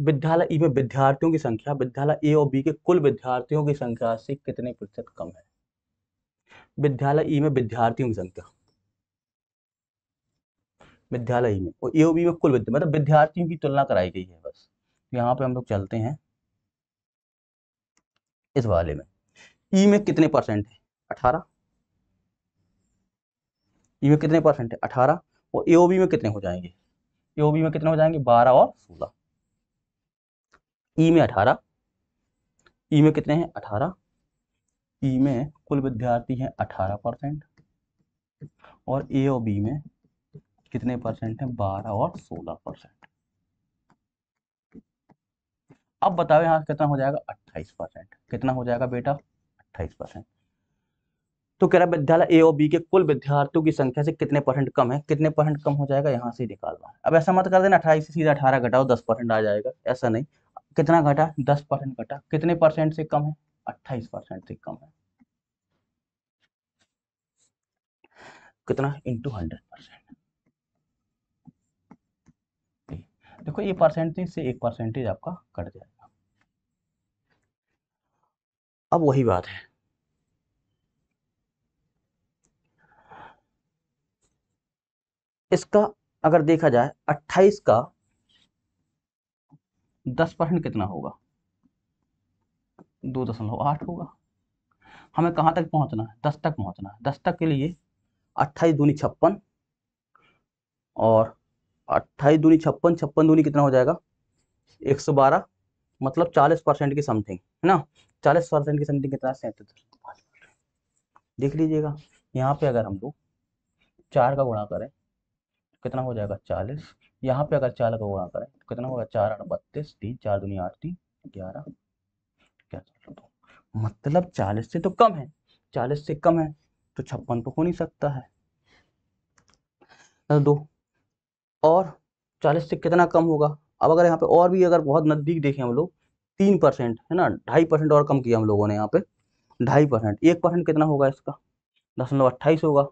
विद्यालय ई में विद्यार्थियों की संख्या विद्यालय ए और बी के कुल विद्यार्थियों की संख्या से कितने प्रतिशत कम है विद्यालय ई में विद्यार्थियों की संख्या विद्यालय ई में और ए और बी में कुल विद्या मतलब विद्यार्थियों की तुलना कराई गई है बस यहाँ पे हम लोग चलते हैं इस वाले में ई में कितने परसेंट है अठारह ई में कितने परसेंट है अठारह और ए में कितने हो जाएंगे ए में कितने हो जाएंगे बारह और सोलह ई e में अठारह ई e में कितने हैं अठारह ई e में कुल विद्यार्थी हैं अठारह परसेंट और ए और बी में कितने परसेंट हैं बारह और सोलह परसेंट अब बताओ यहां कितना हो जाएगा अट्ठाईस परसेंट कितना हो जाएगा बेटा अट्ठाईस परसेंट तो कह रहा विद्यालय ए और बी के कुल विद्यार्थियों की संख्या से कितने परसेंट कम है कितने परसेंट कम हो जाएगा यहाँ से निकालना है अब ऐसा मत कर देना अट्ठाईस से सीधा अठारह घटाओ दस परसेंट आ जाएगा ऐसा नहीं कितना घटा दस परसेंट घटा कितने परसेंट से कम है अट्ठाईस परसेंट से कम है कितना इंटू हंड्रेड परसेंट देखो ये परसेंटेज से एक परसेंटेज आपका कट जाएगा अब वही बात है इसका अगर देखा जाए 28 का दस परसेंट कितना होगा दो दशमलव आठ होगा हमें कहाँ तक पहुँचना है दस तक पहुँचना है दस तक के लिए अट्ठाईस दूनी छप्पन और अट्ठाईस दूनी छप्पन छप्पन दूनी कितना हो जाएगा एक सौ बारह मतलब चालीस परसेंट की समथिंग है ना चालीस परसेंट की समथिंग कितना सैंतीस देख लीजिएगा यहाँ पे अगर हम लोग चार का गुणा करें कितना हो जाएगा चालीस यहाँ पे अगर चार गुणा करें तो कितना होगा चार आठ बत्तीस तीन चार दुनिया आठ तीन ग्यारह क्या मतलब चालीस से तो कम है चालीस से कम है तो छप्पन तो हो नहीं सकता है दो और चालीस से कितना कम होगा अब अगर यहाँ पे और भी अगर बहुत नज़दीक देखें हम लोग तीन परसेंट है ना ढाई परसेंट और कम किया हम लोगों ने यहाँ पे ढाई परसेंट एक परसेंट कितना होगा इसका दशमलव अट्ठाईस होगा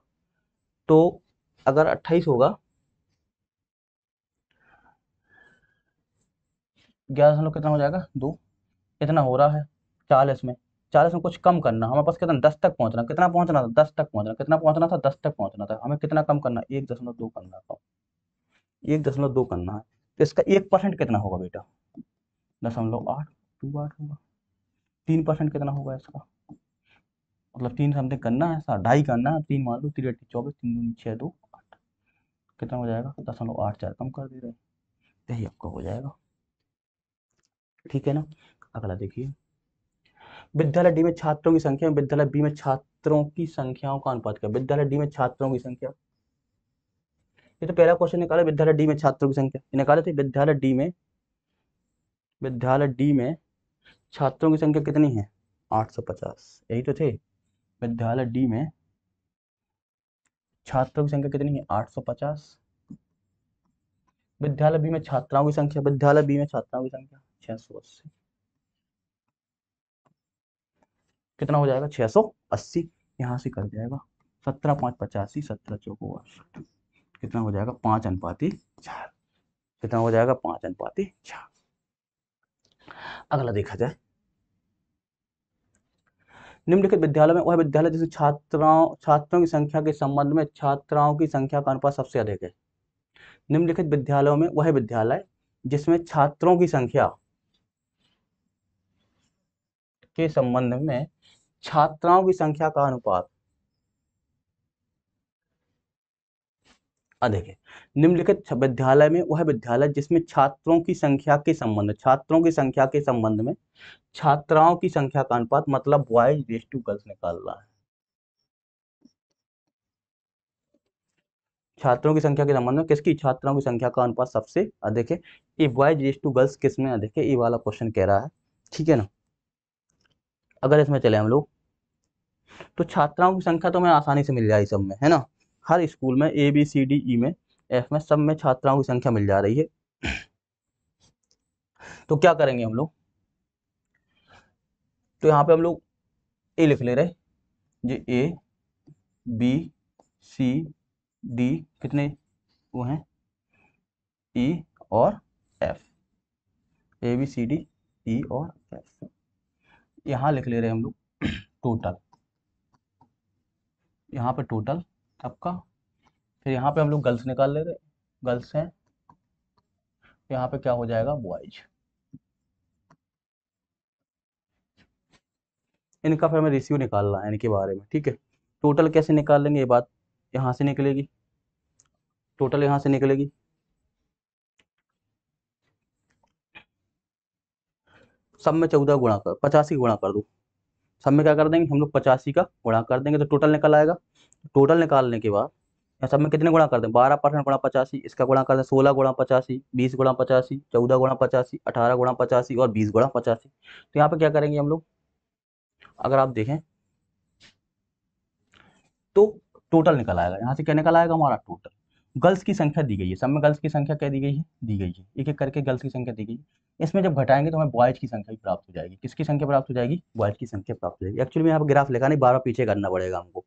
तो अगर अट्ठाईस होगा ग्यारह दशमलव कितना हो जाएगा दो इतना हो रहा है चालीस में चालीस में कुछ कम करना हमारे पास कितना दस तक पहुंचना कितना पहुंचना था दस तक पहुंचना कितना पहुंचना था दस तक पहुंचना था हमें कितना कम करना एक दशमलव दो करना था एक दशमलव दो करना है तो इसका एक परसेंट कितना होगा बेटा दशमलव आठ टू आठ होगा तीन परसेंट कितना होगा इसका मतलब तीन समथिंग करना है सर ढाई करना है तीन मान लो तीन अट्ठी चौबीस तीन दूनी छः दो आठ कितना हो जाएगा दशमलव आठ चार कम कर दे रहे यही आपका हो जाएगा ठीक है ना अगला देखिए विद्यालय डी में छात्रों की संख्या विद्यालय बी में छात्रों की संख्याओं का अनुपात क्या विद्यालय डी में छात्रों की संख्या ये तो पहला क्वेश्चन निकाला विद्यालय डी में छात्रों की संख्या निकाले थे विद्यालय डी में विद्यालय डी में छात्रों की संख्या कितनी है 850 यही तो थे विद्यालय डी में छात्रों की संख्या कितनी है 850 विद्यालय बी में छात्राओं की संख्या विद्यालय बी में छात्राओं की संख्या 680 कितना हो जाएगा छह सौ अस्सी यहाँ से कर जाएगा सत्रह पाँच पचासी सत्रह चौको कितना हो जाएगा पाँच अनुपाती चार कितना हो जाएगा पाँच अनुपाती चार अगला देखा जाए निम्नलिखित विद्यालय में वह विद्यालय जिसमें छात्राओं छात्रों की संख्या के संबंध में छात्राओं की संख्या का अनुपात सबसे अधिक है निम्नलिखित विद्यालयों में वह विद्यालय जिसमें छात्रों की संख्या के संबंध में छात्राओं की संख्या का अनुपात है निम्नलिखित विद्यालय में वह विद्यालय जिसमें छात्रों की संख्या के संबंध छात्रों की संख्या के संबंध में छात्राओं की संख्या का अनुपात मतलब बॉयज रेस टू गर्ल्स निकाल रहा है छात्रों की संख्या के संबंध में किसकी छात्राओं की संख्या का अनुपात सबसे अधिक है ये बॉयज रेस टू गर्ल्स किसमें अधिक है ये वाला क्वेश्चन कह रहा है ठीक है ना अगर इसमें चले हम लोग तो छात्राओं की संख्या तो हमें आसानी से मिल जाएगी सब में है ना हर स्कूल में ए बी सी डी ई में एफ में सब में छात्राओं की संख्या मिल जा रही है तो क्या करेंगे हम लोग तो यहाँ पे हम लोग ए लिख ले रहे जी ए बी सी डी कितने वो हैं ई e और F A B C D E और एफ यहाँ लिख ले रहे हैं हम लोग टोटल [clears throat] यहाँ पे टोटल आपका फिर यहाँ पे हम लोग गर्ल्स निकाल ले रहे गर्ल्स हैं यहाँ पे क्या हो जाएगा बॉयज इनका फिर हमें रेशियो निकालना है इनके बारे में ठीक है टोटल कैसे निकाल लेंगे ये बात यहाँ से निकलेगी टोटल यहाँ से निकलेगी सब में चौदह गुणा कर पचासी गुणा कर दो सब में क्या कर देंगे हम लोग पचासी का गुणा कर देंगे तो टोटल निकल आएगा टोटल निकालने के बाद यहाँ सब में कितने गुणा कर दें बारह परसेंट गुणा पचासी इसका गुणा कर दें सोलह गुणा पचासी बीस गुणा पचासी चौदह गुणा पचासी अठारह गुणा पचासी और बीस गुणा पचासी तो यहाँ पर क्या करेंगे हम लोग अगर आप देखें तो टोटल निकल आएगा यहाँ से क्या निकल आएगा हमारा टोटल गर्ल्स की संख्या दी गई है सब में गर्ल्स की संख्या क्या दी गई है दी गई है एक एक करके गर्ल्स की संख्या दी गई है इसमें जब घटाएंगे तो हमें बॉयज की संख्या भी प्राप्त हो जाएगी किसकी संख्या प्राप्त हो जाएगी बॉयज की संख्या प्राप्त हो जाएगी एक्चुअली में यहाँ पर ग्राफ लिखा नहीं बारह पीछे करना पड़ेगा हमको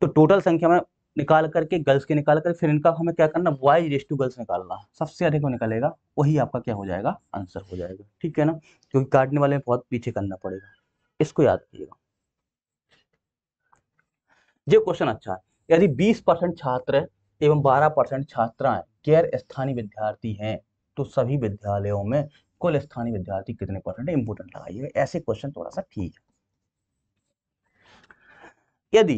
तो टोटल संख्या में निकाल करके गर्ल्स के निकाल कर फिर इनका हमें क्या करना बॉयज रेस टू गर्ल्स निकालना सबसे अधिक वो निकलेगा वही आपका क्या हो जाएगा आंसर हो जाएगा ठीक है ना क्योंकि काटने वाले में बहुत पीछे करना पड़ेगा इसको याद कीजिएगा ये क्वेश्चन अच्छा है यदि 20 परसेंट छात्र एवं 12 परसेंट छात्राएं गैर स्थानीय विद्यार्थी हैं तो सभी विद्यालयों में कुल स्थानीय विद्यार्थी कितने परसेंट इंपोर्टेंट लगाइए ऐसे क्वेश्चन थोड़ा सा ठीक है यदि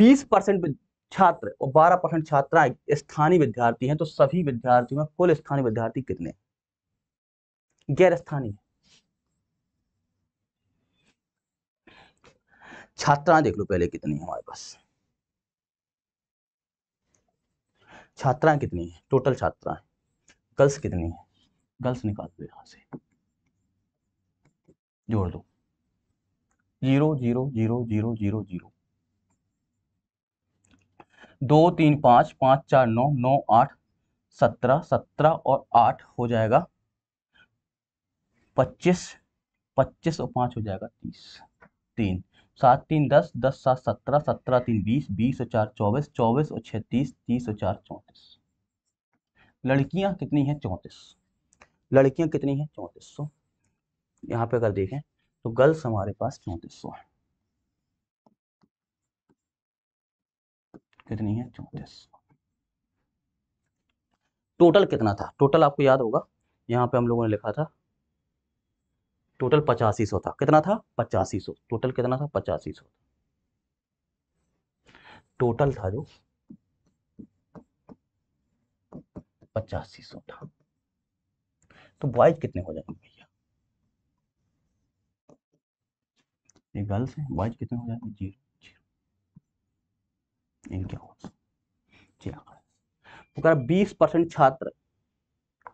20 परसेंट छात्र और 12 परसेंट छात्राएं स्थानीय विद्यार्थी हैं तो सभी विद्यार्थियों में कुल स्थानीय विद्यार्थी कितने गैर स्थानीय छात्राएं देख लो पहले कितनी है हमारे पास छात्राएं कितनी है टोटल छात्राएं गर्ल्स कितनी है गर्ल्स निकाल दो यहां से जोड़ दो zero zero zero zero zero zero दो तीन पांच पांच चार नौ नौ आठ सत्रह सत्रह और आठ हो जाएगा पच्चीस पच्चीस और पांच हो जाएगा तीस तीन सात तीन दस दस सात सत्रह सत्रह तीन बीस बीस और चार चौबीस चौबीस और छत्तीस तीस तीस और चार चौंतीस लड़कियां कितनी हैं चौंतीस लड़कियां कितनी हैं चौंतीस सौ तो यहाँ पे अगर देखें तो गर्ल्स हमारे पास चौंतीस सौ है कितनी है चौंतीस टोटल कितना था टोटल आपको याद होगा यहाँ पे हम लोगों ने लिखा था टोटल पचासी सौ था कितना था पचासी सौ टोटल कितना था पचासी सौ टोटल था जो पचासी सौ था तो बॉयज कितने हो जाएंगे भैया ये गर्ल्स है बॉयज कितने हो जाएंगे जीरो जीरो इनके जी हाँ। वो कर बीस परसेंट छात्र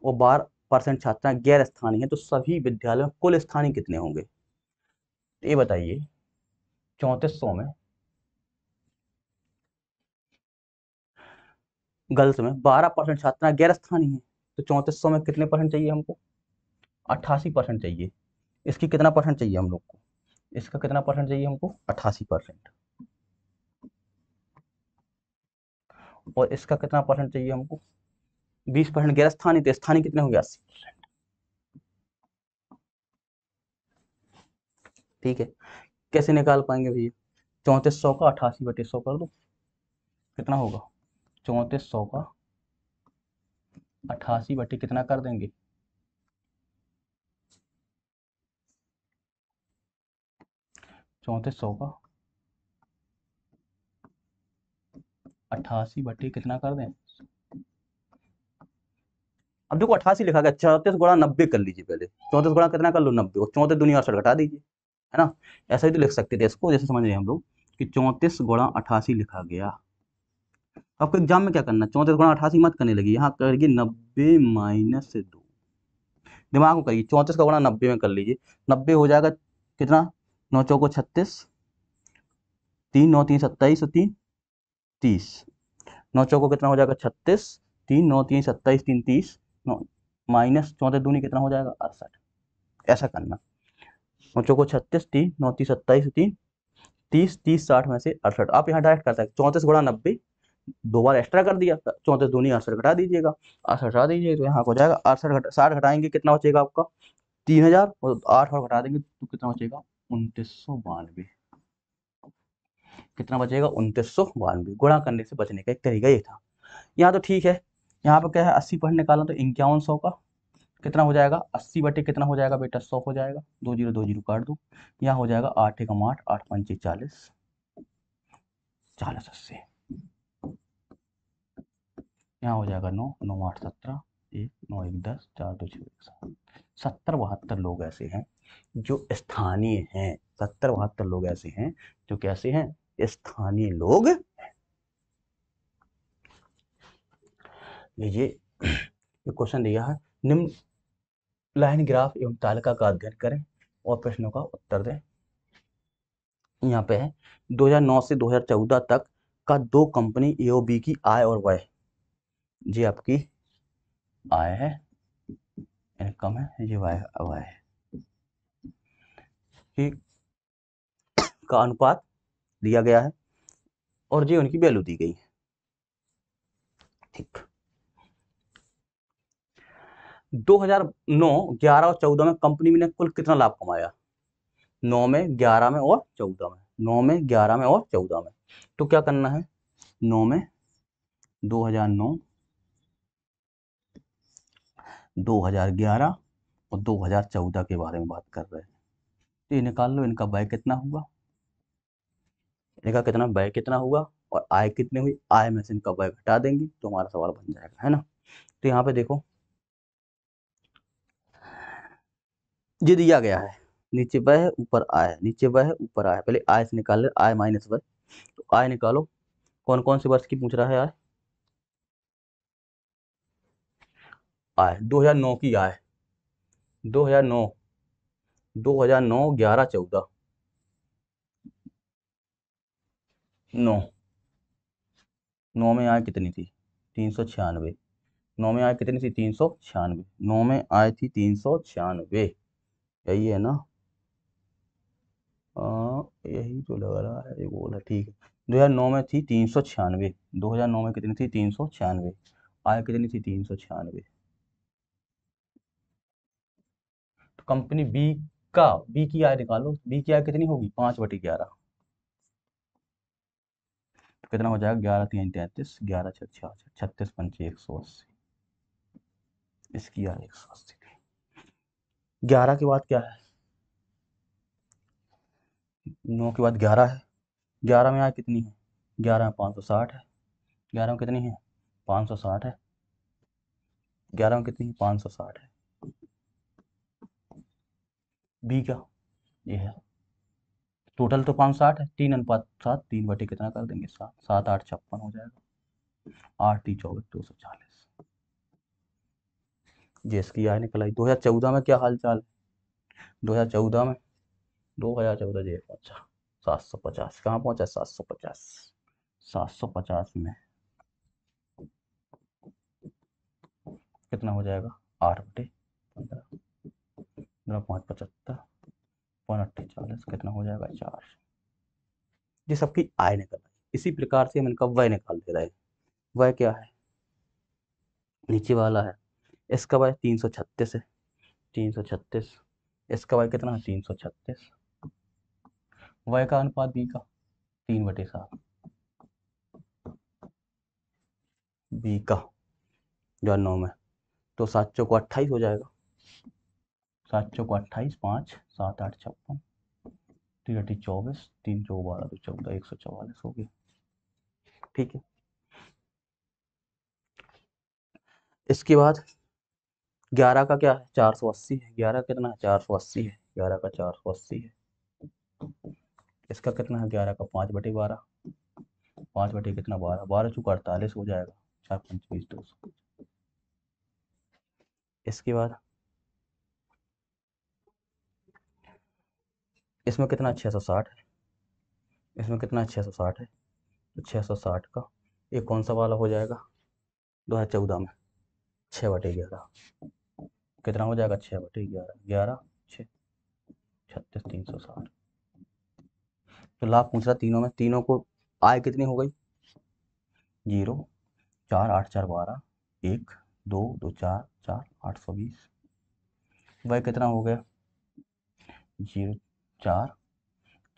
और बार परसेंट छात्राएं गैर स्थानीय हैं तो सभी विद्यालय में कुल स्थानीय कितने होंगे तो ये बताइए चौंतीस सौ में गर्ल्स में बारह परसेंट छात्राएं गैर स्थानीय हैं तो चौंतीस सौ में कितने परसेंट चाहिए हमको अट्ठासी परसेंट चाहिए इसकी कितना परसेंट चाहिए हम लोग को इसका कितना परसेंट चाहिए हमको अट्ठासी परसेंट और इसका कितना परसेंट चाहिए हमको बीस परसेंट गैर स्थानीय स्थानीय कितने हो गया अस्सी परसेंट ठीक है कैसे निकाल पाएंगे भैया चौंतीस सौ का अठासी बटे सौ कर दो कितना होगा चौंतीस सौ का अठासी बटे कितना कर देंगे चौंतीस सौ का अट्ठासी बटे कितना कर दें अब देखो अट्ठासी लिखा गया चौंतीस गुणा नब्बे कर लीजिए पहले चौंतीस गुणा कितना कर लो नब्बे और चौंतीस दुनिया अड़सठ घटा दीजिए है ना ऐसा ही तो लिख सकते थे इसको जैसे समझ रहे हैं हम लोग कि चौंतीस गुणा अट्ठासी लिखा गया तो आपको एग्जाम में क्या करना चौंतीस गुणा अट्ठासी मत करने लगी यहाँ करिए नब्बे माइनस दो दिमाग को करिए चौंतीस का गुणा नब्बे में कर लीजिए नब्बे हो जाएगा कितना नौ चौको छत्तीस तीन नौ तीन सत्ताईस और तीन तीस नौ चौको कितना हो जाएगा छत्तीस तीन नौ तीन सत्ताईस तीन तीस माइनस चौदह दूनी कितना हो जाएगा अड़सठ ऐसा करना चौको को छत्तीस नौ तीस सत्ताईस तीन तीस तीस साठ में से अड़सठ आप यहाँ डायरेक्ट कर सकते चौंतीस गुणा नब्बे दो बार एक्स्ट्रा कर दिया चौंतीस दूनी अड़सठ घटा दीजिएगा अड़सठ हटा दीजिएगा तो यहाँ हो जाएगा अड़सठ साठ घटाएंगे कितना बचेगा आपका तीन हजार और आठ और घटा देंगे तो कितना बचेगा उनतीस सौ बानवे कितना बचेगा उनतीस सौ बानवे गुणा करने से बचने का एक तरीका ये था यहाँ तो ठीक है यहाँ पर क्या है अस्सी परसेंट निकालना तो इक्यावन सौ का कितना हो जाएगा अस्सी बटे कितना हो जाएगा बेटा सौ हो जाएगा दो जीरो दो जीरो काट दो यहाँ हो जाएगा आठ एकम आठ आठ पंचे चालीस चालीस अस्सी यहाँ हो जाएगा नौ नौ आठ सत्रह एक नौ एक दस चार दो छः एक सात सत्तर बहत्तर लोग ऐसे हैं जो स्थानीय हैं सत्तर बहत्तर लोग ऐसे हैं जो कैसे हैं स्थानीय लोग हैं लीजिए एक क्वेश्चन दिया है निम्न लाइन ग्राफ एवं तालिका का अध्ययन करें और प्रश्नों का उत्तर दें यहाँ पे है 2009 से 2014 तक का दो कंपनी ए की आय और व्यय जी आपकी आय है इनकम है जी वाय व्यय है का अनुपात दिया गया है और जी उनकी वैल्यू दी गई है ठीक 2009 11 और 14 में कंपनी ने कुल कितना लाभ कमाया नौ में ग्यारह में और चौदह में नौ में ग्यारह में और चौदह में तो क्या करना है नौ में 2009 2011 और 2014 के बारे में बात कर रहे हैं तो ये निकाल लो इनका व्यय कितना हुआ इनका कितना व्यय कितना हुआ और आय कितनी हुई आय में से इनका व्यय घटा देंगे तो हमारा सवाल बन जाएगा है ना तो यहाँ पे देखो ये दिया गया है नीचे वह है ऊपर आय नीचे वह है ऊपर आय पहले आय से निकाल ले आय माइनस वह तो आय निकालो कौन कौन से वर्ष की पूछ रहा है आय आय 2009 की आय 2009 नौ 11 14 नौ नौ में आय कितनी थी तीन सौ छियानवे नौ में आय कितनी थी तीन सौ छियानवे नौ में आय थी तीन सौ छियानवे यही है ना आ, हाँ, यही जो तो लग रहा है ये बोला ठीक है दो हज़ार नौ में थी तीन सौ छियानवे दो हज़ार नौ में कितनी थी तीन सौ छियानवे आय कितनी थी तीन सौ छियानवे तो कंपनी बी का बी की आय निकालो बी की आय कितनी होगी पाँच बटी ग्यारह तो कितना हो जाएगा ग्यारह तीन तैंतीस ग्यारह छः छियासठ छत्तीस पंच एक सौ अस्सी इसकी आय एक सौ अस्सी ग्यारह के बाद क्या है नौ के बाद ग्यारह है ग्यारह में आ कितनी है ग्यारह में पाँच सौ साठ है ग्यारह में कितनी है पाँच सौ साठ है ग्यारह में कितनी है पाँच सौ साठ है बी का ये है टोटल तो पाँच साठ है तीन अनुपात सात तीन बटे कितना कर देंगे सात सात आठ छप्पन हो जाएगा आठ तीन चौबीस दो सौ चालीस जेएसकी आई निकल आई दो हज़ार चौदह में क्या हाल चाल दो हज़ार चौदह में दो हज़ार चौदह जे पहुंचा अच्छा। सात सौ पचास कहाँ पहुंचा सात सौ पचास सात सौ पचास में कितना हो जाएगा आठ बटे पंद्रह पाँच पचहत्तर अट्ठी चालीस कितना हो जाएगा चार ये सबकी आय निकल आई इसी प्रकार से हम इनका वय निकाल दे रहे हैं वह क्या है नीचे वाला है इसका वाई तीन सौ छत्तीस है तीन सौ छत्तीस इसका वाई कितना तीन सौ छत्तीस वाई का अनुपात बी का तीन बटे सात बी का जो नौ में तो सात चौ अट्ठाईस हो जाएगा सात चौ को अट्ठाईस पाँच सात आठ छप्पन तीन अट्ठी चौबीस तीन चौ बारह तो चौदह एक सौ चौवालीस हो गया ठीक है इसके बाद ग्यारह का क्या है चार सौ अस्सी है ग्यारह कितना है चार सौ अस्सी है ग्यारह का चार सौ अस्सी है इसका कितना है ग्यारह का पाँच बटे बारह पाँच बटे कितना बारह बारह चूँकि अड़तालीस हो जाएगा चार पंच बीस दो सौ इसके बाद इसमें कितना छः सौ साठ है इसमें कितना छः सौ साठ है तो छः सौ साठ का ये कौन सा वाला हो जाएगा दो हज़ार चौदह में छः बटे ग्यारह कितना हो जाएगा छः बटे ग्यारह ग्यारह छः छत्तीस तीन सौ साठ तो लाभ पूछ रहा तीनों में तीनों को आय कितनी हो गई जीरो चार आठ चार बारह एक दो दो चार चार आठ सौ बीस वह कितना हो गया जीरो चार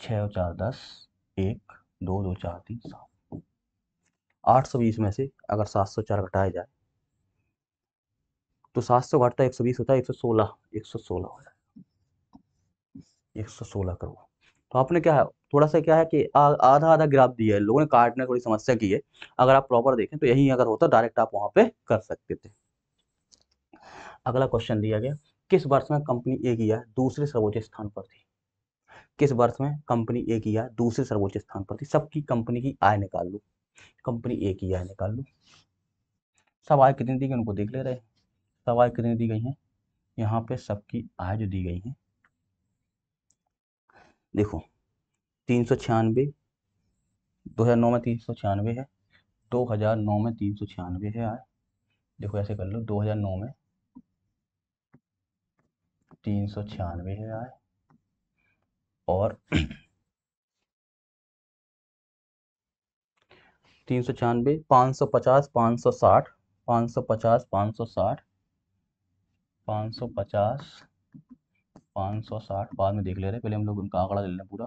छः और चार दस एक दो दो चार तीन सात आठ सौ बीस में से अगर सात सौ चार घटाया जाए तो सात सौ घटता एक सौ बीस होता है एक सौ सोलह एक सौ सोलह हो जाएगा एक सौ सोलह करोड़ तो आपने क्या है थोड़ा सा क्या है कि आधा आधा ग्राफ दिया है लोगों ने काटने थोड़ी समस्या की है अगर आप प्रॉपर देखें तो यही अगर होता डायरेक्ट आप वहां पे कर सकते थे अगला क्वेश्चन दिया गया किस वर्ष में कंपनी ए किया दूसरे सर्वोच्च स्थान पर थी किस वर्ष में कंपनी ए की दूसरे सर्वोच्च स्थान पर थी सबकी कंपनी की आय निकाल लो कंपनी ए की आय निकाल लो सब आय कितनी थी कि उनको देख ले रहे हैं सवाल कितनी दी गई हैं यहाँ पे सबकी आय जो दी गई है देखो तीन सौ छियानवे दो हज़ार नौ में तीन सौ छियानवे है दो हज़ार नौ में तीन सौ छियानवे है आय देखो ऐसे कर लो दो हज़ार नौ में तीन सौ छियानवे है आय और [clears throat] तीन सौ छियानवे पाँच सौ पचास पाँच सौ साठ पाँच सौ पचास पाँच सौ साठ पाँच सौ पचास पाँच सौ साठ बाद में देख ले रहे पहले हम लोग उनका आंकड़ा ले लेना पूरा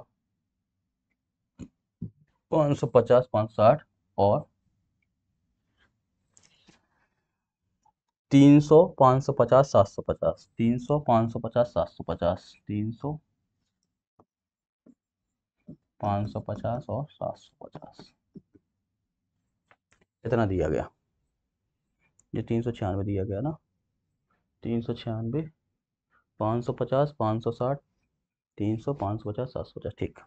पाँच सौ पचास पाँच सौ साठ और तीन सौ पाँच सौ पचास सात सौ पचास तीन सौ पाँच सौ पचास सात सौ पचास तीन सौ पाँच सौ पचास और सात सौ पचास इतना दिया गया ये तीन सौ छियानवे दिया गया ना तीन सौ छियानवे पाँच सौ पचास पाँच सौ साठ तीन सौ पाँच सौ पचास सात सौ पचास ठीक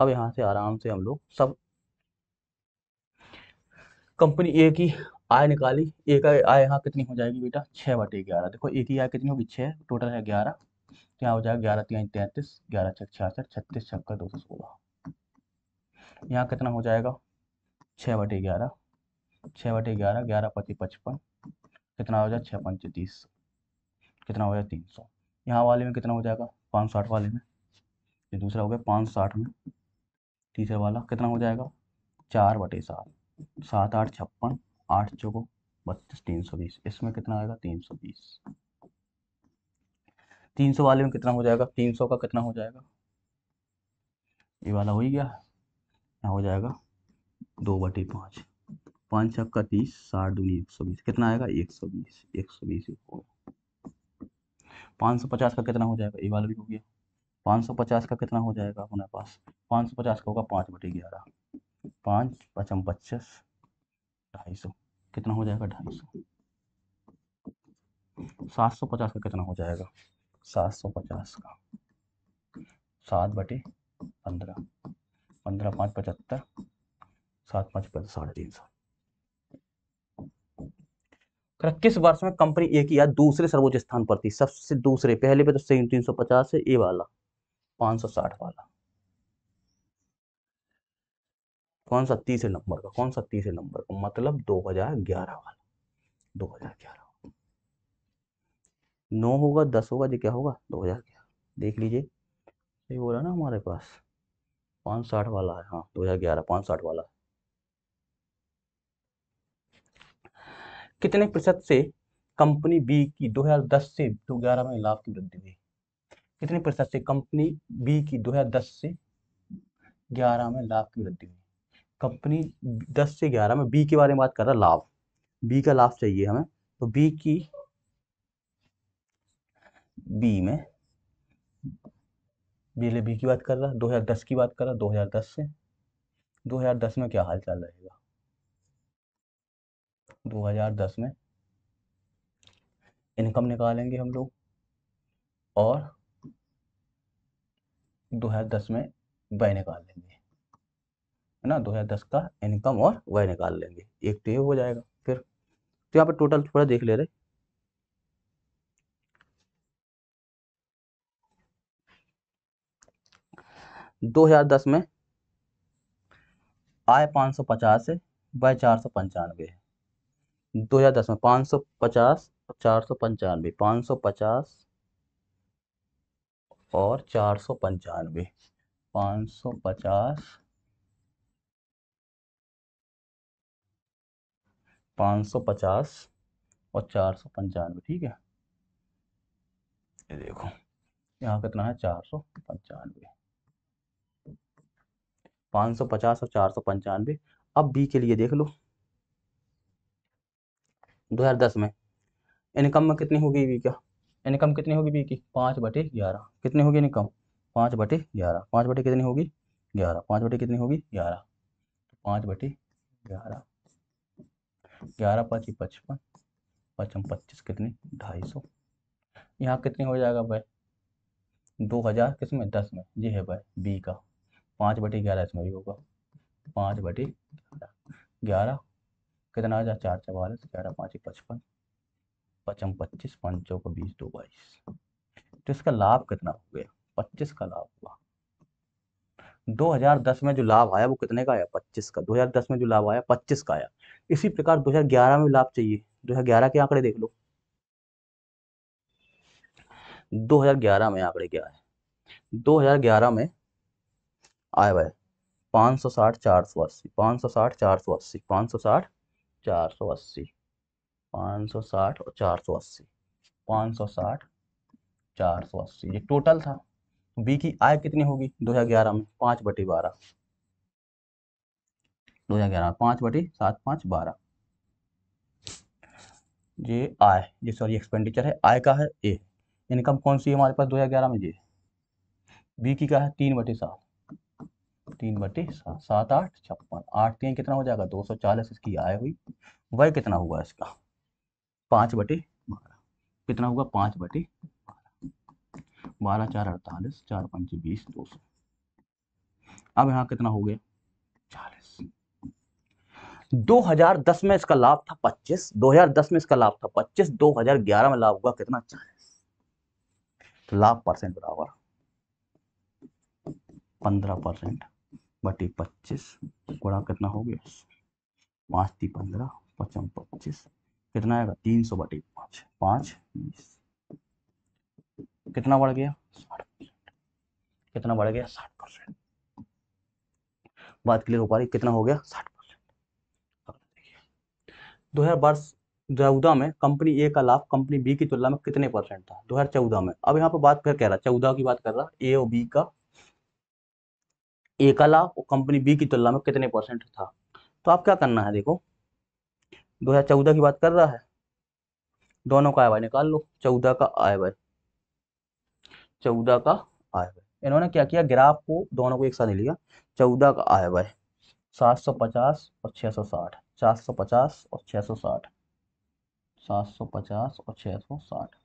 अब यहाँ से आराम से हम लोग सब कंपनी ए की आय निकाली ए का आय यहाँ कितनी हो जाएगी बेटा छः बटे ग्यारह देखो ए की आय कितनी होगी छः टोटल है ग्यारह तो यहाँ हो जाएगा ग्यारह तीन तैंतीस ग्यारह छः छियासठ छत्तीस छक्कर दो सौ सोलह यहाँ कितना हो जाएगा छः बटे ग्यारह छः बटे ग्यारह ग्यारह पति पचपन कितना हो जाए छः पंच तीस कितना हो जाए तीन सौ यहाँ वाले में कितना हो जाएगा पाँच साठ वाले में ये दूसरा हो गया पाँच साठ में तीसरा वाला कितना हो जाएगा चार बटे सात सात आठ छप्पन आठ चौको बत्तीस तीन सौ बीस इसमें कितना आएगा तीन सौ बीस तीन सौ वाले में कितना हो जाएगा तीन सौ का कितना हो जाएगा ये वाला हो ही गया यहाँ हो जाएगा दो बटे पाँच पाँच का तीस साठ दूनी एक सौ बीस कितना आएगा एक सौ बीस एक सौ बीस होगा पाँच सौ पचास का कितना हो जाएगा ये वाला भी हो गया पाँच सौ पचास का कितना हो जाएगा अपने पास पाँच सौ पचास का होगा पाँच बटे ग्यारह पाँच पचम पच्चीस ढाई सौ कितना हो जाएगा ढाई सौ सात सौ पचास का कितना हो जाएगा सात सौ पचास का सात बटे पंद्रह पंद्रह पाँच पचहत्तर सात पाँच पचास साढ़े तीन सौ किस वर्ष में कंपनी ए की दूसरे सर्वोच्च स्थान पर थी सबसे दूसरे पहले पे तो सही तीन सौ पचास है ए वाला पांच सौ साठ वाला कौन सा तीसरे नंबर का कौन सा तीसरे नंबर का मतलब दो हजार ग्यारह वाला दो हजार ग्यारह नौ होगा दस होगा जो क्या होगा दो हजार ग्यारह देख लीजिए सही बोला ना हमारे पास पाँच साठ वाला है हाँ दो हजार ग्यारह पाँच साठ वाला कितने प्रतिशत से कंपनी बी की 2010 से 2011 में लाभ की वृद्धि हुई कितने प्रतिशत से कंपनी बी की 2010 से 11 में लाभ की वृद्धि हुई कंपनी 10 से 11 में बी के बारे में बात कर रहा लाभ बी का लाभ चाहिए हमें तो बी की बी में बी बी की बात कर रहा 2010 की बात कर रहा 2010 से 2010 में क्या हाल चाल रहेगा 2010 में इनकम निकालेंगे हम लोग और 2010 में वह निकाल लेंगे है ना 2010 का इनकम और वह निकाल लेंगे एक तो ये हो जाएगा फिर तो यहाँ पर टोटल थोड़ा देख ले रहे दो हजार दस में आय पाँच सौ पचास है वह चार सौ पंचानवे है दो हजार दस में पाँच सौ पचास और चार सौ पंचानवे पाँच सौ पचास और चार सौ पंचानवे पाँच सौ पचास पाँच सौ पचास और चार सौ पंचानवे ठीक है ये देखो यहाँ कितना है चार सौ पंचानवे पाँच सौ पचास और चार सौ पंचानवे अब बी के लिए देख लो 2010 में इनकम में कितनी होगी बी क्या इनकम कितनी होगी बी की पाँच बटे ग्यारह कितनी होगी इनकम पाँच बटे ग्यारह पाँच बटे कितनी होगी ग्यारह पाँच बटे कितनी होगी ग्यारह पाँच बटे ग्यारह ग्यारह पाँची पचपन पचपन पच्चीस कितनी ढाई सौ यहाँ कितनी हो जाएगा भाई दो हज़ार किस में दस में ये है भाई बी का पाँच बटे ग्यारह इसमें भी होगा पाँच बटे ग्यारह ग्यारह कितना आ जाए चार चवालीस ग्यारह पाँच पचपन पचम पच्चीस पंचों को बीस दो बाईस तो इसका लाभ कितना हो गया पच्चीस का लाभ हुआ 2010 में जो लाभ आया वो कितने का आया 25 का 2010 में जो लाभ आया 25 का आया इसी प्रकार 2011 में लाभ चाहिए 2011 के आंकड़े देख लो 2011 में आंकड़े क्या है 2011 में आया हुआ है पाँच सौ साठ चार सौ अस्सी पाँच सौ साठ चार सौ अस्सी पाँच सौ साठ चार सौ अस्सी पाँच सौ साठ और चार सौ अस्सी पाँच सौ साठ चार सौ अस्सी ये टोटल था बी की आय कितनी होगी दो हज़ार ग्यारह में पाँच बटी बारह दो हज़ार ग्यारह पाँच बटी सात पाँच बारह ये आय ये सॉरी एक्सपेंडिचर है आय का है ए इनकम कौन सी है हमारे पास दो हज़ार ग्यारह में ये बी की का है तीन बटे सात तीन बटे सात आठ छप्पन आठ तीन कितना हो जाएगा दो सौ चालीस इसकी आय हुई वह कितना हुआ इसका पाँच बटे बारह कितना हुआ पाँच बटे बारह बारह चार अड़तालीस चार पंच बीस दो सौ अब यहाँ कितना हो गया चालीस 2010 में इसका लाभ था 25 2010 में इसका लाभ था 25 2011 में लाभ हुआ कितना 40 लाभ परसेंट बराबर 15 परसेंट बटे पच्चीस गुणा कितना हो गया पाँच ती पंद्रह पचम पच्चीस कितना आएगा तीन सौ बटे पाँच पाँच बीस कितना बढ़ गया साठ परसेंट कितना बढ़ गया साठ परसेंट बात क्लियर हो पा रही कितना हो गया साठ परसेंट दो हजार बारह चौदह में कंपनी ए का लाभ कंपनी बी की तुलना में कितने परसेंट था दो हजार चौदह में अब यहाँ पर बात फिर कह रहा चौदह की बात कर रहा ए और बी का ए का लाभ और कंपनी बी की तुलना में कितने परसेंट था तो आप क्या करना है देखो 2014 की बात कर रहा है दोनों का आय निकाल लो चौदह का आय व्यय चौदह का आय व्यय इन्होंने क्या किया ग्राफ को दोनों को एक साथ लिया चौदह का आय व्यय सात सौ पचास और छह सौ साठ चार सौ पचास और छह सौ साठ सात सौ पचास और छह सौ साठ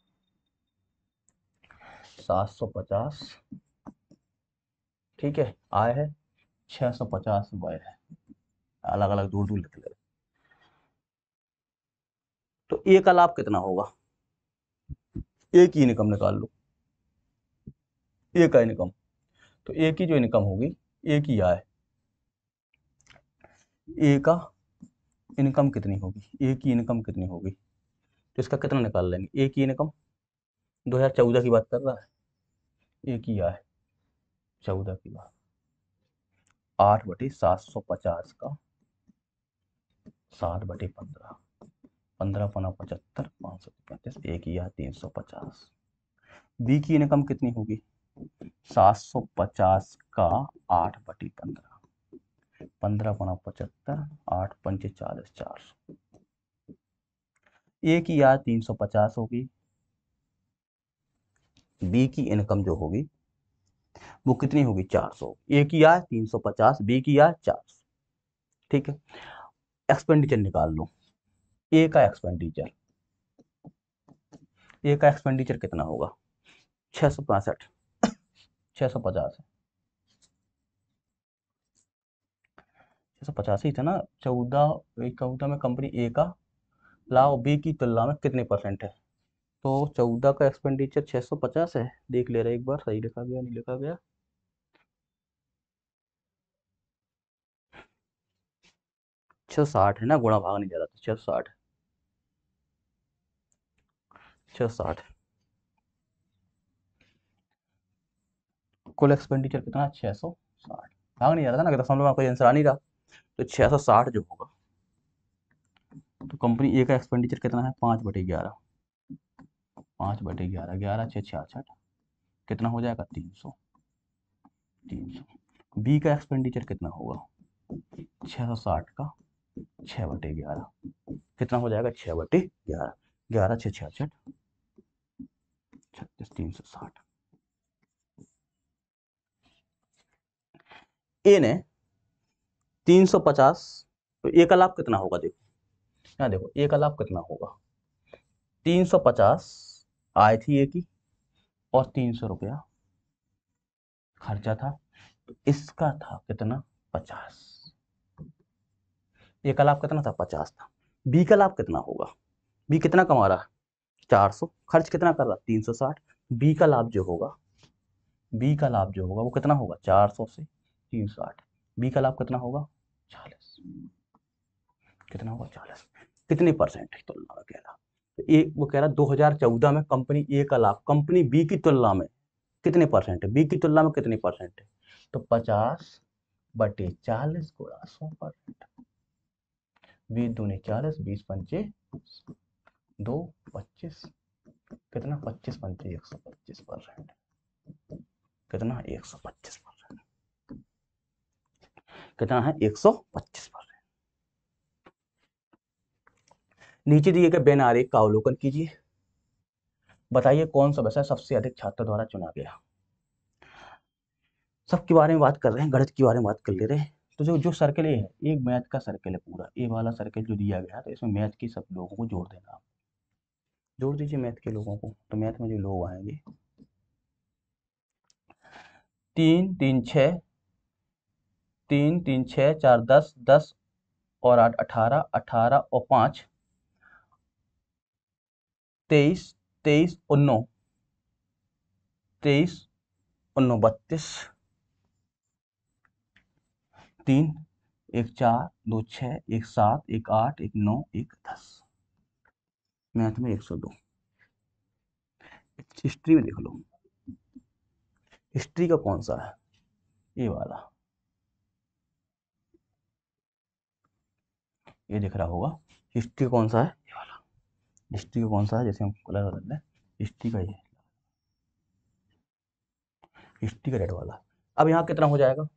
सात सौ पचास ठीक है आय है छह सौ पचास वय है अलग अलग दूर दूर लिख ले तो ए का लाभ कितना होगा ए की इनकम निकाल लो ए का इनकम तो ए की जो इनकम होगी ए की आय ए का इनकम कितनी होगी ए की इनकम कितनी होगी तो इसका कितना निकाल लेंगे ए की इनकम 2014 की बात कर रहा है ए की आय चौदह की बात आठ बटे सात सौ पचास का सात बटे पंद्रह पंद्रह पौना पचहत्तर पाँच सौ पैंतीस एक या तीन सौ पचास बी की इनकम कितनी होगी सात सौ पचास का आठ बटी पंद्रह पंद्रह पौना पचहत्तर आठ पंच चालीस चार सौ ए की या तीन सौ पचास होगी बी की इनकम जो होगी वो कितनी होगी 400 ए की सौ पचास बी की आर ठीक है एक्सपेंडिचर निकाल लो ए का एक्सपेंडिचर ए का एक्सपेंडिचर कितना होगा छह सौ पैंसठ छह सौ पचास छह सौ पचास ही था ना चौदह चौदह में कंपनी ए का लाभ बी की तुलना में कितने परसेंट है तो चौदह का एक्सपेंडिचर छः सौ पचास है देख ले रहे एक बार सही लिखा गया नहीं लिखा गया छः साठ है ना गुणा भाग नहीं जा रहा था तो छः साठ छः साठ कुल एक्सपेंडिचर कितना छः सौ साठ भाग नहीं जा रहा था ना दशमलव में कोई आंसर आ नहीं रहा तो छः सौ साठ जो होगा तो कंपनी ए का एक्सपेंडिचर कितना है पाँच बटे ग्यारह पाँच बटे ग्यारह ग्यारह छः छियासठ कितना हो जाएगा तीन सौ तीन सौ बी का एक्सपेंडिचर कितना होगा छः सौ साठ का छः बटे ग्यारह कितना हो जाएगा छः बटे ग्यारह ग्यारह छः छियासठ छत्तीस तीन सौ साठ ए ने तीन सौ पचास तो ए का लाभ कितना होगा देखो यहाँ देखो ए का लाभ कितना होगा तीन सौ पचास आय थी एक ही और तीन सौ रुपया खर्चा था तो इसका था कितना पचास ये कल कितना था पचास था बी का लाभ कितना होगा बी कितना कमा रहा है चार सौ खर्च कितना कर रहा तीन सौ साठ बी का लाभ जो होगा बी का लाभ जो होगा वो कितना होगा चार सौ से तीन सौ आठ बी का लाभ कितना होगा चालीस कितना होगा चालीस कितने परसेंट की तुलना में कह तो ए वो कह रहा है 2014 में कंपनी ए का लाभ कंपनी बी की तुलना में कितने परसेंट है बी की तुलना में कितने परसेंट है तो 50 बटे चालीस गुणा सौ परसेंट बीस दूने चालीस बीस पंचे दो पच्चीस कितना पच्चीस पंचे एक सौ पच्चीस परसेंट कितना एक सौ पच्चीस परसेंट कितना है एक सौ पच्चीस परसेंट नीचे दिए गए बैन आरेख का अवलोकन कीजिए बताइए कौन सा विषय सबसे अधिक छात्र द्वारा चुना गया सबके बारे में बात कर रहे हैं गणित के बारे में बात कर ले रहे हैं तो जो जो सर्कल है एक मैथ का सर्कल है पूरा ए वाला सर्कल जो दिया गया तो इसमें मैथ के सब लोगों को जोड़ देना आप जोड़ दीजिए मैथ के लोगों को तो मैथ में जो लोग आएंगे तीन तीन छ तीन तीन छ चार दस दस और आठ अठारह अठारह और पाँच तेईस तेईस और नौ तेईस और नौ बत्तीस तीन एक चार दो छः एक सात एक आठ एक नौ एक दस मैथ में एक सौ दो हिस्ट्री में देख लो हिस्ट्री का कौन सा है ये वाला ये दिख रहा होगा हिस्ट्री कौन सा है हिस्ट्री का कौन सा है जैसे हम कलर बदल दें हिस्ट्री का ये हिस्ट्री का रेड वाला अब यहाँ कितना हो जाएगा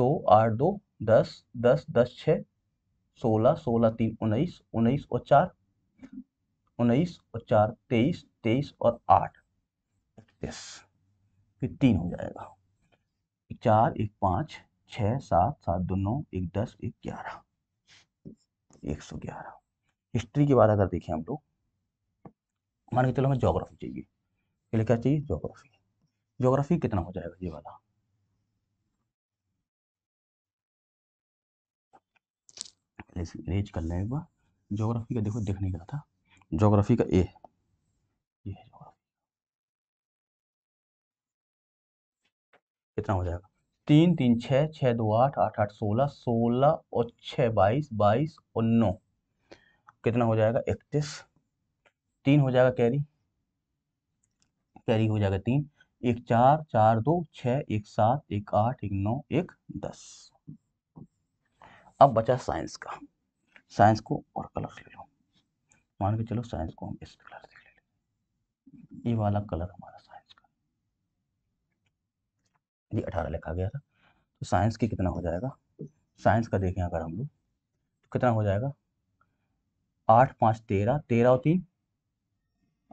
दो आठ दो दस दस दस छः सोलह सोलह तीन उन्नीस उन्नीस और चार उन्नीस और चार तेईस तेईस और आठ इकतीस फिर तीन हो जाएगा एक चार एक पाँच छः सात सात दो नौ एक दस एक ग्यारह एक सौ ग्यारह हिस्ट्री की बात अगर देखें हम लोग मान के चलो हमें जोग्राफी चाहिए पहले क्या चाहिए जोग्राफी जोग्राफी कितना हो जाएगा ये वाला रेज कर लें एक बार जोग्राफी का देखो देखने का था जोग्राफी का ए ये है जोग्राफी कितना हो जाएगा तीन तीन छः छः दो आठ आठ आठ सोलह सोलह और छः बाईस बाईस और नौ कितना हो जाएगा इकतीस तीन हो जाएगा कैरी कैरी हो जाएगा तीन एक चार चार दो छ एक सात एक आठ एक नौ एक दस अब बचा साइंस का साइंस को और कलर ले लो मान के चलो साइंस को हम इस कलर से ले लें ये वाला कलर हमारा साइंस का ये अठारह लिखा गया था तो साइंस की कितना हो जाएगा साइंस का देखें अगर हम लोग तो कितना हो जाएगा आठ पाँच तेरह तेरह और तीन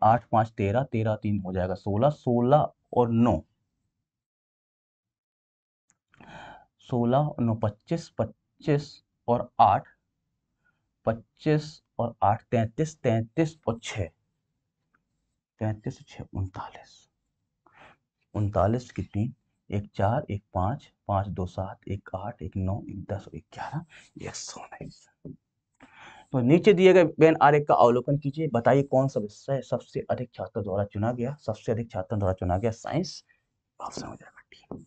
आठ पाँच तेरह तेरह तीन हो जाएगा सोलह सोलह और नौ सोलह और नौ पच्चीस पच्चीस और आठ पच्चीस और आठ तैंतीस तैंतीस और छः तैंतीस छः उनतालीस उनतालीस की तीन एक चार एक पाँच पाँच दो सात एक आठ एक नौ एक दस और एक ग्यारह एक उन्नीस तो नीचे दिए गए बैन आरेख का अवलोकन कीजिए बताइए कौन सा विषय सबसे अधिक छात्र द्वारा चुना गया सबसे अधिक छात्रों द्वारा चुना गया साइंस ऑप्शन हो जाएगा डी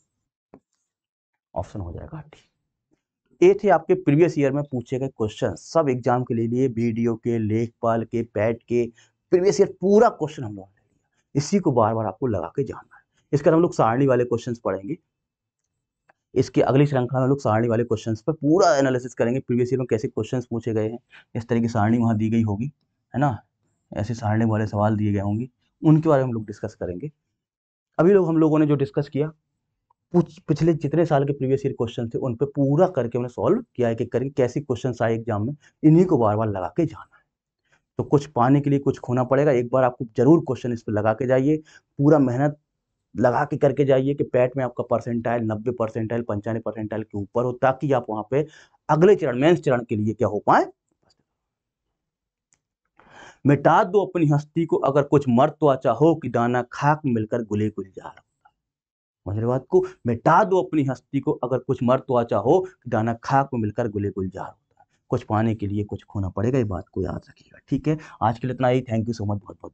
ऑप्शन हो जाएगा डी ये थे आपके प्रीवियस ईयर में पूछे गए क्वेश्चन सब एग्जाम के लिए वीडियो के लेखपाल के पैट के प्रीवियस ईयर पूरा क्वेश्चन हम लोगों ने लिया इसी को बार बार आपको लगा के जानना है इसके बाद हम लोग सारणी वाले क्वेश्चन पढ़ेंगे इसकी अगली श्रृंखला में लोग सारणी वाले क्वेश्चन पर पूरा एनालिसिस करेंगे प्रीवियस ईयर में कैसे क्वेश्चन पूछे गए हैं किस तरह की सारणी वहाँ दी गई होगी है ना ऐसे सारणी वाले सवाल दिए गए होंगे उनके बारे में हम लोग डिस्कस करेंगे अभी लोग हम लोगों ने जो डिस्कस किया पिछले जितने साल के प्रीवियस ईयर क्वेश्चन थे उन पर पूरा करके हमने सॉल्व किया है कि करके कैसे क्वेश्चन आए एग्जाम में इन्हीं को बार बार लगा के जाना है तो कुछ पाने के लिए कुछ खोना पड़ेगा एक बार आपको जरूर क्वेश्चन इस पर लगा के जाइए पूरा मेहनत लगा के करके जाइए कि पैट में आपका परसेंटाइल नब्बे परसेंटाइल पंचानवे परसेंटाइल के ऊपर हो ताकि आप वहां पे अगले चरण मेंस चरण के लिए क्या हो पाए मिटा दो अपनी हस्ती को अगर कुछ मर तो अच्छा हो कि दाना खाक मिलकर गुले गुल समझ बात को मिटा दो अपनी हस्ती को अगर कुछ मर तो अच्छा हो कि दाना खाक मिलकर गुले गुलजार कुछ पाने के लिए कुछ खोना पड़ेगा ये बात को याद रखिएगा ठीक है आज के लिए इतना ही थैंक यू सो मच बहुत बहुत